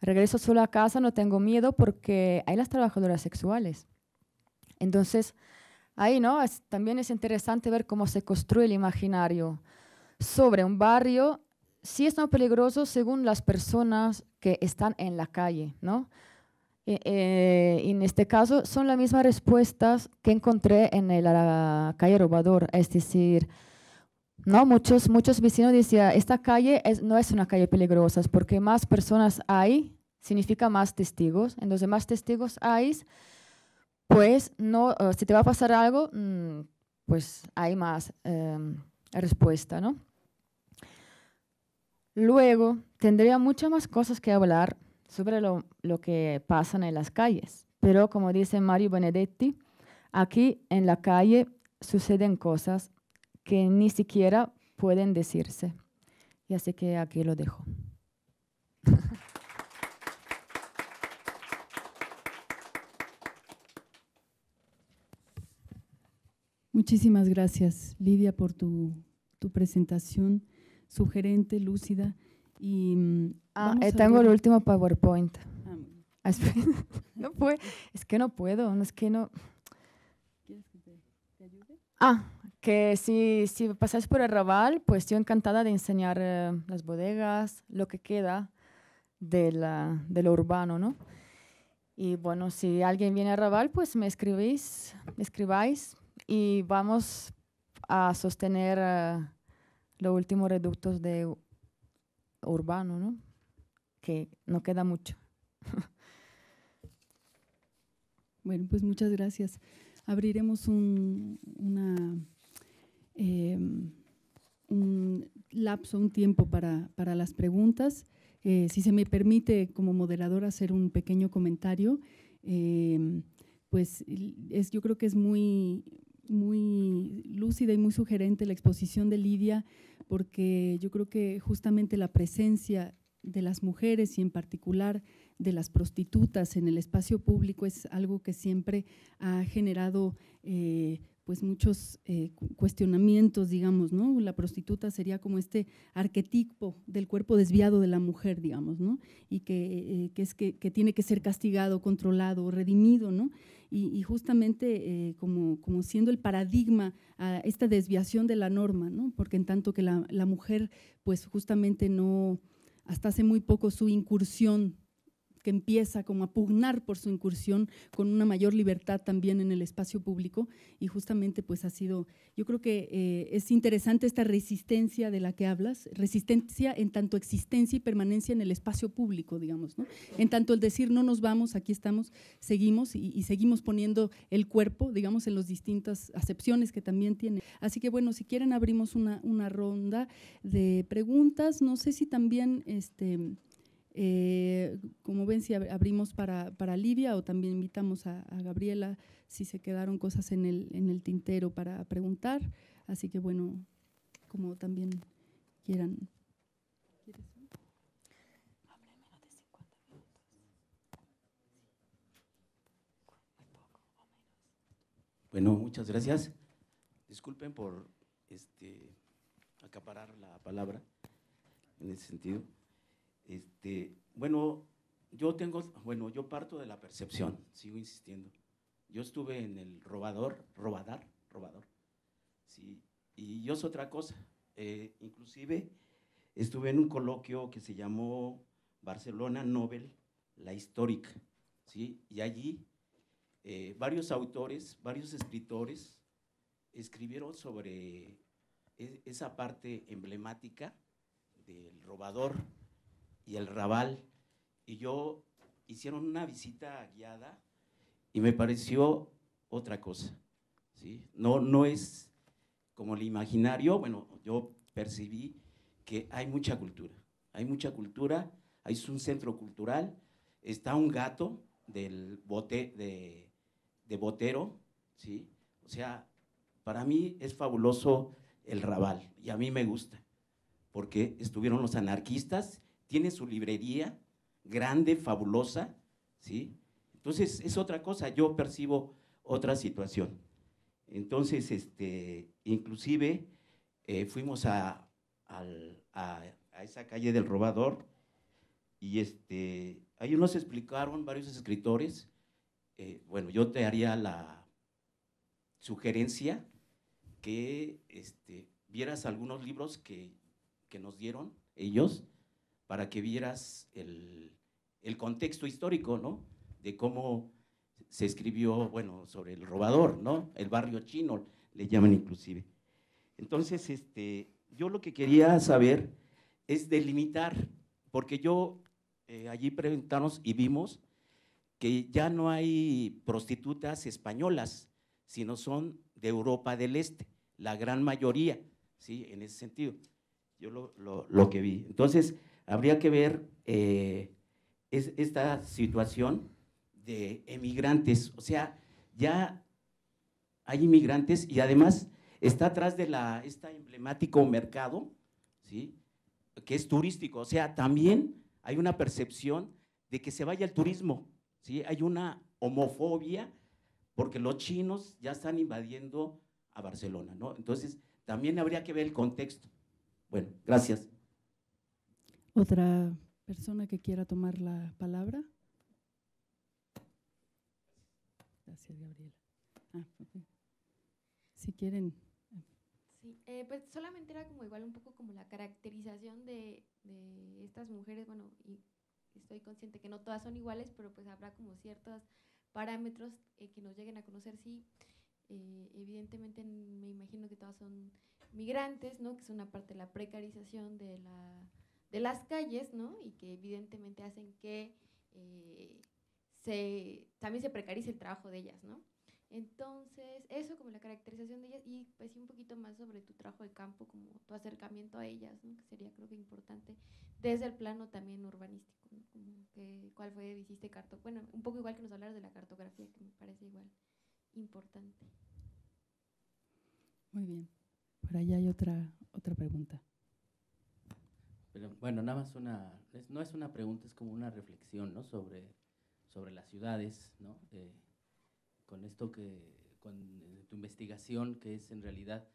regreso sola a casa, no tengo miedo porque hay las trabajadoras sexuales. Entonces, ahí ¿no? también es interesante ver cómo se construye el imaginario sobre un barrio, si es no peligroso según las personas que están en la calle, ¿no? Eh, eh en este caso son las mismas respuestas que encontré en la calle Robador, es decir, no muchos, muchos vecinos decían, esta calle es, no es una calle peligrosa, porque más personas hay, significa más testigos, entonces más testigos hay, pues no, eh, si te va a pasar algo, mm, pues hay más em, respuesta, ¿no? Luego, tendría muchas más cosas que hablar sobre lo, que pasa en las calles. Pero como dice Mario Benedetti, aquí en la calle suceden cosas que ni siquiera pueden decirse. Y así que aquí lo dejo. (laughs) Muchísimas gracias, Lidia, por tu, tu presentación sugerente, lúcida. Y mm, ah, tengo el último PowerPoint. Ah, ah, (laughs) no Es que no puedo. No es que no. ¿Quieres que te, ayude? Ah, que si, si pasáis por el Raval, pues estoy encantada de enseñar eh, las bodegas, lo que queda de, lo urbano, ¿no? Y bueno, si alguien viene a Raval, pues me escribís, escribáis y vamos a sostener eh, los últimos reductos de urbano, ¿no? Que no queda mucho. (laughs) bueno, pues muchas gracias. Abriremos un, una, em, un lapso, un tiempo para, para las preguntas. Eh, si se me permite, como moderadora, hacer un pequeño comentario, em, pues es, yo creo que es muy, muy lúcida y muy sugerente la exposición de Lidia, porque yo creo que justamente la presencia de las mujeres y en particular de las prostitutas en el espacio público es algo que siempre ha generado eh, pues muchos eh, cuestionamientos, digamos, ¿no? La prostituta sería como este arquetipo del cuerpo desviado de la mujer, digamos, ¿no? Y que, eh, eh, es que, tiene que ser castigado, controlado, redimido, ¿no? Y, justamente como, como, siendo el paradigma a esta desviación de la norma, ¿no? Porque en tanto que la, la mujer, pues justamente no, hasta hace muy poco su incursión que empieza como a pugnar por su incursión con una mayor libertad también en el espacio público y justamente pues ha sido, yo creo que eh, es interesante esta resistencia de la que hablas, resistencia en tanto existencia y permanencia en el espacio público, digamos, ¿no? en tanto el decir no nos vamos, aquí estamos, seguimos y, seguimos poniendo el cuerpo, digamos, en las distintas acepciones que también tiene. Así que bueno, si quieren abrimos una, una ronda de preguntas, no sé si también... este eh, como ven, si abrimos para, para o también invitamos a, Gabriela si se quedaron cosas en el, en el tintero para preguntar. Así que bueno, como también quieran. Bueno, muchas gracias. Disculpen por este, acaparar la palabra en ese sentido. Este, bueno, yo tengo, bueno, yo parto de la percepción, sigo insistiendo. Yo estuve en el robador, robadar, robador, sí, y yo es otra cosa. Eh, inclusive estuve en un coloquio que se llamó Barcelona Nobel, la histórica, sí, y allí eh, varios autores, varios escritores escribieron sobre e, esa parte emblemática del robador y el Raval, y yo hicieron una visita guiada y me pareció otra cosa. ¿sí? No, no es como el imaginario, bueno, yo percibí que hay mucha cultura, hay mucha cultura, hay un centro cultural, está un gato del bote, de, botero, ¿sí? o sea, para mí es fabuloso el Raval y a mí me gusta, porque estuvieron los anarquistas tiene su librería grande, fabulosa, ¿sí? Entonces es otra cosa, yo percibo otra situación. Entonces, este, inclusive eh, fuimos a, esa calle del robador y este, ahí nos explicaron varios escritores, eh, bueno, yo te haría la sugerencia que este, vieras algunos libros que, que nos dieron ellos, para que vieras el, contexto histórico, ¿no? De cómo se escribió, bueno, sobre el robador, ¿no? El barrio chino, le llaman inclusive. Entonces, este, yo lo que quería saber es delimitar, porque yo eh, allí preguntamos y vimos que ya no hay prostitutas españolas, sino son de Europa del Este, la gran mayoría, ¿sí? En ese sentido, yo lo, lo que vi. Entonces, habría que ver eh, esta situación de emigrantes. O sea, ya hay inmigrantes y además está atrás de la, este emblemático mercado, ¿sí? que es turístico. O sea, también hay una percepción de que se vaya el turismo. ¿sí? Hay una homofobia porque los chinos ya están invadiendo a Barcelona. ¿no? Entonces, también habría que ver el contexto. Bueno, gracias. ¿Otra persona que quiera tomar la palabra? Gracias, Gabriela. Ah, si quieren. Sí, eh, pues solamente era como igual un poco como la caracterización de, estas mujeres, bueno, y estoy consciente que no todas son iguales, pero pues habrá como ciertos parámetros eh, que nos lleguen a conocer, sí. Eh, evidentemente me imagino que todas son migrantes, ¿no? que es una parte de la precarización de la de las calles, ¿no? Y que evidentemente hacen que eh, se, también se precarice el trabajo de ellas, ¿no? Entonces, eso como la caracterización de ellas y pues un poquito más sobre tu trabajo de campo, como tu acercamiento a ellas, ¿no? que sería creo que importante desde el plano también urbanístico, como que cuál fue, hiciste carto, bueno, un poco igual que nos hablaras de la cartografía, que me parece igual importante. Muy bien, por allá hay otra, otra pregunta bueno, nada más una, no es una pregunta, es como una reflexión, ¿no? Sobre, sobre las ciudades, ¿no? Eh, con esto que, con eh, tu investigación, que es en realidad,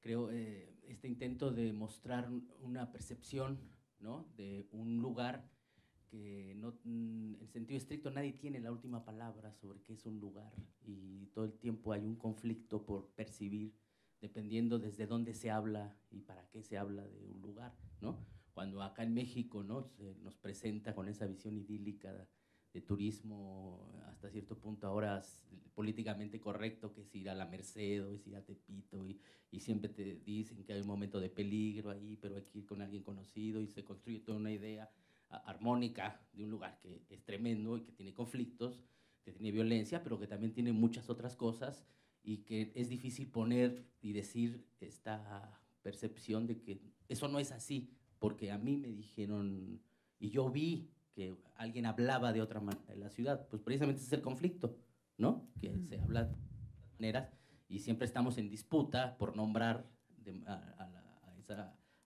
creo, eh, este intento de mostrar una percepción, ¿no? De un lugar que no, mm, en sentido estricto nadie tiene la última palabra sobre qué es un lugar y todo el tiempo hay un conflicto por percibir dependiendo desde dónde se habla y para qué se habla de un lugar, ¿no? Cuando acá en México, ¿no? Se nos presenta con esa visión idílica de turismo hasta cierto punto ahora políticamente correcto, que es ir a la Merced o es ir a Tepito y, y, siempre te dicen que hay un momento de peligro ahí, pero hay que ir con alguien conocido y se construye toda una idea armónica de un lugar que es tremendo y que tiene conflictos, que tiene violencia, pero que también tiene muchas otras cosas y que es difícil poner y decir esta percepción de que eso no es así, porque a mí me dijeron y yo vi que alguien hablaba de otra manera en la ciudad, pues precisamente es el conflicto, ¿no? Que se habla de maneras y siempre estamos en disputa por nombrar a,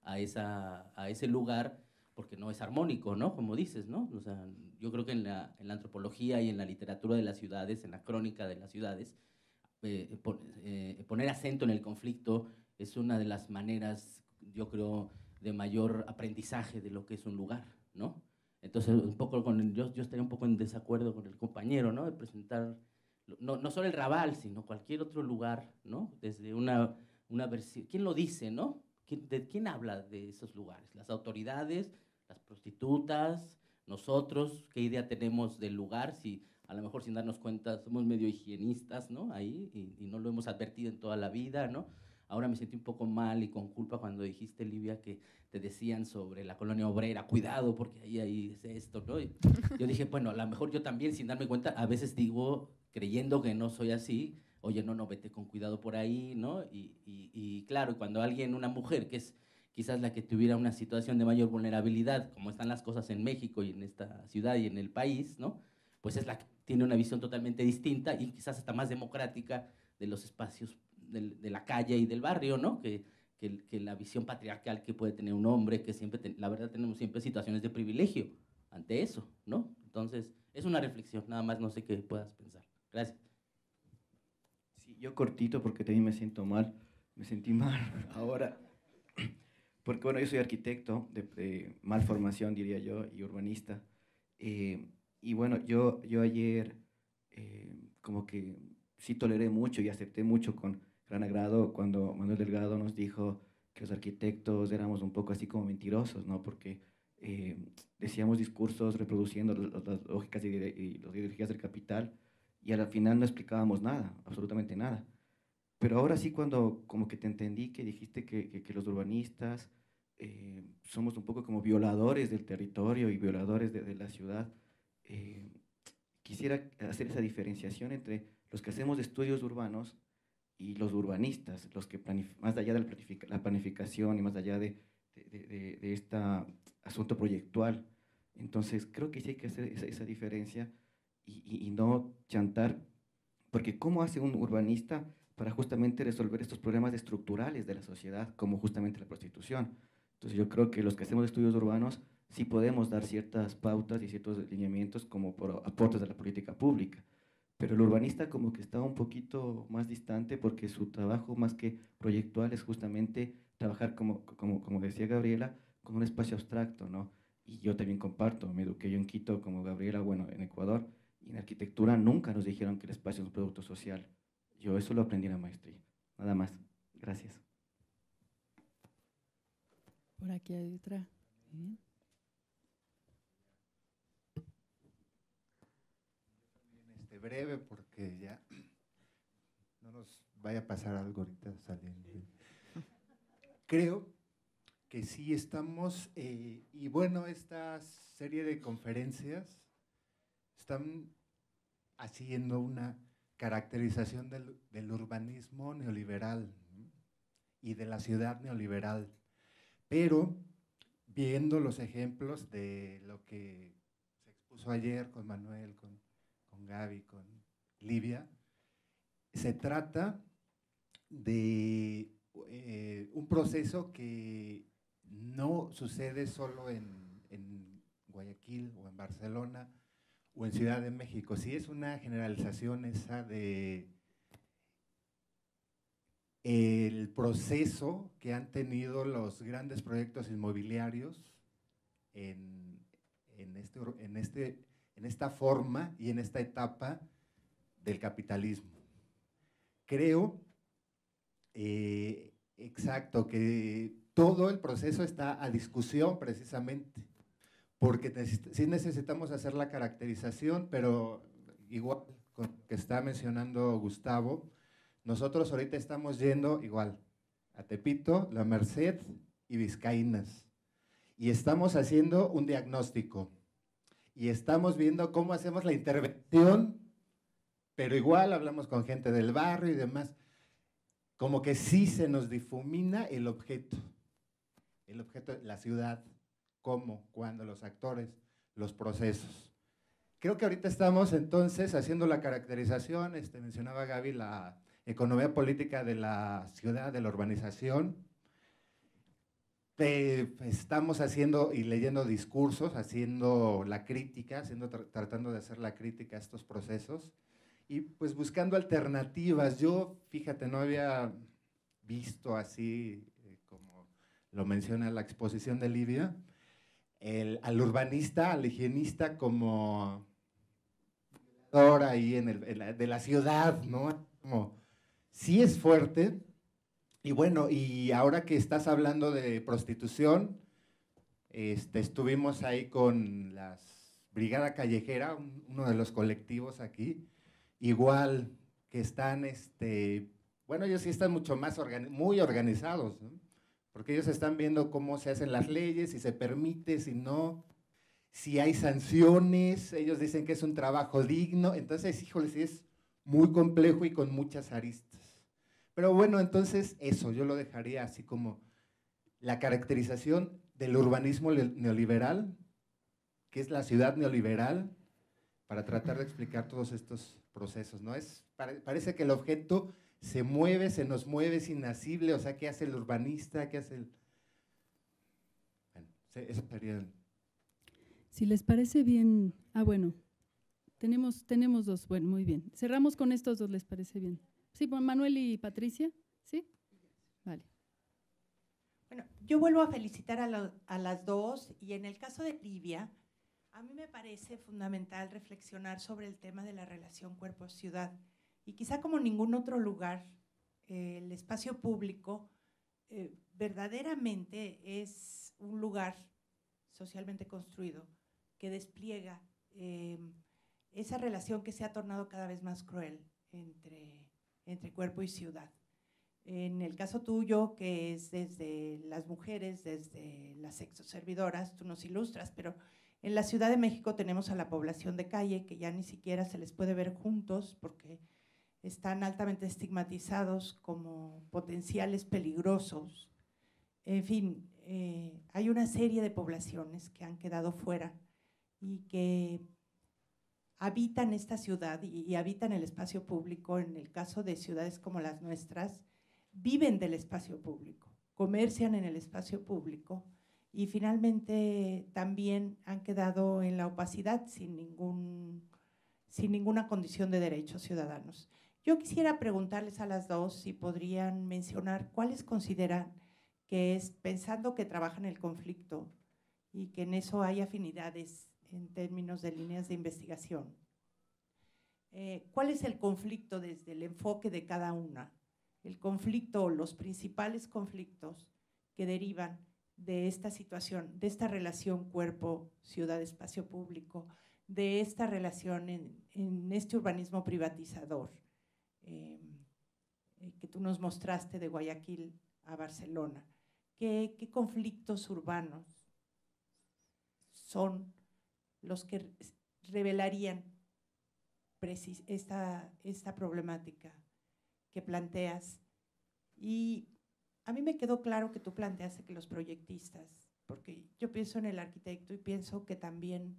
a, esa, a ese lugar porque no es armónico, ¿no? Como dices, ¿no? O sea, yo creo que en la, en la antropología y en la literatura de las ciudades, en la crónica de las ciudades, eh, eh, eh, poner acento en el conflicto es una de las maneras, yo creo, de mayor aprendizaje de lo que es un lugar, ¿no? Entonces, un poco con yo, estaría un poco en desacuerdo con el compañero, ¿no? De presentar, no, no solo el Raval, sino cualquier otro lugar, ¿no? Desde una, una versión, ¿quién lo dice, no? ¿Quién, ¿De quién habla de esos lugares? ¿Las autoridades? ¿Las prostitutas? ¿Nosotros? ¿Qué idea tenemos del lugar? Si a lo mejor sin darnos cuenta, somos medio higienistas, ¿no? Ahí, y, no lo hemos advertido en toda la vida, ¿no? Ahora me sentí un poco mal y con culpa cuando dijiste, Livia, que te decían sobre la colonia obrera, cuidado, porque ahí, ahí es esto, ¿no? yo dije, bueno, a lo mejor yo también, sin darme cuenta, a veces digo, creyendo que no soy así, oye, no, no, vete con cuidado por ahí, ¿no? Y, y, y claro, cuando alguien, una mujer que es quizás la que tuviera una situación de mayor vulnerabilidad, como están las cosas en México y en esta ciudad y en el país, ¿no? Pues es la que tiene una visión totalmente distinta y quizás hasta más democrática de los espacios de la calle y del barrio, ¿no? Que, que, la visión patriarcal que puede tener un hombre, que siempre, la verdad, tenemos siempre situaciones de privilegio ante eso, ¿no? Entonces, es una reflexión, nada más no sé qué puedas pensar. Gracias. Sí, yo cortito porque también me siento mal, me sentí mal (laughs) ahora, porque bueno, yo soy arquitecto de, de mal formación, diría yo, y urbanista. Eh, y bueno, yo, yo ayer eh, como que sí toleré mucho y acepté mucho con gran agrado cuando Manuel Delgado nos dijo que los arquitectos éramos un poco así como mentirosos, ¿no? Porque eh, decíamos discursos reproduciendo las, lógicas y, las ideologías del capital y al final no explicábamos nada, absolutamente nada. Pero ahora sí cuando como que te entendí que dijiste que, que, los urbanistas eh, somos un poco como violadores del territorio y violadores de, de la ciudad, eh, quisiera hacer esa diferenciación entre los que hacemos estudios urbanos y los urbanistas, los que más allá de la, planificación y más allá de, este asunto proyectual. Entonces, creo que sí hay que hacer esa, diferencia y, y, no chantar, porque ¿cómo hace un urbanista para justamente resolver estos problemas estructurales de la sociedad, como justamente la prostitución? Entonces, yo creo que los que hacemos estudios urbanos sí podemos dar ciertas pautas y ciertos lineamientos como por aportes de la política pública. Pero el urbanista como que está un poquito más distante porque su trabajo más que proyectual es justamente trabajar, como, como, como decía Gabriela, con un espacio abstracto, ¿no? Y yo también comparto, me eduqué yo en Quito como Gabriela, bueno, en Ecuador, y en arquitectura nunca nos dijeron que el espacio es un producto social. Yo eso lo aprendí en la maestría. Nada más. Gracias. Por aquí hay otra. breve porque ya (clears throat) no nos vaya a pasar algo ahorita saliendo. Creo que sí estamos, eh, y bueno, esta serie de conferencias están haciendo una caracterización del, urbanismo neoliberal y de la ciudad neoliberal, pero viendo los ejemplos de lo que se expuso ayer con Manuel, con Gaby, con Livia, se trata de eh, un proceso que no sucede solo en, Guayaquil o en Barcelona o en Ciudad de México. si es una generalización esa de el proceso que han tenido los grandes proyectos inmobiliarios en, en este, en este en esta forma y en esta etapa del capitalismo. Creo, eh, exacto, que todo el proceso está a discusión precisamente, porque si sí necesitamos hacer la caracterización, pero igual que está mencionando Gustavo, nosotros ahorita estamos yendo igual a Tepito, La Merced y Vizcaínas, y estamos haciendo un diagnóstico y estamos viendo cómo hacemos la intervención, pero igual hablamos con gente del barrio y demás. Como que sí se nos difumina el objeto, el objeto, la ciudad, cómo, cuándo, los actores, los procesos. Creo que ahorita estamos entonces haciendo la caracterización, este, mencionaba Gaby, la economía política de la ciudad, de la urbanización, estamos haciendo y leyendo discursos, haciendo la crítica, haciendo, tratando de hacer la crítica a estos procesos y pues buscando alternativas. Yo, fíjate, no había visto así, eh, como lo menciona la exposición de Livia, el, al urbanista, al higienista como ahora ahí en el, de la ciudad, ¿no? Como, sí es fuerte, y bueno, y ahora que estás hablando de prostitución, este, estuvimos ahí con las Brigada Callejera, uno de los colectivos aquí, igual que están, este, bueno, ellos sí están mucho más muy organizados, porque ellos están viendo cómo se hacen las leyes, si se permite, si no, si hay sanciones, ellos dicen que es un trabajo digno, entonces, híjole, sí es muy complejo y con muchas aristas. Pero bueno, entonces eso, yo lo dejaría así como la caracterización del urbanismo neoliberal, que es la ciudad neoliberal, para tratar de explicar todos estos procesos, ¿no? Es, parece que el objeto se mueve, se nos mueve, es nacible. o sea, ¿qué hace el urbanista? ¿Qué hace el...? Bueno, Si les parece bien... Ah, bueno, tenemos, tenemos dos, bueno, muy bien. Cerramos con estos dos, ¿les parece bien? Sí, Manuel y Patricia, ¿sí? Vale. Bueno, yo vuelvo a felicitar a, las dos y en el caso de Libia, a mí me parece fundamental reflexionar sobre el tema de la relación cuerpo-ciudad y quizá como ningún otro lugar, eh, el espacio público eh, verdaderamente es un lugar socialmente construido que despliega eh, esa relación que se ha tornado cada vez más cruel entre entre cuerpo y ciudad. En el caso tuyo, que es desde las mujeres, desde las sexoservidoras, tú nos ilustras, pero en la Ciudad de México tenemos a la población de calle, que ya ni siquiera se les puede ver juntos porque están altamente estigmatizados como potenciales peligrosos. En fin, eh, hay una serie de poblaciones que han quedado fuera y que habitan esta ciudad y, habitan el espacio público, en el caso de ciudades como las nuestras, viven del espacio público, comercian en el espacio público y finalmente también han quedado en la opacidad sin, ningún, sin ninguna condición de derechos ciudadanos. Yo quisiera preguntarles a las dos si podrían mencionar cuáles consideran que es, pensando que trabajan el conflicto y que en eso hay afinidades en términos de líneas de investigación. Eh, ¿Cuál es el conflicto desde el enfoque de cada una? El conflicto o los principales conflictos que derivan de esta situación, de esta relación cuerpo-ciudad-espacio público, de esta relación en, este urbanismo privatizador eh, que tú nos mostraste de Guayaquil a Barcelona. ¿Qué, qué conflictos urbanos son los que revelarían esta, esta problemática que planteas. Y a mí me quedó claro que tú planteaste que los proyectistas, porque yo pienso en el arquitecto y pienso que también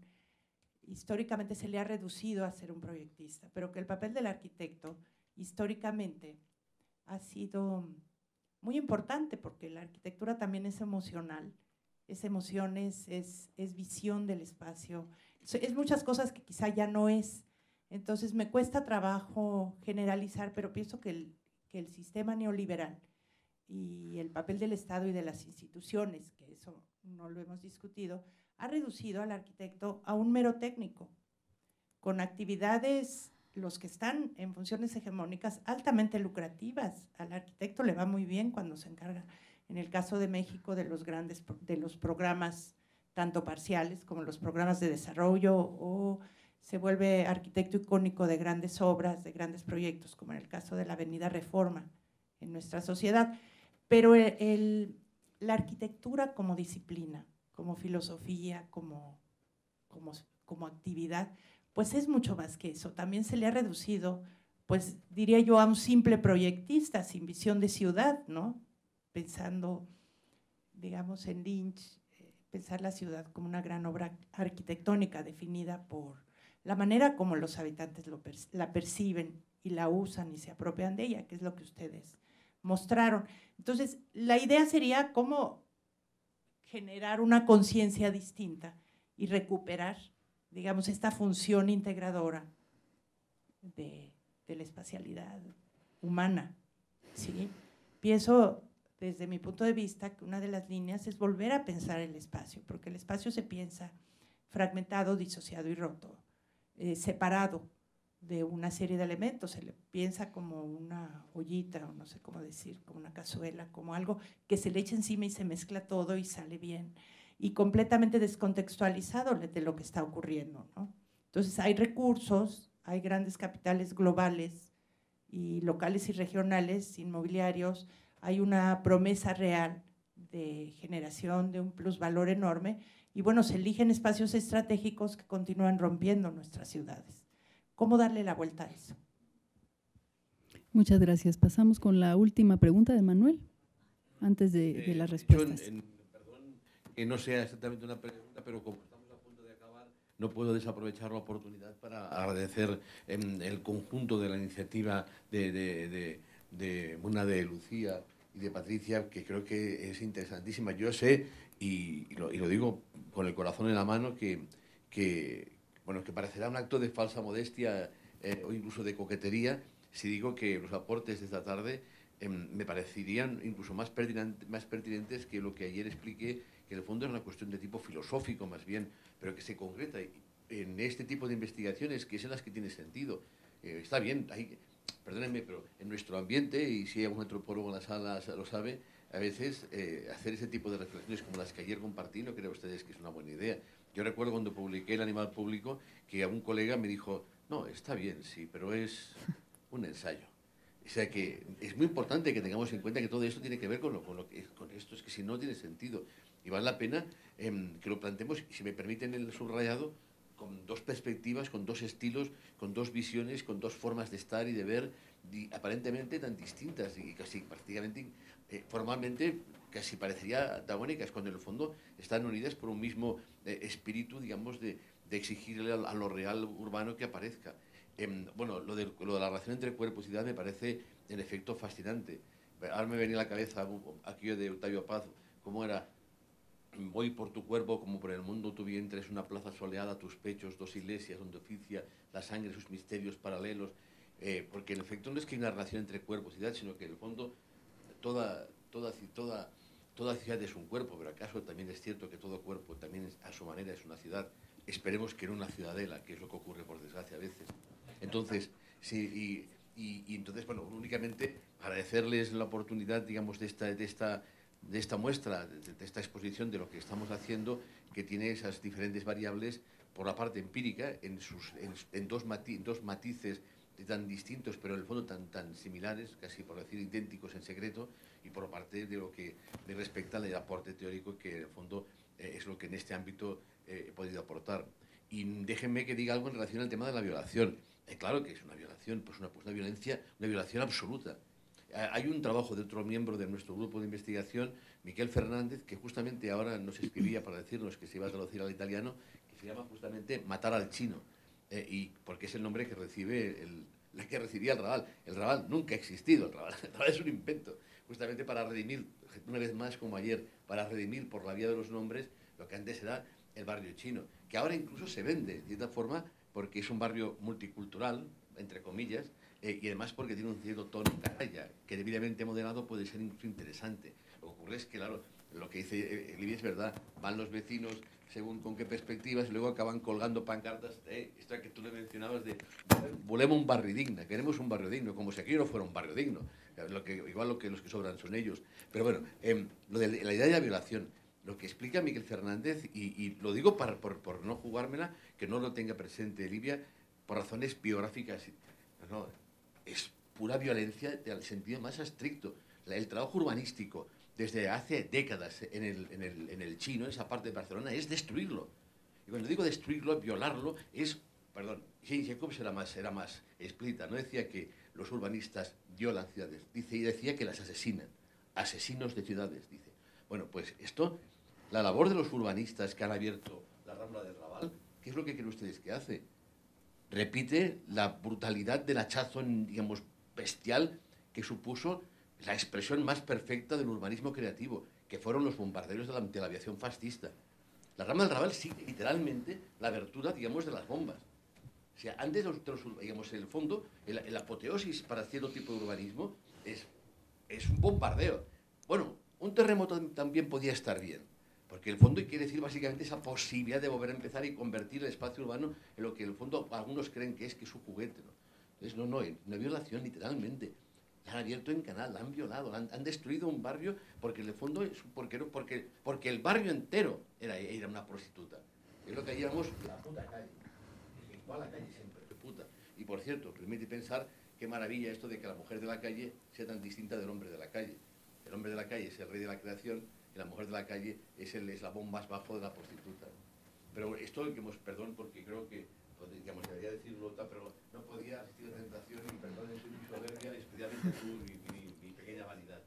históricamente se le ha reducido a ser un proyectista, pero que el papel del arquitecto históricamente ha sido muy importante porque la arquitectura también es emocional es emociones, es, visión del espacio, es, muchas cosas que quizá ya no es. Entonces me cuesta trabajo generalizar, pero pienso que el, que el sistema neoliberal y el papel del Estado y de las instituciones, que eso no lo hemos discutido, ha reducido al arquitecto a un mero técnico, con actividades, los que están en funciones hegemónicas, altamente lucrativas. Al arquitecto le va muy bien cuando se encarga en el caso de México, de los grandes, de los programas tanto parciales como los programas de desarrollo o se vuelve arquitecto icónico de grandes obras, de grandes proyectos, como en el caso de la Avenida Reforma en nuestra sociedad. Pero la arquitectura como disciplina, como filosofía, como, como, como actividad, pues es mucho más que eso. También se le ha reducido, pues diría yo, a un simple proyectista sin visión de ciudad, ¿no? pensando, digamos, en Lynch, eh, pensar la ciudad como una gran obra arquitectónica definida por la manera como los habitantes la perciben y la usan y se apropian de ella, que es lo que ustedes mostraron. Entonces, la idea sería cómo generar una conciencia distinta y recuperar, digamos, esta función integradora de, la espacialidad humana. ¿sí? Pienso desde mi punto de vista, que una de las líneas es volver a pensar el espacio, porque el espacio se piensa fragmentado, disociado y roto, eh, separado de una serie de elementos, se le piensa como una ollita, o no sé cómo decir, como una cazuela, como algo que se le echa encima y se mezcla todo y sale bien, y completamente descontextualizado de lo que está ocurriendo. ¿no? Entonces hay recursos, hay grandes capitales globales y locales y regionales, inmobiliarios, hay una promesa real de generación de un plusvalor enorme y bueno, se eligen espacios estratégicos que continúan rompiendo nuestras ciudades. ¿Cómo darle la vuelta a eso? Muchas gracias. Pasamos con la última pregunta de Manuel, antes de, de las eh, respuestas. yo, perdón que no sea exactamente una pregunta, pero como estamos a punto de acabar, no puedo desaprovechar la oportunidad para agradecer em, el conjunto de la iniciativa de de una de Lucía y de Patricia, que creo que es interesantísima. Yo sé, y, lo, digo con el corazón en la mano, que, que, bueno, que parecerá un acto de falsa modestia eh, o incluso de coquetería si digo que los aportes de esta tarde em, me parecerían incluso más, más pertinentes que lo que ayer expliqué, que en el fondo es una cuestión de tipo filosófico más bien, pero que se concreta en este tipo de investigaciones que es en las que tiene sentido. Eh, está bien, hay, perdónenme, pero en nuestro ambiente, y si hay algún antropólogo en la sala lo sabe, a veces eh, hacer ese tipo de reflexiones como las que ayer compartí, no creo ustedes que es una buena idea. Yo recuerdo cuando publiqué El Animal Público que algún colega me dijo, no, está bien, sí, pero es un ensayo. O sea que es muy importante que tengamos en cuenta que todo esto tiene que ver con, lo, esto, es que si no tiene sentido. Y vale la pena em, que lo planteemos, y si me permiten el subrayado, con dos perspectivas, con dos estilos, con dos visiones, con dos formas de estar y de ver aparentemente tan distintas y casi prácticamente eh, formalmente casi parecería antagónicas, cuando en el fondo están unidas por un mismo eh, espíritu, digamos, de, exigirle a, lo real urbano que aparezca. Em, bueno, lo de, la relación entre cuerpo y ciudad me parece en efecto fascinante. Ahora me venía a la cabeza aquello de Octavio Paz, cómo era Voy por tu cuerpo como por el mundo tu vientre es una plaza soleada, tus pechos, dos iglesias donde oficia la sangre, sus misterios paralelos. Eh, porque en efecto no es que hay una relación entre cuerpo y ciudad sino que en el fondo toda, toda, toda, toda ciudad es un cuerpo, pero acaso también es cierto que todo cuerpo también a su manera es una ciudad. Esperemos que no una ciudadela, que es lo que ocurre por desgracia a veces. Entonces, sí, y, entonces, bueno, únicamente agradecerles la oportunidad, digamos, de esta, de esta de esta muestra, de, esta exposición de lo que estamos haciendo, que tiene esas diferentes variables, por la parte empírica, en, sus, en, dos, matices tan distintos, pero en el fondo tan, tan similares, casi por decir idénticos en secreto, y por parte de lo que le respecta al aporte teórico, que en el fondo eh, es lo que en este ámbito eh, he podido aportar. Y déjenme que diga algo en relación al tema de la violación. Eh, claro que es una violación, pues una, pues una violencia, una violación absoluta eh, hay un trabajo de otro miembro de nuestro grupo de investigación, Miquel Fernández, que justamente ahora nos escribía para decirnos que se iba a traducir al italiano, que se llama justamente Matar al Chino, eh, y porque es el nombre que recibe el, la que recibía el Raval. El Raval nunca ha existido, (laughs) el Raval, es un invento, justamente para redimir, una vez más como ayer, para redimir por la vía de los nombres lo que antes era el barrio chino, que ahora incluso se vende, de cierta forma, porque es un barrio multicultural, entre comillas, eh, y además porque tiene un cierto tono que debidamente moderado puede ser incluso interesante. Lo que ocurre es que, claro, lo que dice eh, Libia es verdad, van los vecinos según con qué perspectivas y luego acaban colgando pancartas, eh, esto que tú le mencionabas de, volemos un barrio digno, queremos un barrio digno, como si aquí no fuera un barrio digno, igual lo que los que sobran son ellos. Pero bueno, em, la idea de la violación, lo que explica Miguel Fernández, y, lo digo para, por, no jugármela, que no lo tenga presente Libia por razones biográficas, no, es pura violencia el sentido más estricto. El trabajo urbanístico desde hace décadas en el, el, chino, en esa parte de Barcelona, es destruirlo. Y cuando digo destruirlo, violarlo, es perdón, James Jacobs era más, era más explícita, no decía que los urbanistas violan ciudades, dice, y decía que las asesinan, asesinos de ciudades, dice. Bueno, pues esto, la labor de los urbanistas que han abierto la Rambla del Raval, ¿qué es lo que creen ustedes que hace? repite la brutalidad del hachazo, digamos, bestial que supuso la expresión más perfecta del urbanismo creativo, que fueron los bombarderos de la, aviación fascista. La rama del Raval sigue literalmente la abertura, digamos, de las bombas. O sea, antes de los, digamos, en el fondo, el, apoteosis para cierto tipo de urbanismo es un bombardeo. Bueno, un terremoto también podía estar bien. Porque el fondo quiere decir básicamente esa posibilidad de volver a empezar y convertir el espacio urbano en lo que en el fondo algunos creen que es que es su juguete. ¿no? Entonces, no, no, una violación literalmente. La han abierto en canal, la han violado, han, destruido un barrio porque el fondo es porque porque, porque el barrio entero era, era una prostituta. Es lo que llamamos la puta calle. Igual la calle siempre, puta. Y por cierto, permite pensar qué maravilla esto de que la mujer de la calle sea tan distinta del hombre de la calle. El hombre de la calle es el rey de la creación la mujer de la calle es el eslabón más bajo de la prostituta. Pero esto, perdón, porque creo que, pues, digamos, debería decirlo, pero no podía asistir a tentación, y perdón, es mi soberbia, especialmente tú, y mi, pequeña vanidad.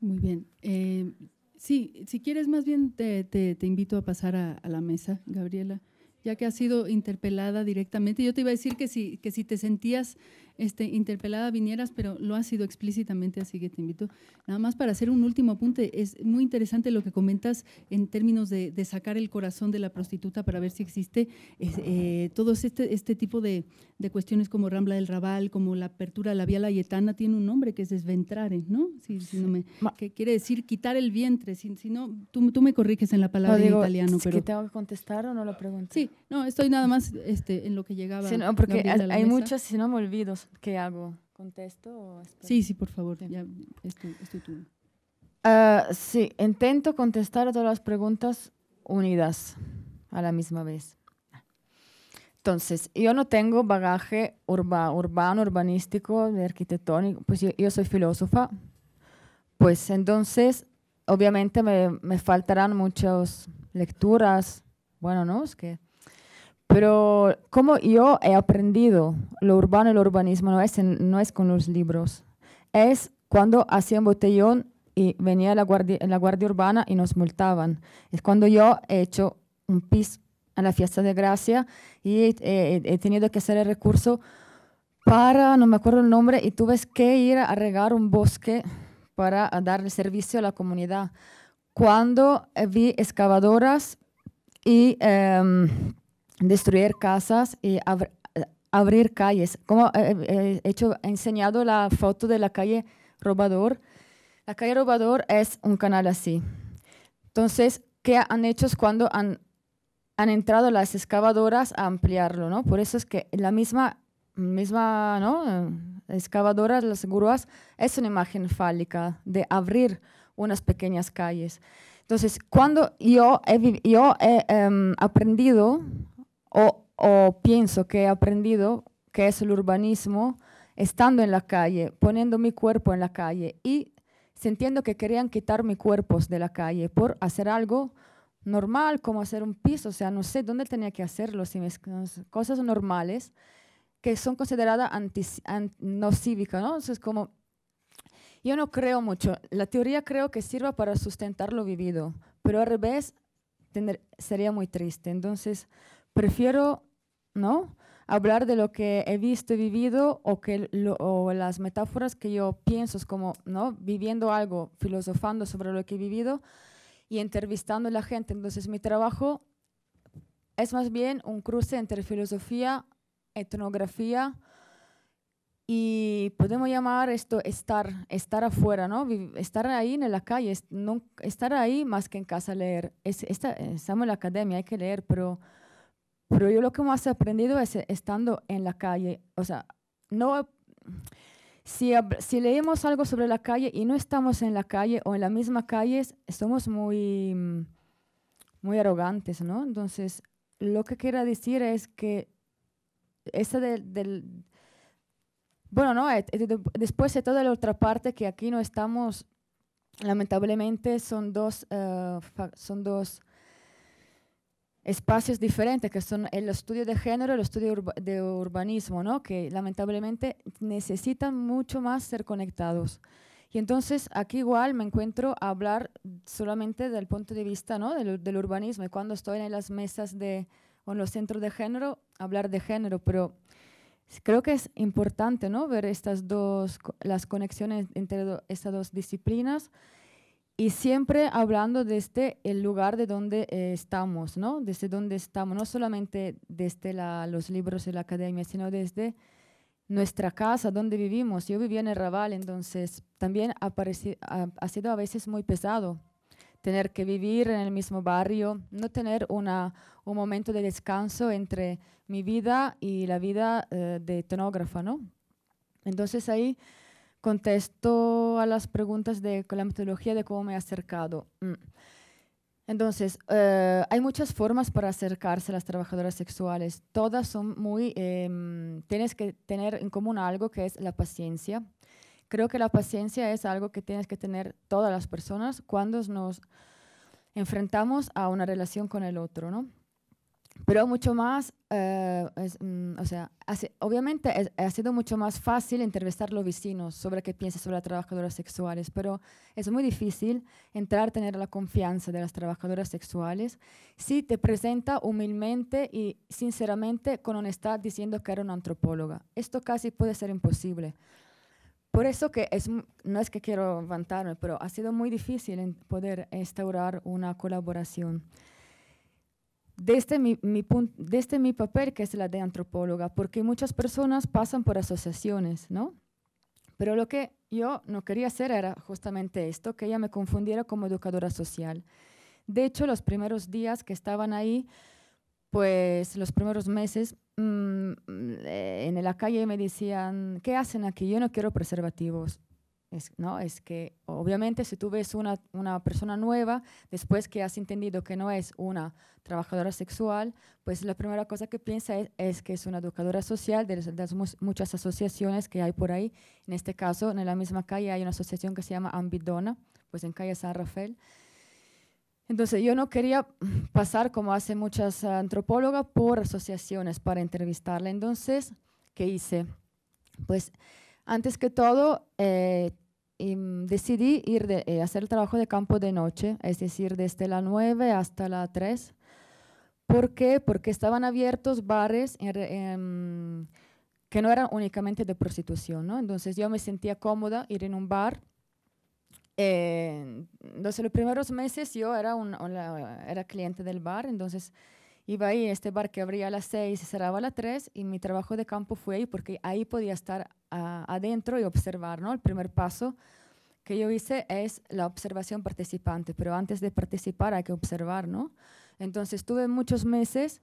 Muy bien. Eh, sí, si quieres, más bien te, te, invito a pasar a, la mesa, Gabriela, ya que has sido interpelada directamente. Yo te iba a decir que si, que si te sentías este, interpelada vinieras, pero lo ha sido explícitamente, así que te invito. Nada más para hacer un último apunte, es muy interesante lo que comentas en términos de, sacar el corazón de la prostituta para ver si existe eh, todo este, este tipo de, de, cuestiones como Rambla del Raval, como la apertura de la vía layetana, tiene un nombre que es desventrare, ¿no? que quiere decir quitar el vientre, si, no, tú, tú, me corriges en la palabra en italiano. Pero, tengo que contestar o no lo pregunto? Sí, no, estoy nada más este, en lo que llegaba. porque hay, muchas, si no me olvido, ¿Qué hago? ¿Contesto? sí, sí, por favor, sí. ya ah, sí, intento contestar todas las preguntas unidas a la misma vez. Entonces, yo no tengo bagaje urbano, urbanístico, arquitectónico, pues yo, soy filósofa, pues entonces, obviamente me, me faltarán muchas lecturas, bueno, ¿no? Es que pero como yo he aprendido lo urbano y lo urbanismo no es, no es con los libros, es cuando hacían botellón y venía la guardia, la guardia urbana y nos multaban. Es cuando yo he hecho un pis a la fiesta de gracia y eh, he, tenido que hacer el recurso para, no me acuerdo el nombre, y tuve que ir a regar un bosque para darle servicio a la comunidad. Cuando vi excavadoras y... Em, destruir casas y abrir calles. Como eh, eh, he hecho, he enseñado la foto de la calle Robador. La calle Robador es un canal así. Entonces, ¿qué han hecho cuando han, han entrado las excavadoras a ampliarlo? ¿no? Por eso es que la misma, misma ¿no? excavadora, las grúas, es una imagen fálica de abrir unas pequeñas calles. Entonces, cuando yo he, yo he em, aprendido o, pienso que he aprendido que es el urbanismo estando en la calle, poniendo mi cuerpo en la calle y sintiendo que querían quitar mi cuerpo de la calle por hacer algo normal, como hacer un piso, o sea, no sé dónde tenía que hacerlo, si cosas normales que son consideradas no cívicas, ¿no? Entonces, como, yo no creo mucho, la teoría creo que sirva para sustentar lo vivido, pero al revés sería muy triste. Entonces, prefiero, ¿no? Hablar de lo que he visto y vivido o, que las metáforas que yo pienso es como, ¿no? Viviendo algo, filosofando sobre lo que he vivido y entrevistando a la gente. Entonces mi trabajo es más bien un cruce entre filosofía, etnografía y podemos llamar esto estar, estar afuera, ¿no? Estar ahí en la calle, estar ahí más que en casa leer. Es, estamos en la academia, hay que leer, pero pero yo lo que más he aprendido es eh, estando en la calle. O sea, no, si, si leemos algo sobre la calle y no estamos en la calle o en la misma calle, somos muy, mm, muy arrogantes, ¿no? Entonces, lo que quiero decir es que esa del, bueno, no, eh, después de toda la otra parte que aquí no estamos, lamentablemente son dos, eh, son dos espacios diferentes, que son el estudio de género, el estudio de urbanismo, ¿no? que lamentablemente necesitan mucho más ser conectados. Y entonces aquí igual me encuentro a hablar solamente del punto de vista ¿no? del, del, urbanismo. Y cuando estoy en las mesas de, o en los centros de género, hablar de género. Pero creo que es importante ¿no? ver estas dos, las conexiones entre estas dos disciplinas y siempre hablando desde el lugar de donde eh, estamos, ¿no? Desde donde estamos, no solamente desde los libros de la academia, sino desde nuestra casa, donde vivimos. Yo vivía en el Raval, entonces también ha, sido a veces muy pesado tener que vivir en el mismo barrio, no tener una, un momento de descanso entre mi vida y la vida eh, de etnógrafa, ¿no? Entonces ahí contesto a las preguntas de la metodología de cómo me he acercado. Mm. Entonces, eh, hay muchas formas para acercarse a las trabajadoras sexuales. Todas son muy... Em, tienes que tener en común algo que es la paciencia. Creo que la paciencia es algo que tienes que tener todas las personas cuando nos enfrentamos a una relación con el otro, ¿no? pero mucho más, eh, mm, o sea, obviamente ha sido mucho más fácil entrevistar a los vecinos sobre qué piensan sobre las trabajadoras sexuales, pero es muy difícil entrar a tener la confianza de las trabajadoras sexuales si te presenta humilmente y sinceramente, con honestad, diciendo que era una antropóloga. Esto casi puede ser imposible. Por eso que es, no es que quiero levantarme, pero ha sido muy difícil poder instaurar una colaboración desde este mi, mi, este mi papel, que es la de antropóloga, porque muchas personas pasan por asociaciones, ¿no? Pero lo que yo no quería hacer era justamente esto, que ella me confundiera como educadora social. De hecho, los primeros días que estaban ahí, pues los primeros meses, mm, mm, en la calle me decían, ¿qué hacen aquí? Yo no quiero preservativos. Es, ¿no? es que obviamente si tú ves una, una persona nueva, después que has entendido que no es una trabajadora sexual, pues la primera cosa que piensa es, que es una educadora social de, las muchas asociaciones que hay por ahí. En este caso, en la misma calle hay una asociación que se llama Ambidona, pues en calle San Rafael. Entonces yo no quería pasar, como hacen muchas antropólogas, por asociaciones para entrevistarla. Entonces, ¿qué hice? Pues antes que todo, eh, decidí ir a eh, hacer el trabajo de campo de noche, es decir, desde las 9 hasta las 3. ¿Por qué? Porque estaban abiertos bares em, que no eran únicamente de prostitución, ¿no? Entonces yo me sentía cómoda ir en un bar. Eh, entonces los primeros meses yo era, era cliente del bar, entonces Iba ahí, este bar que abría a las 6 y cerraba a las 3 y mi trabajo de campo fue ahí porque ahí podía estar ah, adentro y observar, ¿no? El primer paso que yo hice es la observación participante, pero antes de participar hay que observar, ¿no? Entonces estuve muchos meses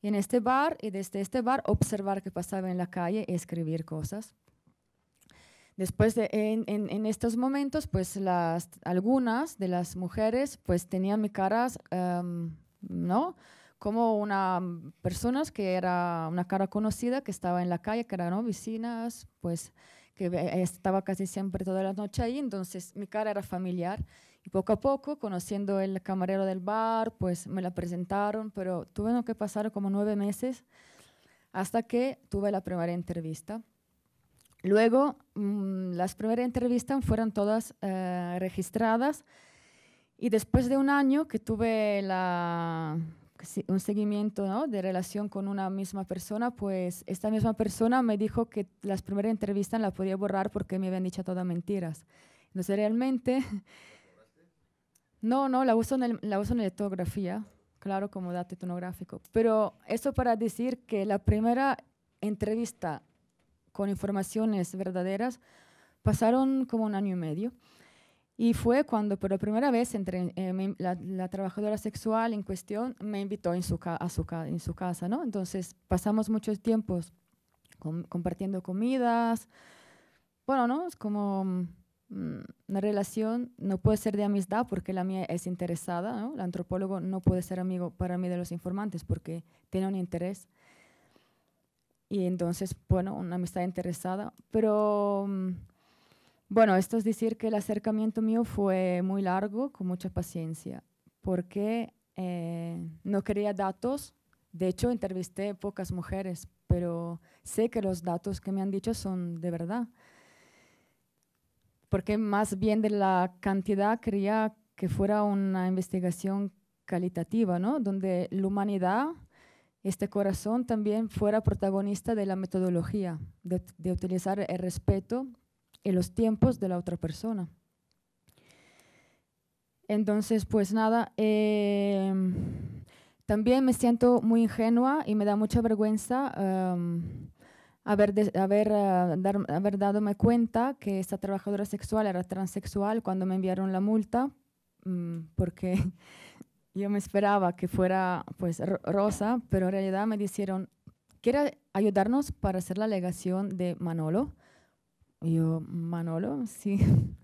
en este bar y desde este bar observar qué pasaba en la calle y escribir cosas. Después, en, en, estos momentos, pues las, algunas de las mujeres pues tenían mi cara, ¿no? como una mm, persona que era una cara conocida, que estaba en la calle, que eran vecinas pues que estaba casi siempre toda la noche ahí, entonces mi cara era familiar. Y poco a poco, conociendo el camarero del bar, pues me la presentaron, pero tuve que pasar como nueve meses hasta que tuve la primera entrevista. Luego, mm, las primeras entrevistas fueron todas eh, registradas y después de un año que tuve la, un seguimiento ¿no? de relación con una misma persona, pues esta misma persona me dijo que las primeras entrevistas las podía borrar porque me habían dicho todas mentiras. Entonces realmente... No, no, la uso en, la uso en etnografía, claro, como dato etnográfico. Pero eso para decir que la primera entrevista con informaciones verdaderas pasaron como un año y medio. Y fue cuando por la primera vez eh, la, trabajadora sexual en cuestión me invitó en su a su, en su casa, ¿no? Entonces pasamos muchos tiempos compartiendo comidas. Bueno, ¿no? Es como mm, una relación, no puede ser de amistad porque la mía es interesada, ¿no? El antropólogo no puede ser amigo para mí de los informantes porque tiene un interés. Y entonces, bueno, una amistad interesada, pero... Mm, bueno, esto es decir que el acercamiento mío fue muy largo, con mucha paciencia, porque eh, no quería datos. De hecho, entrevisté pocas mujeres, pero sé que los datos que me han dicho son de verdad. Porque más bien de la cantidad quería que fuera una investigación calitativa, ¿no? Donde la humanidad, este corazón también fuera protagonista de la metodología, de utilizar el respeto en los tiempos de la otra persona. Entonces, pues nada, em, también me siento muy ingenua y me da mucha vergüenza em, haber, haber, ah, dadome cuenta que esta trabajadora sexual era transexual cuando me enviaron la multa, mm, porque (laughs) yo me esperaba que fuera pues rosa, pero en realidad me dijeron, ¿quiere ayudarnos para hacer la alegación de Manolo? yo, Manolo, sí, (laughs)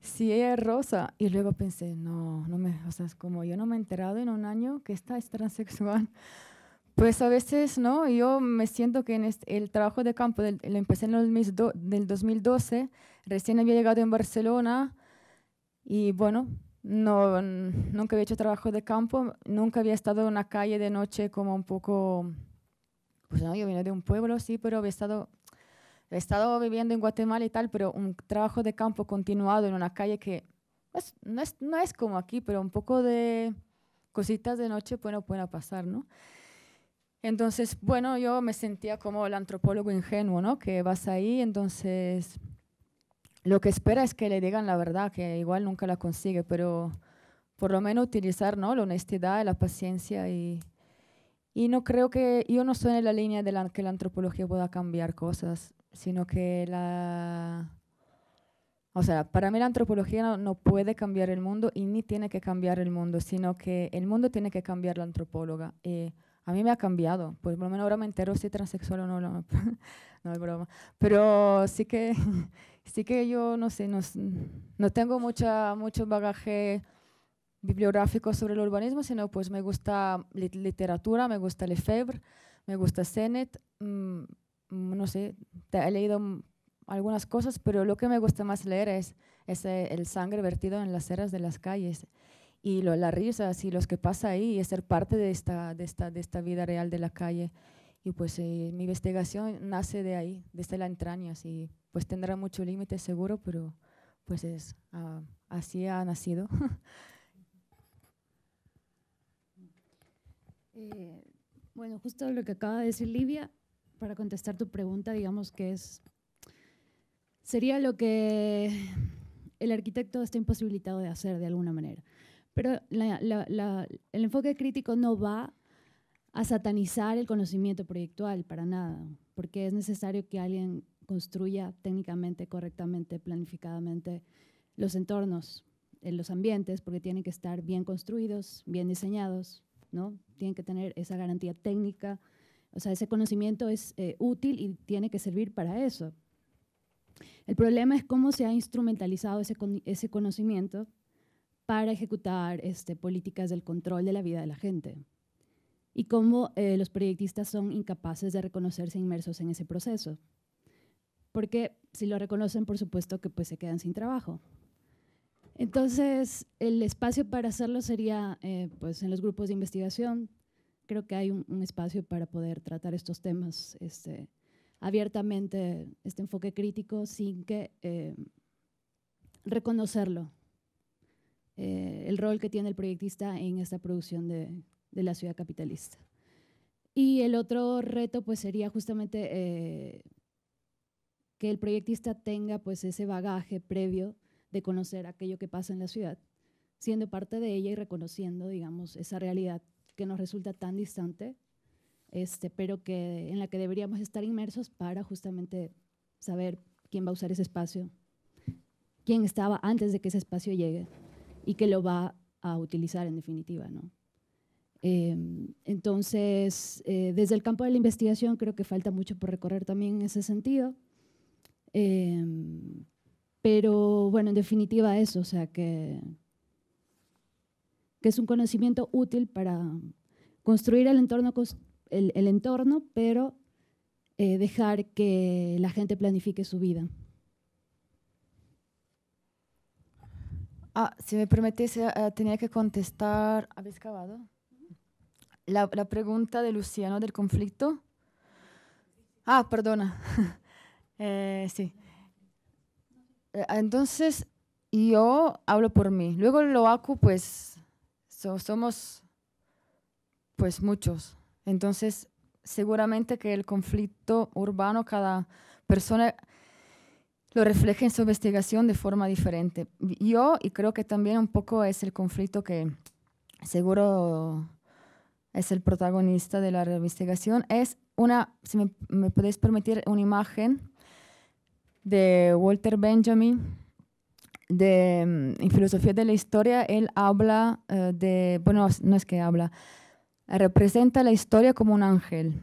sí, ella es rosa. Y luego pensé, no, no me, o sea, es como yo no me he enterado en un año que esta es transexual. (laughs) Pues a veces, ¿no? Yo me siento que en el trabajo de campo, lo empecé en el 2012, recién había llegado en Barcelona y bueno, no, nunca había hecho trabajo de campo, nunca había estado en una calle de noche como un poco, pues no, yo vine de un pueblo, sí, pero había estado he estado viviendo en Guatemala y tal, pero un trabajo de campo continuado en una calle que pues, no, es, no es como aquí, pero un poco de cositas de noche bueno, pues, pueden pasar, ¿no? Entonces, bueno, yo me sentía como el antropólogo ingenuo, ¿no? Que vas ahí, entonces lo que espera es que le digan la verdad, que igual nunca la consigue, pero por lo menos utilizar, ¿no? La honestidad, la paciencia y, y no creo que, yo no estoy en la línea de que la antropología pueda cambiar cosas sino que la... O sea, para mí la antropología no, puede cambiar el mundo y ni tiene que cambiar el mundo, sino que el mundo tiene que cambiar la antropóloga. y eh, a mí me ha cambiado, pues por lo menos ahora me entero si transexual o no, (laughs) no, es broma. Pero sí que, (laughs) sí que yo, no sé, no, no tengo mucha, mucho bagaje bibliográfico sobre el urbanismo, sino pues me gusta literatura, me gusta Lefebvre, me gusta senet mm, Mm, no sé, he leído algunas cosas, pero lo que me gusta más leer es, es el sangre vertido en las ceras de las calles y lo, las risas y los que pasa ahí y ser parte de esta, de, esta, de esta vida real de la calle. Y pues eh, mi investigación nace de ahí, desde la entraña, y pues tendrá mucho límite seguro, pero pues es, ah, así ha nacido. (laughs) Eh, bueno, justo lo que acaba de decir Livia, para contestar tu pregunta, digamos que es, sería lo que el arquitecto está imposibilitado de hacer de alguna manera. Pero el enfoque crítico no va a satanizar el conocimiento proyectual para nada, porque es necesario que alguien construya técnicamente, correctamente, planificadamente los entornos, eh, los ambientes, porque tienen que estar bien construidos, bien diseñados, ¿no? Tienen que tener esa garantía técnica o sea, ese conocimiento es eh, útil y tiene que servir para eso. El problema es cómo se ha instrumentalizado ese, conocimiento para ejecutar este, políticas del control de la vida de la gente y cómo eh, los proyectistas son incapaces de reconocerse inmersos en ese proceso. Porque si lo reconocen, por supuesto que pues, se quedan sin trabajo. Entonces, el espacio para hacerlo sería eh, pues, en los grupos de investigación, creo que hay un, espacio para poder tratar estos temas este, abiertamente, este enfoque crítico, sin que eh, reconocerlo, eh, el rol que tiene el proyectista en esta producción de, la ciudad capitalista. Y el otro reto pues sería justamente eh, que el proyectista tenga pues ese bagaje previo de conocer aquello que pasa en la ciudad, siendo parte de ella y reconociendo, digamos, esa realidad que nos resulta tan distante, este, pero que, en la que deberíamos estar inmersos para justamente saber quién va a usar ese espacio, quién estaba antes de que ese espacio llegue y que lo va a utilizar en definitiva. ¿no? Em, entonces, eh, desde el campo de la investigación creo que falta mucho por recorrer también en ese sentido. Em, pero bueno, en definitiva eso, o sea que que es un conocimiento útil para construir el entorno, el, entorno pero eh, dejar que la gente planifique su vida. Ah, si me permitís, eh, eh, tenía que contestar, ¿habéis acabado? La, pregunta de Luciano del conflicto. Ah, perdona. (laughs) sí. Entonces, yo hablo por mí. Luego lo hago, pues, somos pues muchos. Entonces, seguramente que el conflicto urbano cada persona lo refleja en su investigación de forma diferente. Yo, y creo que también un poco es el conflicto que seguro es el protagonista de la investigación, es una, si me, me podéis permitir, una imagen de Walter Benjamin, de, en mm, filosofía de la historia, él habla eh, de, bueno, no es que habla, representa la historia como un ángel,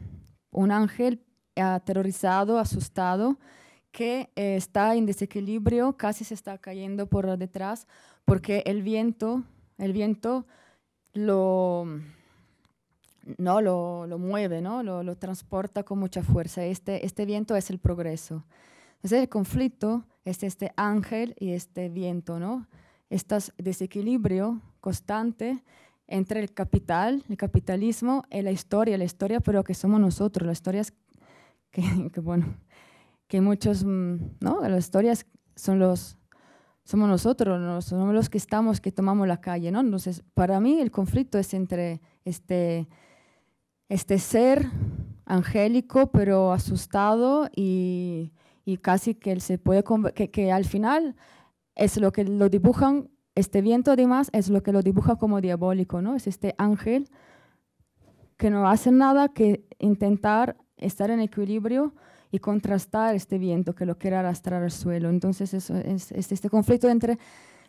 un ángel aterrorizado, asustado, que eh, está en desequilibrio, casi se está cayendo por detrás, porque el viento, el viento lo, no, lo, lo mueve, ¿no? Lo, lo, transporta con mucha fuerza. Este, este viento es el progreso. Entonces el conflicto es este ángel y este viento, ¿no? Este desequilibrio constante entre el capital, el capitalismo y la historia, la historia pero que somos nosotros, las historias (laughs) que, bueno, que muchos, mm, ¿no? Las historias son los, somos nosotros, somos los que estamos, que tomamos la calle, ¿no? Entonces, para mí el conflicto es entre este, este ser angélico pero asustado y y casi que él se puede que, que, al final es lo que lo dibujan este viento además es lo que lo dibuja como diabólico no es este ángel que no hace nada que intentar estar en equilibrio y contrastar este viento que lo quiere arrastrar al suelo entonces eso es, este conflicto entre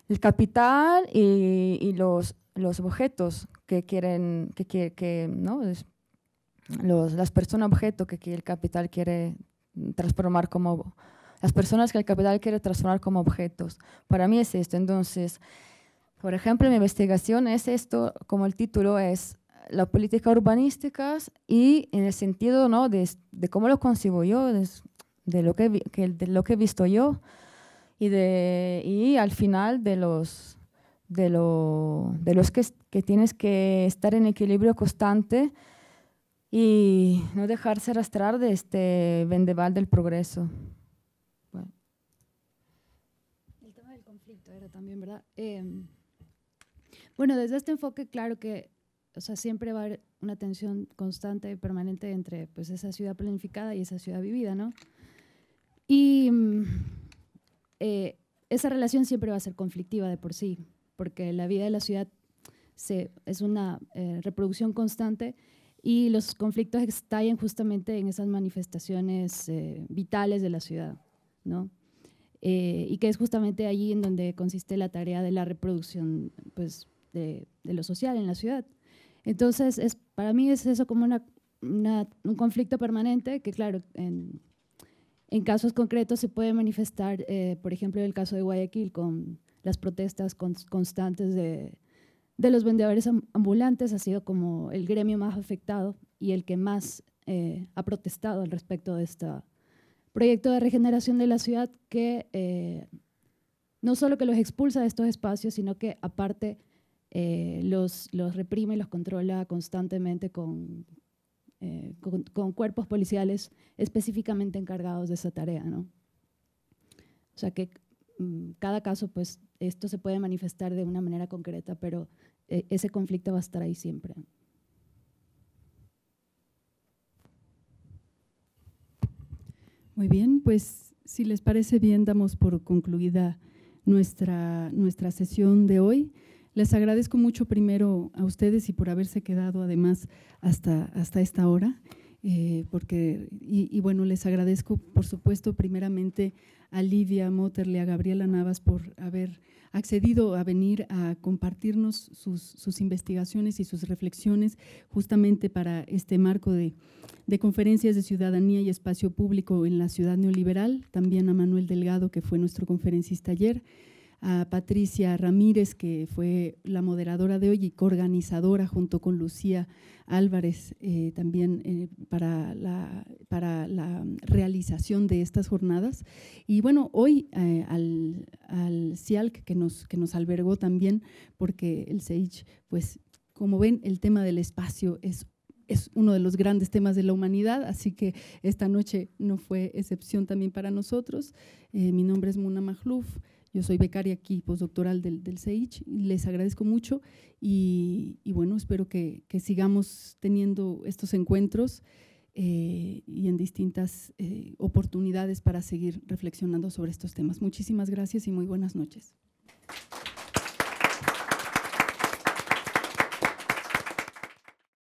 el capital y, y los, los objetos que quieren que, que, no los, las personas objeto que, que, el capital quiere transformar como las personas que el capital quiere transformar como objetos. Para mí es esto. Entonces, por ejemplo, mi investigación es esto, como el título es la política urbanística y en el sentido ¿no? de, cómo lo concibo yo, de, lo que, lo que he visto yo y, de, al final de los, de los que, que tienes que estar en equilibrio constante y no dejarse arrastrar de este vendeval del progreso. Bueno. El tema del conflicto era también, ¿verdad? Em, bueno, desde este enfoque, claro que o sea, siempre va a haber una tensión constante y permanente entre pues, esa ciudad planificada y esa ciudad vivida, ¿no? Y mm, eh, esa relación siempre va a ser conflictiva de por sí, porque la vida de la ciudad se, es una eh, reproducción constante y los conflictos estallan justamente en esas manifestaciones eh, vitales de la ciudad, ¿no? Eh, y que es justamente allí en donde consiste la tarea de la reproducción pues, de, lo social en la ciudad. Entonces, es, para mí es eso como una, un conflicto permanente que, claro, en, en casos concretos se puede manifestar, eh, por ejemplo, en el caso de Guayaquil, con las protestas constantes de, de los vendedores ambulantes ha sido como el gremio más afectado y el que más eh, ha protestado al respecto de este proyecto de regeneración de la ciudad que eh, no solo que los expulsa de estos espacios, sino que aparte eh, los, los reprime, los controla constantemente con, con, con, cuerpos policiales específicamente encargados de esa tarea. ¿no? O sea que mm, cada caso, pues esto se puede manifestar de una manera concreta, pero e, ese conflicto va a estar ahí siempre. Muy bien, pues si les parece bien, damos por concluida nuestra, sesión de hoy. Les agradezco mucho primero a ustedes y por haberse quedado además hasta, hasta esta hora. Eh, porque, y, bueno, les agradezco, por supuesto, primeramente a Lidia Motterle, a Gabriela Navas por haber accedido a venir a compartirnos sus, sus investigaciones y sus reflexiones justamente para este marco de, de, conferencias de ciudadanía y espacio público en la ciudad neoliberal, también a Manuel Delgado, que fue nuestro conferencista ayer, a Patricia Ramírez, que fue la moderadora de hoy y coorganizadora junto con Lucía Álvarez eh, también eh, para, la, realización de estas jornadas. Y bueno, hoy eh, al, al, CIALC que nos, albergó también, porque el SEIC, pues como ven, el tema del espacio es uno de los grandes temas de la humanidad, así que esta noche no fue excepción también para nosotros. mi nombre es Muna Mahluf, yo soy becaria aquí, postdoctoral del, del CEICH. Les agradezco mucho y, bueno, espero que, sigamos teniendo estos encuentros eh, y en distintas eh, oportunidades para seguir reflexionando sobre estos temas. Muchísimas gracias y muy buenas noches.